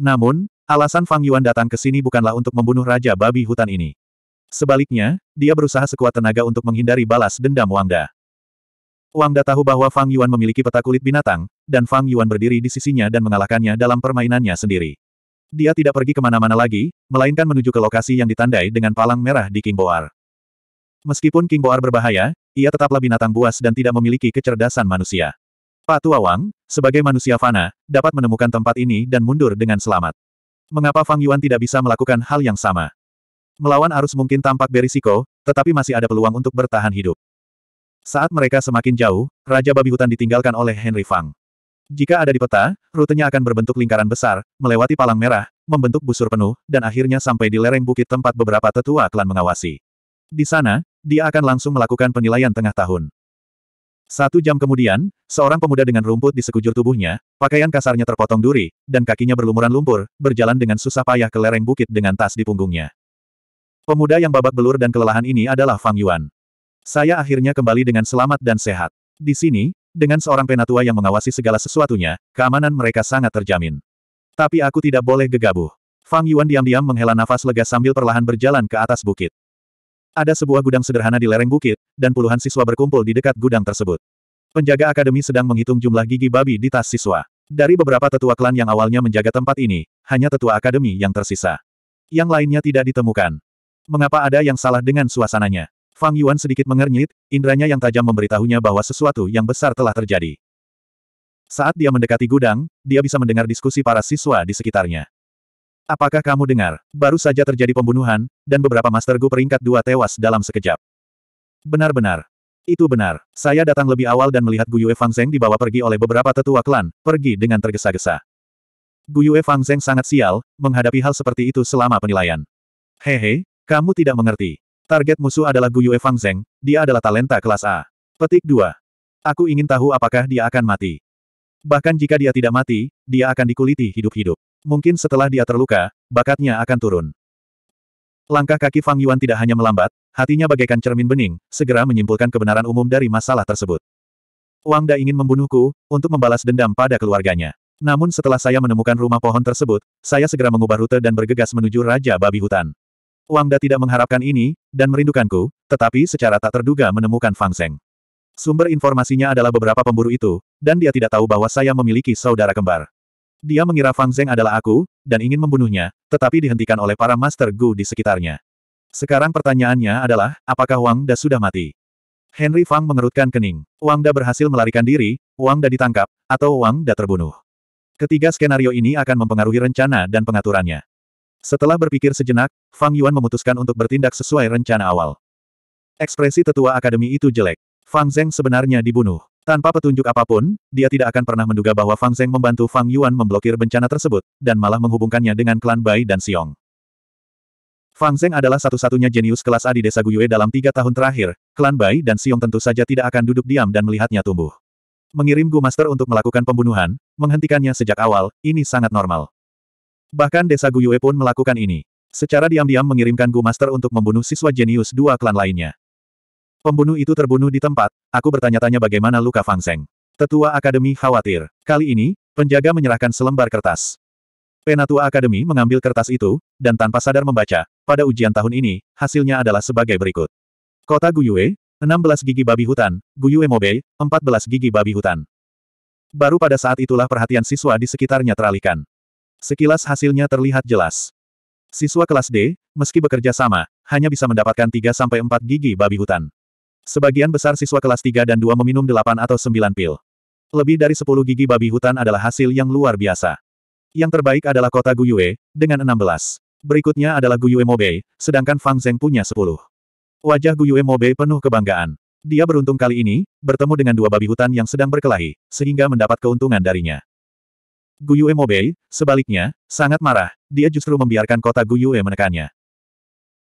Namun, Alasan Fang Yuan datang ke sini bukanlah untuk membunuh Raja Babi Hutan ini. Sebaliknya, dia berusaha sekuat tenaga untuk menghindari balas dendam Wang Da. Wang Da tahu bahwa Fang Yuan memiliki peta kulit binatang, dan Fang Yuan berdiri di sisinya dan mengalahkannya dalam permainannya sendiri. Dia tidak pergi kemana-mana lagi, melainkan menuju ke lokasi yang ditandai dengan palang merah di King Boar. Meskipun King Boar berbahaya, ia tetaplah binatang buas dan tidak memiliki kecerdasan manusia. Pak Tua Wang, sebagai manusia fana, dapat menemukan tempat ini dan mundur dengan selamat. Mengapa Fang Yuan tidak bisa melakukan hal yang sama? Melawan arus mungkin tampak berisiko, tetapi masih ada peluang untuk bertahan hidup. Saat mereka semakin jauh, Raja Babi Hutan ditinggalkan oleh Henry Fang. Jika ada di peta, rutenya akan berbentuk lingkaran besar, melewati palang merah, membentuk busur penuh, dan akhirnya sampai di lereng bukit tempat beberapa tetua klan mengawasi. Di sana, dia akan langsung melakukan penilaian tengah tahun. Satu jam kemudian, seorang pemuda dengan rumput di sekujur tubuhnya, pakaian kasarnya terpotong duri, dan kakinya berlumuran lumpur, berjalan dengan susah payah ke lereng bukit dengan tas di punggungnya. Pemuda yang babak belur dan kelelahan ini adalah Fang Yuan. Saya akhirnya kembali dengan selamat dan sehat. Di sini, dengan seorang penatua yang mengawasi segala sesuatunya, keamanan mereka sangat terjamin. Tapi aku tidak boleh gegabah. Fang Yuan diam-diam menghela nafas lega sambil perlahan berjalan ke atas bukit. Ada sebuah gudang sederhana di lereng bukit, dan puluhan siswa berkumpul di dekat gudang tersebut. Penjaga akademi sedang menghitung jumlah gigi babi di tas siswa. Dari beberapa tetua klan yang awalnya menjaga tempat ini, hanya tetua akademi yang tersisa. Yang lainnya tidak ditemukan. Mengapa ada yang salah dengan suasananya? Fang Yuan sedikit mengernyit, indranya yang tajam memberitahunya bahwa sesuatu yang besar telah terjadi. Saat dia mendekati gudang, dia bisa mendengar diskusi para siswa di sekitarnya. Apakah kamu dengar? Baru saja terjadi pembunuhan, dan beberapa Master Gu peringkat dua tewas dalam sekejap. Benar-benar. Itu benar. Saya datang lebih awal dan melihat Gu Fang Fangzeng dibawa pergi oleh beberapa tetua klan, pergi dengan tergesa-gesa. Gu Fang Zeng sangat sial, menghadapi hal seperti itu selama penilaian. Hehe, kamu tidak mengerti. Target musuh adalah Gu Fang Zeng, dia adalah talenta kelas A. Petik 2. Aku ingin tahu apakah dia akan mati. Bahkan jika dia tidak mati, dia akan dikuliti hidup-hidup. Mungkin setelah dia terluka, bakatnya akan turun. Langkah kaki Fang Yuan tidak hanya melambat, hatinya bagaikan cermin bening, segera menyimpulkan kebenaran umum dari masalah tersebut. Wang Da ingin membunuhku, untuk membalas dendam pada keluarganya. Namun setelah saya menemukan rumah pohon tersebut, saya segera mengubah rute dan bergegas menuju Raja Babi Hutan. Wang Da tidak mengharapkan ini, dan merindukanku, tetapi secara tak terduga menemukan Fang Seng. Sumber informasinya adalah beberapa pemburu itu, dan dia tidak tahu bahwa saya memiliki saudara kembar. Dia mengira Fang Zeng adalah aku, dan ingin membunuhnya, tetapi dihentikan oleh para Master Gu di sekitarnya. Sekarang pertanyaannya adalah, apakah Wang Da sudah mati? Henry Fang mengerutkan kening. Wang Da berhasil melarikan diri, Wang Da ditangkap, atau Wang Da terbunuh. Ketiga skenario ini akan mempengaruhi rencana dan pengaturannya. Setelah berpikir sejenak, Fang Yuan memutuskan untuk bertindak sesuai rencana awal. Ekspresi tetua akademi itu jelek. Fang Zeng sebenarnya dibunuh. Tanpa petunjuk apapun, dia tidak akan pernah menduga bahwa Fang Zeng membantu Fang Yuan memblokir bencana tersebut, dan malah menghubungkannya dengan klan Bai dan Xiong. Fang Zeng adalah satu-satunya jenius kelas A di desa Guyue dalam tiga tahun terakhir, klan Bai dan Xiong tentu saja tidak akan duduk diam dan melihatnya tumbuh. Mengirim Gu Master untuk melakukan pembunuhan, menghentikannya sejak awal, ini sangat normal. Bahkan desa Guyue pun melakukan ini. Secara diam-diam mengirimkan Gu Master untuk membunuh siswa jenius dua klan lainnya. Pembunuh itu terbunuh di tempat, aku bertanya-tanya bagaimana luka Fang Seng. Tetua Akademi khawatir. Kali ini, penjaga menyerahkan selembar kertas. Penatua Akademi mengambil kertas itu, dan tanpa sadar membaca, pada ujian tahun ini, hasilnya adalah sebagai berikut. Kota Guyue, 16 gigi babi hutan, Guyue Mobe, 14 gigi babi hutan. Baru pada saat itulah perhatian siswa di sekitarnya teralihkan. Sekilas hasilnya terlihat jelas. Siswa kelas D, meski bekerja sama, hanya bisa mendapatkan 3-4 gigi babi hutan. Sebagian besar siswa kelas 3 dan 2 meminum 8 atau 9 pil. Lebih dari 10 gigi babi hutan adalah hasil yang luar biasa. Yang terbaik adalah kota Guyue, dengan 16. Berikutnya adalah Guyue Mobei, sedangkan Fang Zeng punya 10. Wajah Guyue Mobei penuh kebanggaan. Dia beruntung kali ini, bertemu dengan dua babi hutan yang sedang berkelahi, sehingga mendapat keuntungan darinya. Guyue Mobei, sebaliknya, sangat marah, dia justru membiarkan kota Guyue menekannya.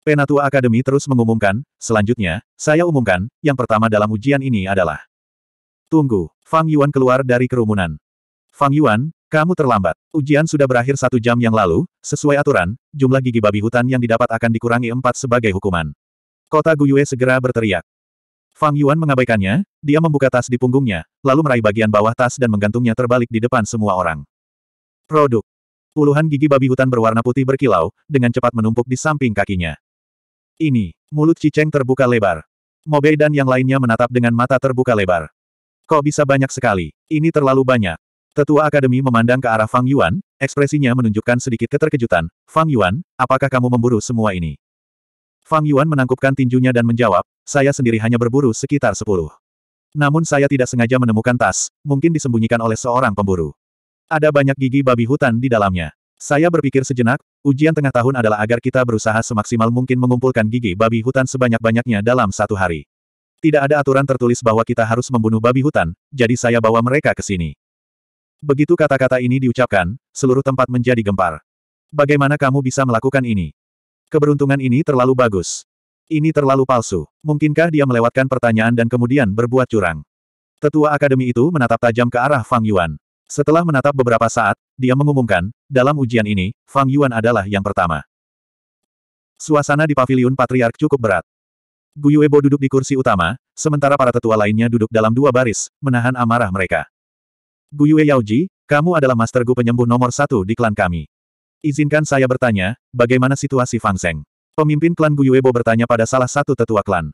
Penatua Akademi terus mengumumkan, selanjutnya, saya umumkan, yang pertama dalam ujian ini adalah. Tunggu, Fang Yuan keluar dari kerumunan. Fang Yuan, kamu terlambat. Ujian sudah berakhir satu jam yang lalu, sesuai aturan, jumlah gigi babi hutan yang didapat akan dikurangi empat sebagai hukuman. Kota Guyue segera berteriak. Fang Yuan mengabaikannya, dia membuka tas di punggungnya, lalu meraih bagian bawah tas dan menggantungnya terbalik di depan semua orang. Produk. Puluhan gigi babi hutan berwarna putih berkilau, dengan cepat menumpuk di samping kakinya. Ini, mulut Ciceng terbuka lebar. Mobei dan yang lainnya menatap dengan mata terbuka lebar. Kok bisa banyak sekali? Ini terlalu banyak. Tetua Akademi memandang ke arah Fang Yuan, ekspresinya menunjukkan sedikit keterkejutan. Fang Yuan, apakah kamu memburu semua ini? Fang Yuan menangkupkan tinjunya dan menjawab, saya sendiri hanya berburu sekitar sepuluh. Namun saya tidak sengaja menemukan tas, mungkin disembunyikan oleh seorang pemburu. Ada banyak gigi babi hutan di dalamnya. Saya berpikir sejenak, ujian tengah tahun adalah agar kita berusaha semaksimal mungkin mengumpulkan gigi babi hutan sebanyak-banyaknya dalam satu hari. Tidak ada aturan tertulis bahwa kita harus membunuh babi hutan, jadi saya bawa mereka ke sini. Begitu kata-kata ini diucapkan, seluruh tempat menjadi gempar. Bagaimana kamu bisa melakukan ini? Keberuntungan ini terlalu bagus. Ini terlalu palsu. Mungkinkah dia melewatkan pertanyaan dan kemudian berbuat curang? Tetua akademi itu menatap tajam ke arah Fang Yuan. Setelah menatap beberapa saat, dia mengumumkan, dalam ujian ini, Fang Yuan adalah yang pertama. Suasana di paviliun patriark cukup berat. Yuebo duduk di kursi utama, sementara para tetua lainnya duduk dalam dua baris, menahan amarah mereka. Guyue Yaoji, kamu adalah master Gu penyembuh nomor satu di klan kami. Izinkan saya bertanya, bagaimana situasi Fang Seng? Pemimpin klan Guyuebo bertanya pada salah satu tetua klan.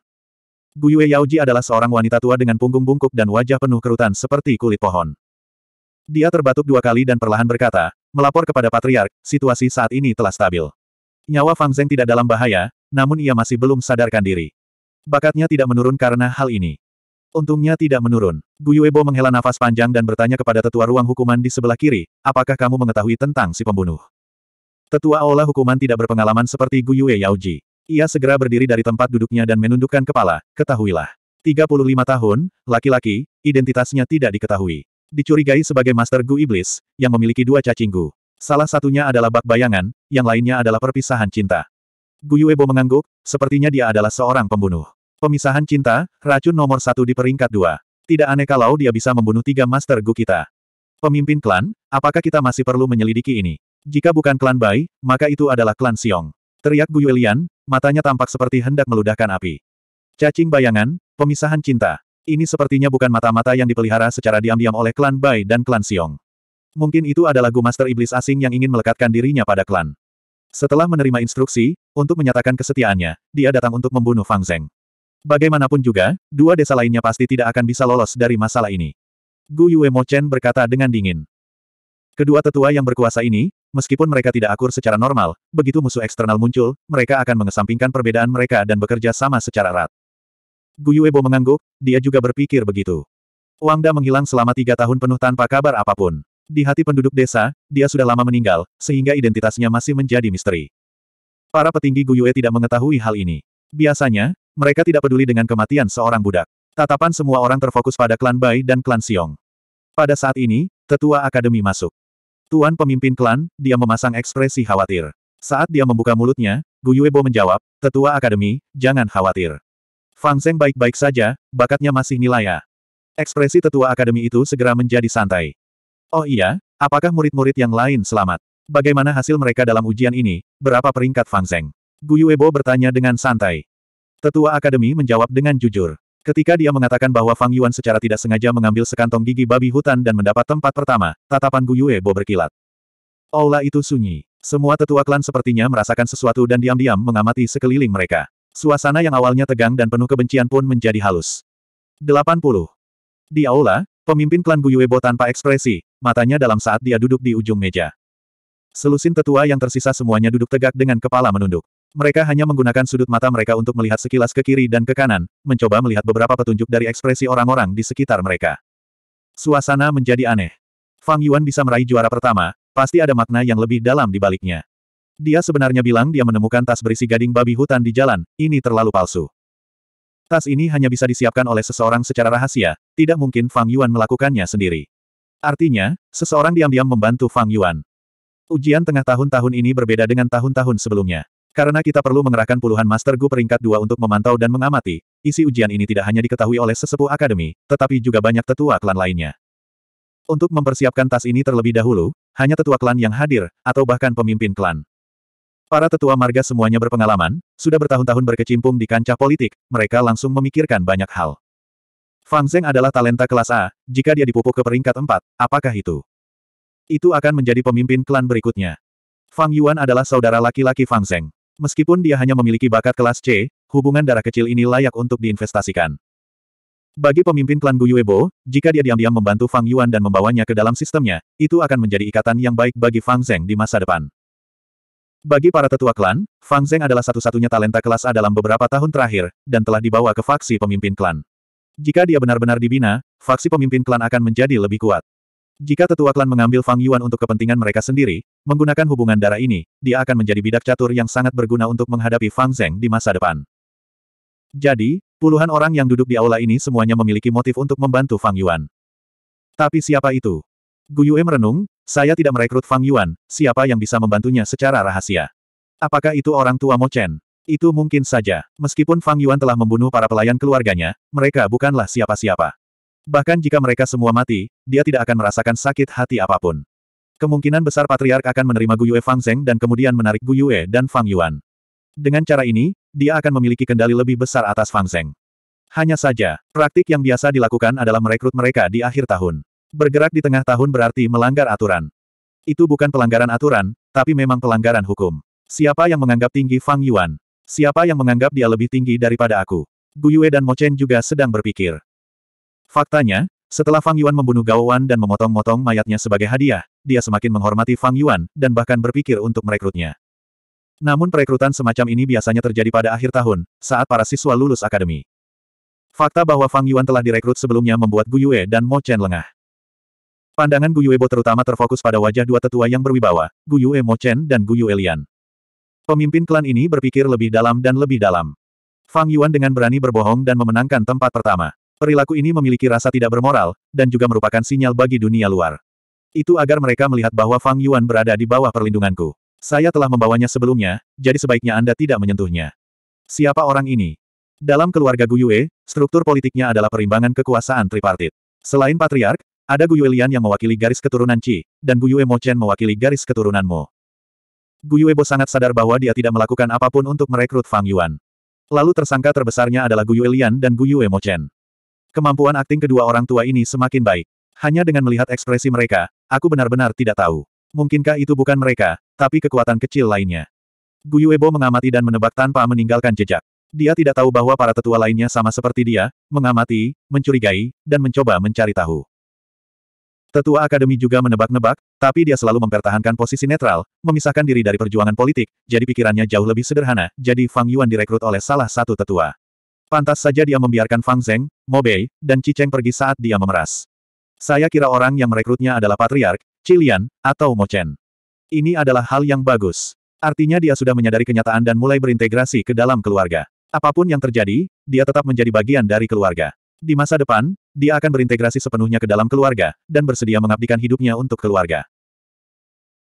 Guyue Yaoji adalah seorang wanita tua dengan punggung bungkuk dan wajah penuh kerutan seperti kulit pohon. Dia terbatuk dua kali dan perlahan berkata, melapor kepada Patriark, situasi saat ini telah stabil. Nyawa Fang Zeng tidak dalam bahaya, namun ia masih belum sadarkan diri. Bakatnya tidak menurun karena hal ini. Untungnya tidak menurun. Guyuebo menghela nafas panjang dan bertanya kepada tetua ruang hukuman di sebelah kiri, apakah kamu mengetahui tentang si pembunuh? Tetua aula hukuman tidak berpengalaman seperti Guyue Yaoji. Ia segera berdiri dari tempat duduknya dan menundukkan kepala, ketahuilah. 35 tahun, laki-laki, identitasnya tidak diketahui dicurigai sebagai Master Gu Iblis, yang memiliki dua cacing Gu. Salah satunya adalah bak bayangan, yang lainnya adalah perpisahan cinta. Gu Yuebo mengangguk, sepertinya dia adalah seorang pembunuh. Pemisahan cinta, racun nomor satu di peringkat dua. Tidak aneh kalau dia bisa membunuh tiga Master Gu kita. Pemimpin klan, apakah kita masih perlu menyelidiki ini? Jika bukan klan Bai, maka itu adalah klan Siong. Teriak Gu Yuelian, matanya tampak seperti hendak meludahkan api. Cacing bayangan, pemisahan cinta. Ini sepertinya bukan mata-mata yang dipelihara secara diam-diam oleh klan Bai dan klan Xiong. Mungkin itu adalah Gu Master Iblis asing yang ingin melekatkan dirinya pada klan. Setelah menerima instruksi, untuk menyatakan kesetiaannya, dia datang untuk membunuh Fang Zeng. Bagaimanapun juga, dua desa lainnya pasti tidak akan bisa lolos dari masalah ini. Gu Yue Mo Chen berkata dengan dingin. Kedua tetua yang berkuasa ini, meskipun mereka tidak akur secara normal, begitu musuh eksternal muncul, mereka akan mengesampingkan perbedaan mereka dan bekerja sama secara erat. Guyuebo mengangguk, dia juga berpikir begitu. Wangda menghilang selama tiga tahun penuh tanpa kabar apapun. Di hati penduduk desa, dia sudah lama meninggal, sehingga identitasnya masih menjadi misteri. Para petinggi Guyue tidak mengetahui hal ini. Biasanya, mereka tidak peduli dengan kematian seorang budak. Tatapan semua orang terfokus pada klan Bai dan klan Siong. Pada saat ini, tetua akademi masuk. Tuan pemimpin klan, dia memasang ekspresi khawatir. Saat dia membuka mulutnya, Guyuebo menjawab, Tetua Akademi, jangan khawatir. Fang Zheng baik-baik saja, bakatnya masih nilai Ekspresi tetua akademi itu segera menjadi santai. Oh iya, apakah murid-murid yang lain selamat? Bagaimana hasil mereka dalam ujian ini, berapa peringkat Fang Zheng? Guyu Ebo bertanya dengan santai. Tetua akademi menjawab dengan jujur. Ketika dia mengatakan bahwa Fang Yuan secara tidak sengaja mengambil sekantong gigi babi hutan dan mendapat tempat pertama, tatapan Gu Yuebo berkilat. Aula itu sunyi. Semua tetua klan sepertinya merasakan sesuatu dan diam-diam mengamati sekeliling mereka. Suasana yang awalnya tegang dan penuh kebencian pun menjadi halus. 80. Di aula, pemimpin klan Guyuebo tanpa ekspresi, matanya dalam saat dia duduk di ujung meja. Selusin tetua yang tersisa semuanya duduk tegak dengan kepala menunduk. Mereka hanya menggunakan sudut mata mereka untuk melihat sekilas ke kiri dan ke kanan, mencoba melihat beberapa petunjuk dari ekspresi orang-orang di sekitar mereka. Suasana menjadi aneh. Fang Yuan bisa meraih juara pertama, pasti ada makna yang lebih dalam di baliknya. Dia sebenarnya bilang dia menemukan tas berisi gading babi hutan di jalan, ini terlalu palsu. Tas ini hanya bisa disiapkan oleh seseorang secara rahasia, tidak mungkin Fang Yuan melakukannya sendiri. Artinya, seseorang diam-diam membantu Fang Yuan. Ujian tengah tahun-tahun ini berbeda dengan tahun-tahun sebelumnya. Karena kita perlu mengerahkan puluhan Master Gu peringkat dua untuk memantau dan mengamati, isi ujian ini tidak hanya diketahui oleh sesepuh akademi, tetapi juga banyak tetua klan lainnya. Untuk mempersiapkan tas ini terlebih dahulu, hanya tetua klan yang hadir, atau bahkan pemimpin klan. Para tetua marga semuanya berpengalaman, sudah bertahun-tahun berkecimpung di kancah politik, mereka langsung memikirkan banyak hal. Fang Zeng adalah talenta kelas A, jika dia dipupuk ke peringkat 4, apakah itu? Itu akan menjadi pemimpin klan berikutnya. Fang Yuan adalah saudara laki-laki Fang Zeng. Meskipun dia hanya memiliki bakat kelas C, hubungan darah kecil ini layak untuk diinvestasikan. Bagi pemimpin klan Guyuebo, jika dia diam-diam membantu Fang Yuan dan membawanya ke dalam sistemnya, itu akan menjadi ikatan yang baik bagi Fang Zeng di masa depan. Bagi para tetua klan, Fang Zeng adalah satu-satunya talenta kelas A dalam beberapa tahun terakhir, dan telah dibawa ke faksi pemimpin klan. Jika dia benar-benar dibina, faksi pemimpin klan akan menjadi lebih kuat. Jika tetua klan mengambil Fang Yuan untuk kepentingan mereka sendiri, menggunakan hubungan darah ini, dia akan menjadi bidak catur yang sangat berguna untuk menghadapi Fang Zeng di masa depan. Jadi, puluhan orang yang duduk di aula ini semuanya memiliki motif untuk membantu Fang Yuan. Tapi siapa itu? Gu Yue merenung, saya tidak merekrut Fang Yuan, siapa yang bisa membantunya secara rahasia? Apakah itu orang tua Mo Chen? Itu mungkin saja. Meskipun Fang Yuan telah membunuh para pelayan keluarganya, mereka bukanlah siapa-siapa. Bahkan jika mereka semua mati, dia tidak akan merasakan sakit hati apapun. Kemungkinan besar Patriark akan menerima Guyue Fang Zeng dan kemudian menarik Guyue dan Fang Yuan. Dengan cara ini, dia akan memiliki kendali lebih besar atas Fang Zeng. Hanya saja, praktik yang biasa dilakukan adalah merekrut mereka di akhir tahun. Bergerak di tengah tahun berarti melanggar aturan. Itu bukan pelanggaran aturan, tapi memang pelanggaran hukum. Siapa yang menganggap tinggi Fang Yuan? Siapa yang menganggap dia lebih tinggi daripada aku? Gu Yue dan Mo Chen juga sedang berpikir. Faktanya, setelah Fang Yuan membunuh Gao Wan dan memotong-motong mayatnya sebagai hadiah, dia semakin menghormati Fang Yuan, dan bahkan berpikir untuk merekrutnya. Namun perekrutan semacam ini biasanya terjadi pada akhir tahun, saat para siswa lulus akademi. Fakta bahwa Fang Yuan telah direkrut sebelumnya membuat Gu Yue dan Mo Chen lengah. Pandangan Gu Yuebo terutama terfokus pada wajah dua tetua yang berwibawa, Gu Yue Mo Chen dan Gu Yue Lian. Pemimpin klan ini berpikir lebih dalam dan lebih dalam. Fang Yuan dengan berani berbohong dan memenangkan tempat pertama. Perilaku ini memiliki rasa tidak bermoral, dan juga merupakan sinyal bagi dunia luar. Itu agar mereka melihat bahwa Fang Yuan berada di bawah perlindunganku. Saya telah membawanya sebelumnya, jadi sebaiknya Anda tidak menyentuhnya. Siapa orang ini? Dalam keluarga Gu Yue, struktur politiknya adalah perimbangan kekuasaan tripartit. Selain patriark, ada Guyue Lian yang mewakili garis keturunan Qi, dan Guyue Mo Chen mewakili garis keturunan Mo. Guyue Bo sangat sadar bahwa dia tidak melakukan apapun untuk merekrut Fang Yuan. Lalu tersangka terbesarnya adalah Guyue Lian dan Guyue Mo Chen. Kemampuan akting kedua orang tua ini semakin baik. Hanya dengan melihat ekspresi mereka, aku benar-benar tidak tahu. Mungkinkah itu bukan mereka, tapi kekuatan kecil lainnya. Bo mengamati dan menebak tanpa meninggalkan jejak. Dia tidak tahu bahwa para tetua lainnya sama seperti dia, mengamati, mencurigai, dan mencoba mencari tahu. Tetua Akademi juga menebak-nebak, tapi dia selalu mempertahankan posisi netral, memisahkan diri dari perjuangan politik, jadi pikirannya jauh lebih sederhana, jadi Fang Yuan direkrut oleh salah satu tetua. Pantas saja dia membiarkan Fang Zeng, Mo Bei, dan Cheng pergi saat dia memeras. Saya kira orang yang merekrutnya adalah Patriark, Cilian, atau Mo Chen. Ini adalah hal yang bagus. Artinya dia sudah menyadari kenyataan dan mulai berintegrasi ke dalam keluarga. Apapun yang terjadi, dia tetap menjadi bagian dari keluarga. Di masa depan, dia akan berintegrasi sepenuhnya ke dalam keluarga, dan bersedia mengabdikan hidupnya untuk keluarga.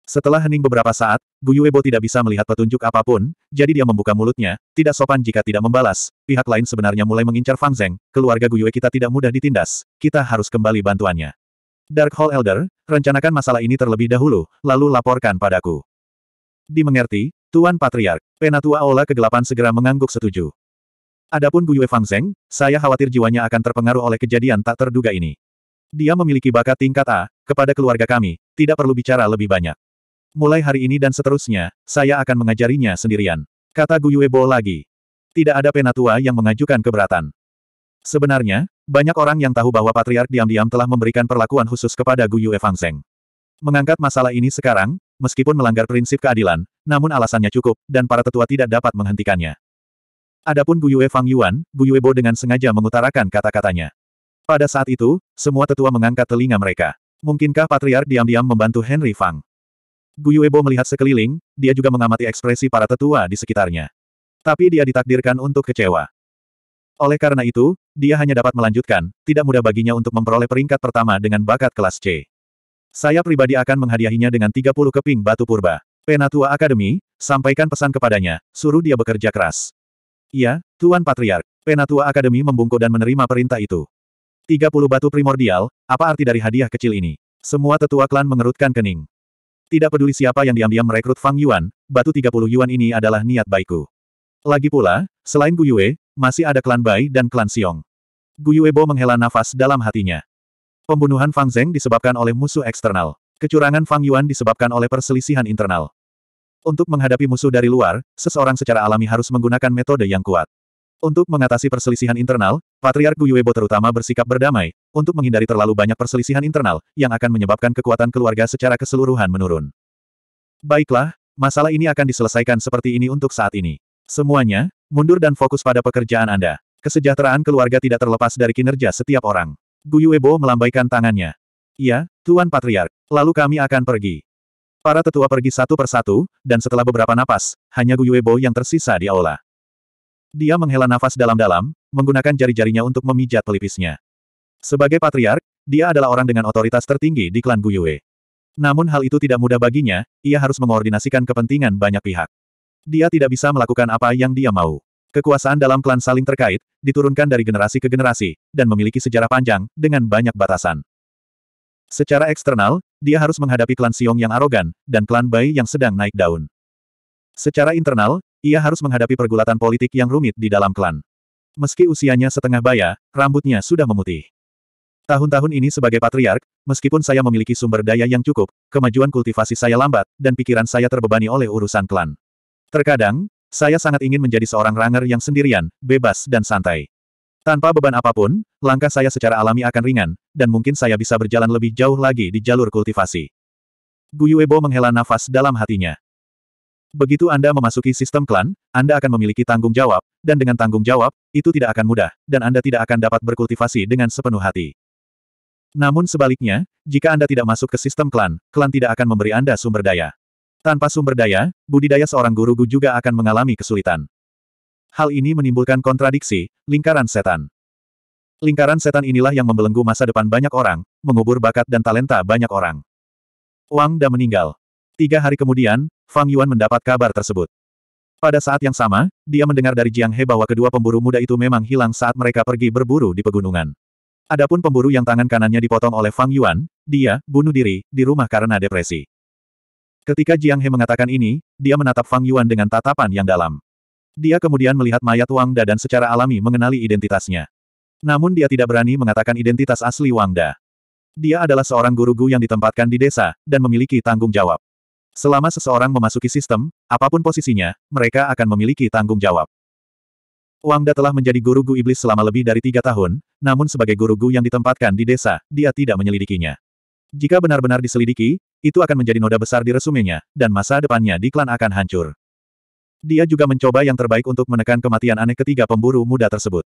Setelah hening beberapa saat, Gu Yuebo tidak bisa melihat petunjuk apapun, jadi dia membuka mulutnya, tidak sopan jika tidak membalas. Pihak lain sebenarnya mulai mengincar Fang Zeng, keluarga Gu Yue kita tidak mudah ditindas, kita harus kembali bantuannya. Dark Hall Elder, rencanakan masalah ini terlebih dahulu, lalu laporkan padaku. Dimengerti, Tuan Patriark, Penatua Aula Kegelapan segera mengangguk setuju. Adapun Guyue Fang Zeng, saya khawatir jiwanya akan terpengaruh oleh kejadian tak terduga ini. Dia memiliki bakat tingkat A, kepada keluarga kami, tidak perlu bicara lebih banyak. Mulai hari ini dan seterusnya, saya akan mengajarinya sendirian. Kata Gu Guyue Bo lagi. Tidak ada penatua yang mengajukan keberatan. Sebenarnya, banyak orang yang tahu bahwa Patriark diam-diam telah memberikan perlakuan khusus kepada Guyue Fang Zeng. Mengangkat masalah ini sekarang, meskipun melanggar prinsip keadilan, namun alasannya cukup, dan para tetua tidak dapat menghentikannya. Adapun Yue Fang Yuan, Yue Bo dengan sengaja mengutarakan kata-katanya. Pada saat itu, semua tetua mengangkat telinga mereka. Mungkinkah Patriark diam-diam membantu Henry Fang? Yue Bo melihat sekeliling, dia juga mengamati ekspresi para tetua di sekitarnya. Tapi dia ditakdirkan untuk kecewa. Oleh karena itu, dia hanya dapat melanjutkan, tidak mudah baginya untuk memperoleh peringkat pertama dengan bakat kelas C. Saya pribadi akan menghadiahinya dengan 30 keping batu purba. Penatua Akademi, sampaikan pesan kepadanya, suruh dia bekerja keras. Iya, Tuan Patriark. Penatua Akademi membungkuk dan menerima perintah itu. 30 batu primordial, apa arti dari hadiah kecil ini? Semua tetua klan mengerutkan kening. Tidak peduli siapa yang diam-diam merekrut Fang Yuan, batu 30 Yuan ini adalah niat baikku. Lagi pula, selain Gu Yue, masih ada klan Bai dan klan Xiong. Yue Bo menghela nafas dalam hatinya. Pembunuhan Fang Zeng disebabkan oleh musuh eksternal. Kecurangan Fang Yuan disebabkan oleh perselisihan internal. Untuk menghadapi musuh dari luar, seseorang secara alami harus menggunakan metode yang kuat. Untuk mengatasi perselisihan internal, Patriark Guyuebo terutama bersikap berdamai, untuk menghindari terlalu banyak perselisihan internal, yang akan menyebabkan kekuatan keluarga secara keseluruhan menurun. Baiklah, masalah ini akan diselesaikan seperti ini untuk saat ini. Semuanya, mundur dan fokus pada pekerjaan Anda. Kesejahteraan keluarga tidak terlepas dari kinerja setiap orang. Guyuebo melambaikan tangannya. Iya, Tuan Patriark. Lalu kami akan pergi. Para tetua pergi satu persatu, dan setelah beberapa napas, hanya Guyuebo yang tersisa di aula. Dia menghela nafas dalam-dalam, menggunakan jari-jarinya untuk memijat pelipisnya. Sebagai patriark, dia adalah orang dengan otoritas tertinggi di klan Guyue. Namun hal itu tidak mudah baginya, ia harus mengoordinasikan kepentingan banyak pihak. Dia tidak bisa melakukan apa yang dia mau. Kekuasaan dalam klan saling terkait, diturunkan dari generasi ke generasi, dan memiliki sejarah panjang, dengan banyak batasan. Secara eksternal, dia harus menghadapi klan Siung yang arogan, dan klan Bai yang sedang naik daun. Secara internal, ia harus menghadapi pergulatan politik yang rumit di dalam klan. Meski usianya setengah baya, rambutnya sudah memutih. Tahun-tahun ini sebagai patriark, meskipun saya memiliki sumber daya yang cukup, kemajuan kultivasi saya lambat, dan pikiran saya terbebani oleh urusan klan. Terkadang, saya sangat ingin menjadi seorang ranger yang sendirian, bebas dan santai. Tanpa beban apapun, langkah saya secara alami akan ringan, dan mungkin saya bisa berjalan lebih jauh lagi di jalur kultivasi. Yuebo menghela nafas dalam hatinya. Begitu Anda memasuki sistem klan, Anda akan memiliki tanggung jawab, dan dengan tanggung jawab, itu tidak akan mudah, dan Anda tidak akan dapat berkultivasi dengan sepenuh hati. Namun sebaliknya, jika Anda tidak masuk ke sistem klan, klan tidak akan memberi Anda sumber daya. Tanpa sumber daya, budidaya seorang guru juga akan mengalami kesulitan. Hal ini menimbulkan kontradiksi, lingkaran setan. Lingkaran setan inilah yang membelenggu masa depan banyak orang, mengubur bakat dan talenta banyak orang. Wang Da meninggal. Tiga hari kemudian, Fang Yuan mendapat kabar tersebut. Pada saat yang sama, dia mendengar dari Jiang He bahwa kedua pemburu muda itu memang hilang saat mereka pergi berburu di pegunungan. Adapun pemburu yang tangan kanannya dipotong oleh Fang Yuan, dia bunuh diri di rumah karena depresi. Ketika Jiang He mengatakan ini, dia menatap Fang Yuan dengan tatapan yang dalam. Dia kemudian melihat mayat Wang Da dan secara alami mengenali identitasnya. Namun dia tidak berani mengatakan identitas asli Wang Da. Dia adalah seorang guru gu yang ditempatkan di desa, dan memiliki tanggung jawab. Selama seseorang memasuki sistem, apapun posisinya, mereka akan memiliki tanggung jawab. Wang Da telah menjadi guru Gu Iblis selama lebih dari tiga tahun, namun sebagai guru Gu yang ditempatkan di desa, dia tidak menyelidikinya. Jika benar-benar diselidiki, itu akan menjadi noda besar di resumenya, dan masa depannya di klan akan hancur. Dia juga mencoba yang terbaik untuk menekan kematian aneh ketiga pemburu muda tersebut.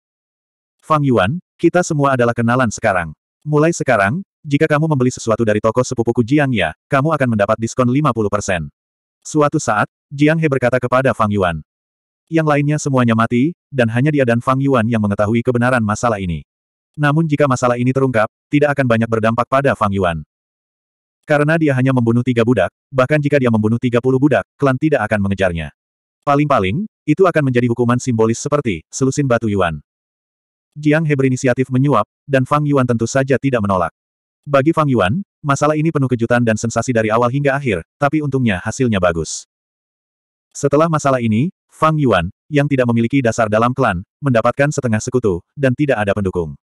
Fang Yuan, kita semua adalah kenalan sekarang. Mulai sekarang, jika kamu membeli sesuatu dari toko sepupuku Jiang Ya, kamu akan mendapat diskon 50%. Suatu saat, Jiang He berkata kepada Fang Yuan. Yang lainnya semuanya mati, dan hanya dia dan Fang Yuan yang mengetahui kebenaran masalah ini. Namun jika masalah ini terungkap, tidak akan banyak berdampak pada Fang Yuan. Karena dia hanya membunuh tiga budak, bahkan jika dia membunuh 30 budak, klan tidak akan mengejarnya. Paling-paling, itu akan menjadi hukuman simbolis seperti selusin batu Yuan. Jiang He berinisiatif menyuap, dan Fang Yuan tentu saja tidak menolak. Bagi Fang Yuan, masalah ini penuh kejutan dan sensasi dari awal hingga akhir, tapi untungnya hasilnya bagus. Setelah masalah ini, Fang Yuan, yang tidak memiliki dasar dalam klan, mendapatkan setengah sekutu, dan tidak ada pendukung.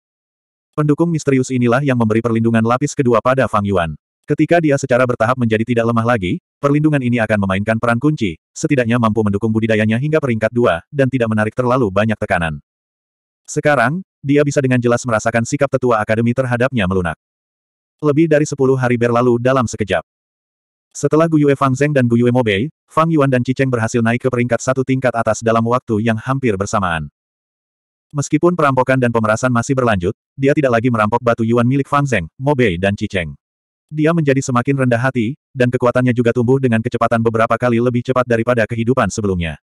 Pendukung misterius inilah yang memberi perlindungan lapis kedua pada Fang Yuan. Ketika dia secara bertahap menjadi tidak lemah lagi, perlindungan ini akan memainkan peran kunci, setidaknya mampu mendukung budidayanya hingga peringkat dua, dan tidak menarik terlalu banyak tekanan. Sekarang, dia bisa dengan jelas merasakan sikap tetua akademi terhadapnya melunak. Lebih dari sepuluh hari berlalu dalam sekejap. Setelah Guyue Fang Zeng dan Guyue Mobei, Fang Yuan dan Cicheng berhasil naik ke peringkat satu tingkat atas dalam waktu yang hampir bersamaan. Meskipun perampokan dan pemerasan masih berlanjut, dia tidak lagi merampok batu Yuan milik Fang Zeng, Mobei dan Cicheng. Dia menjadi semakin rendah hati, dan kekuatannya juga tumbuh dengan kecepatan beberapa kali lebih cepat daripada kehidupan sebelumnya.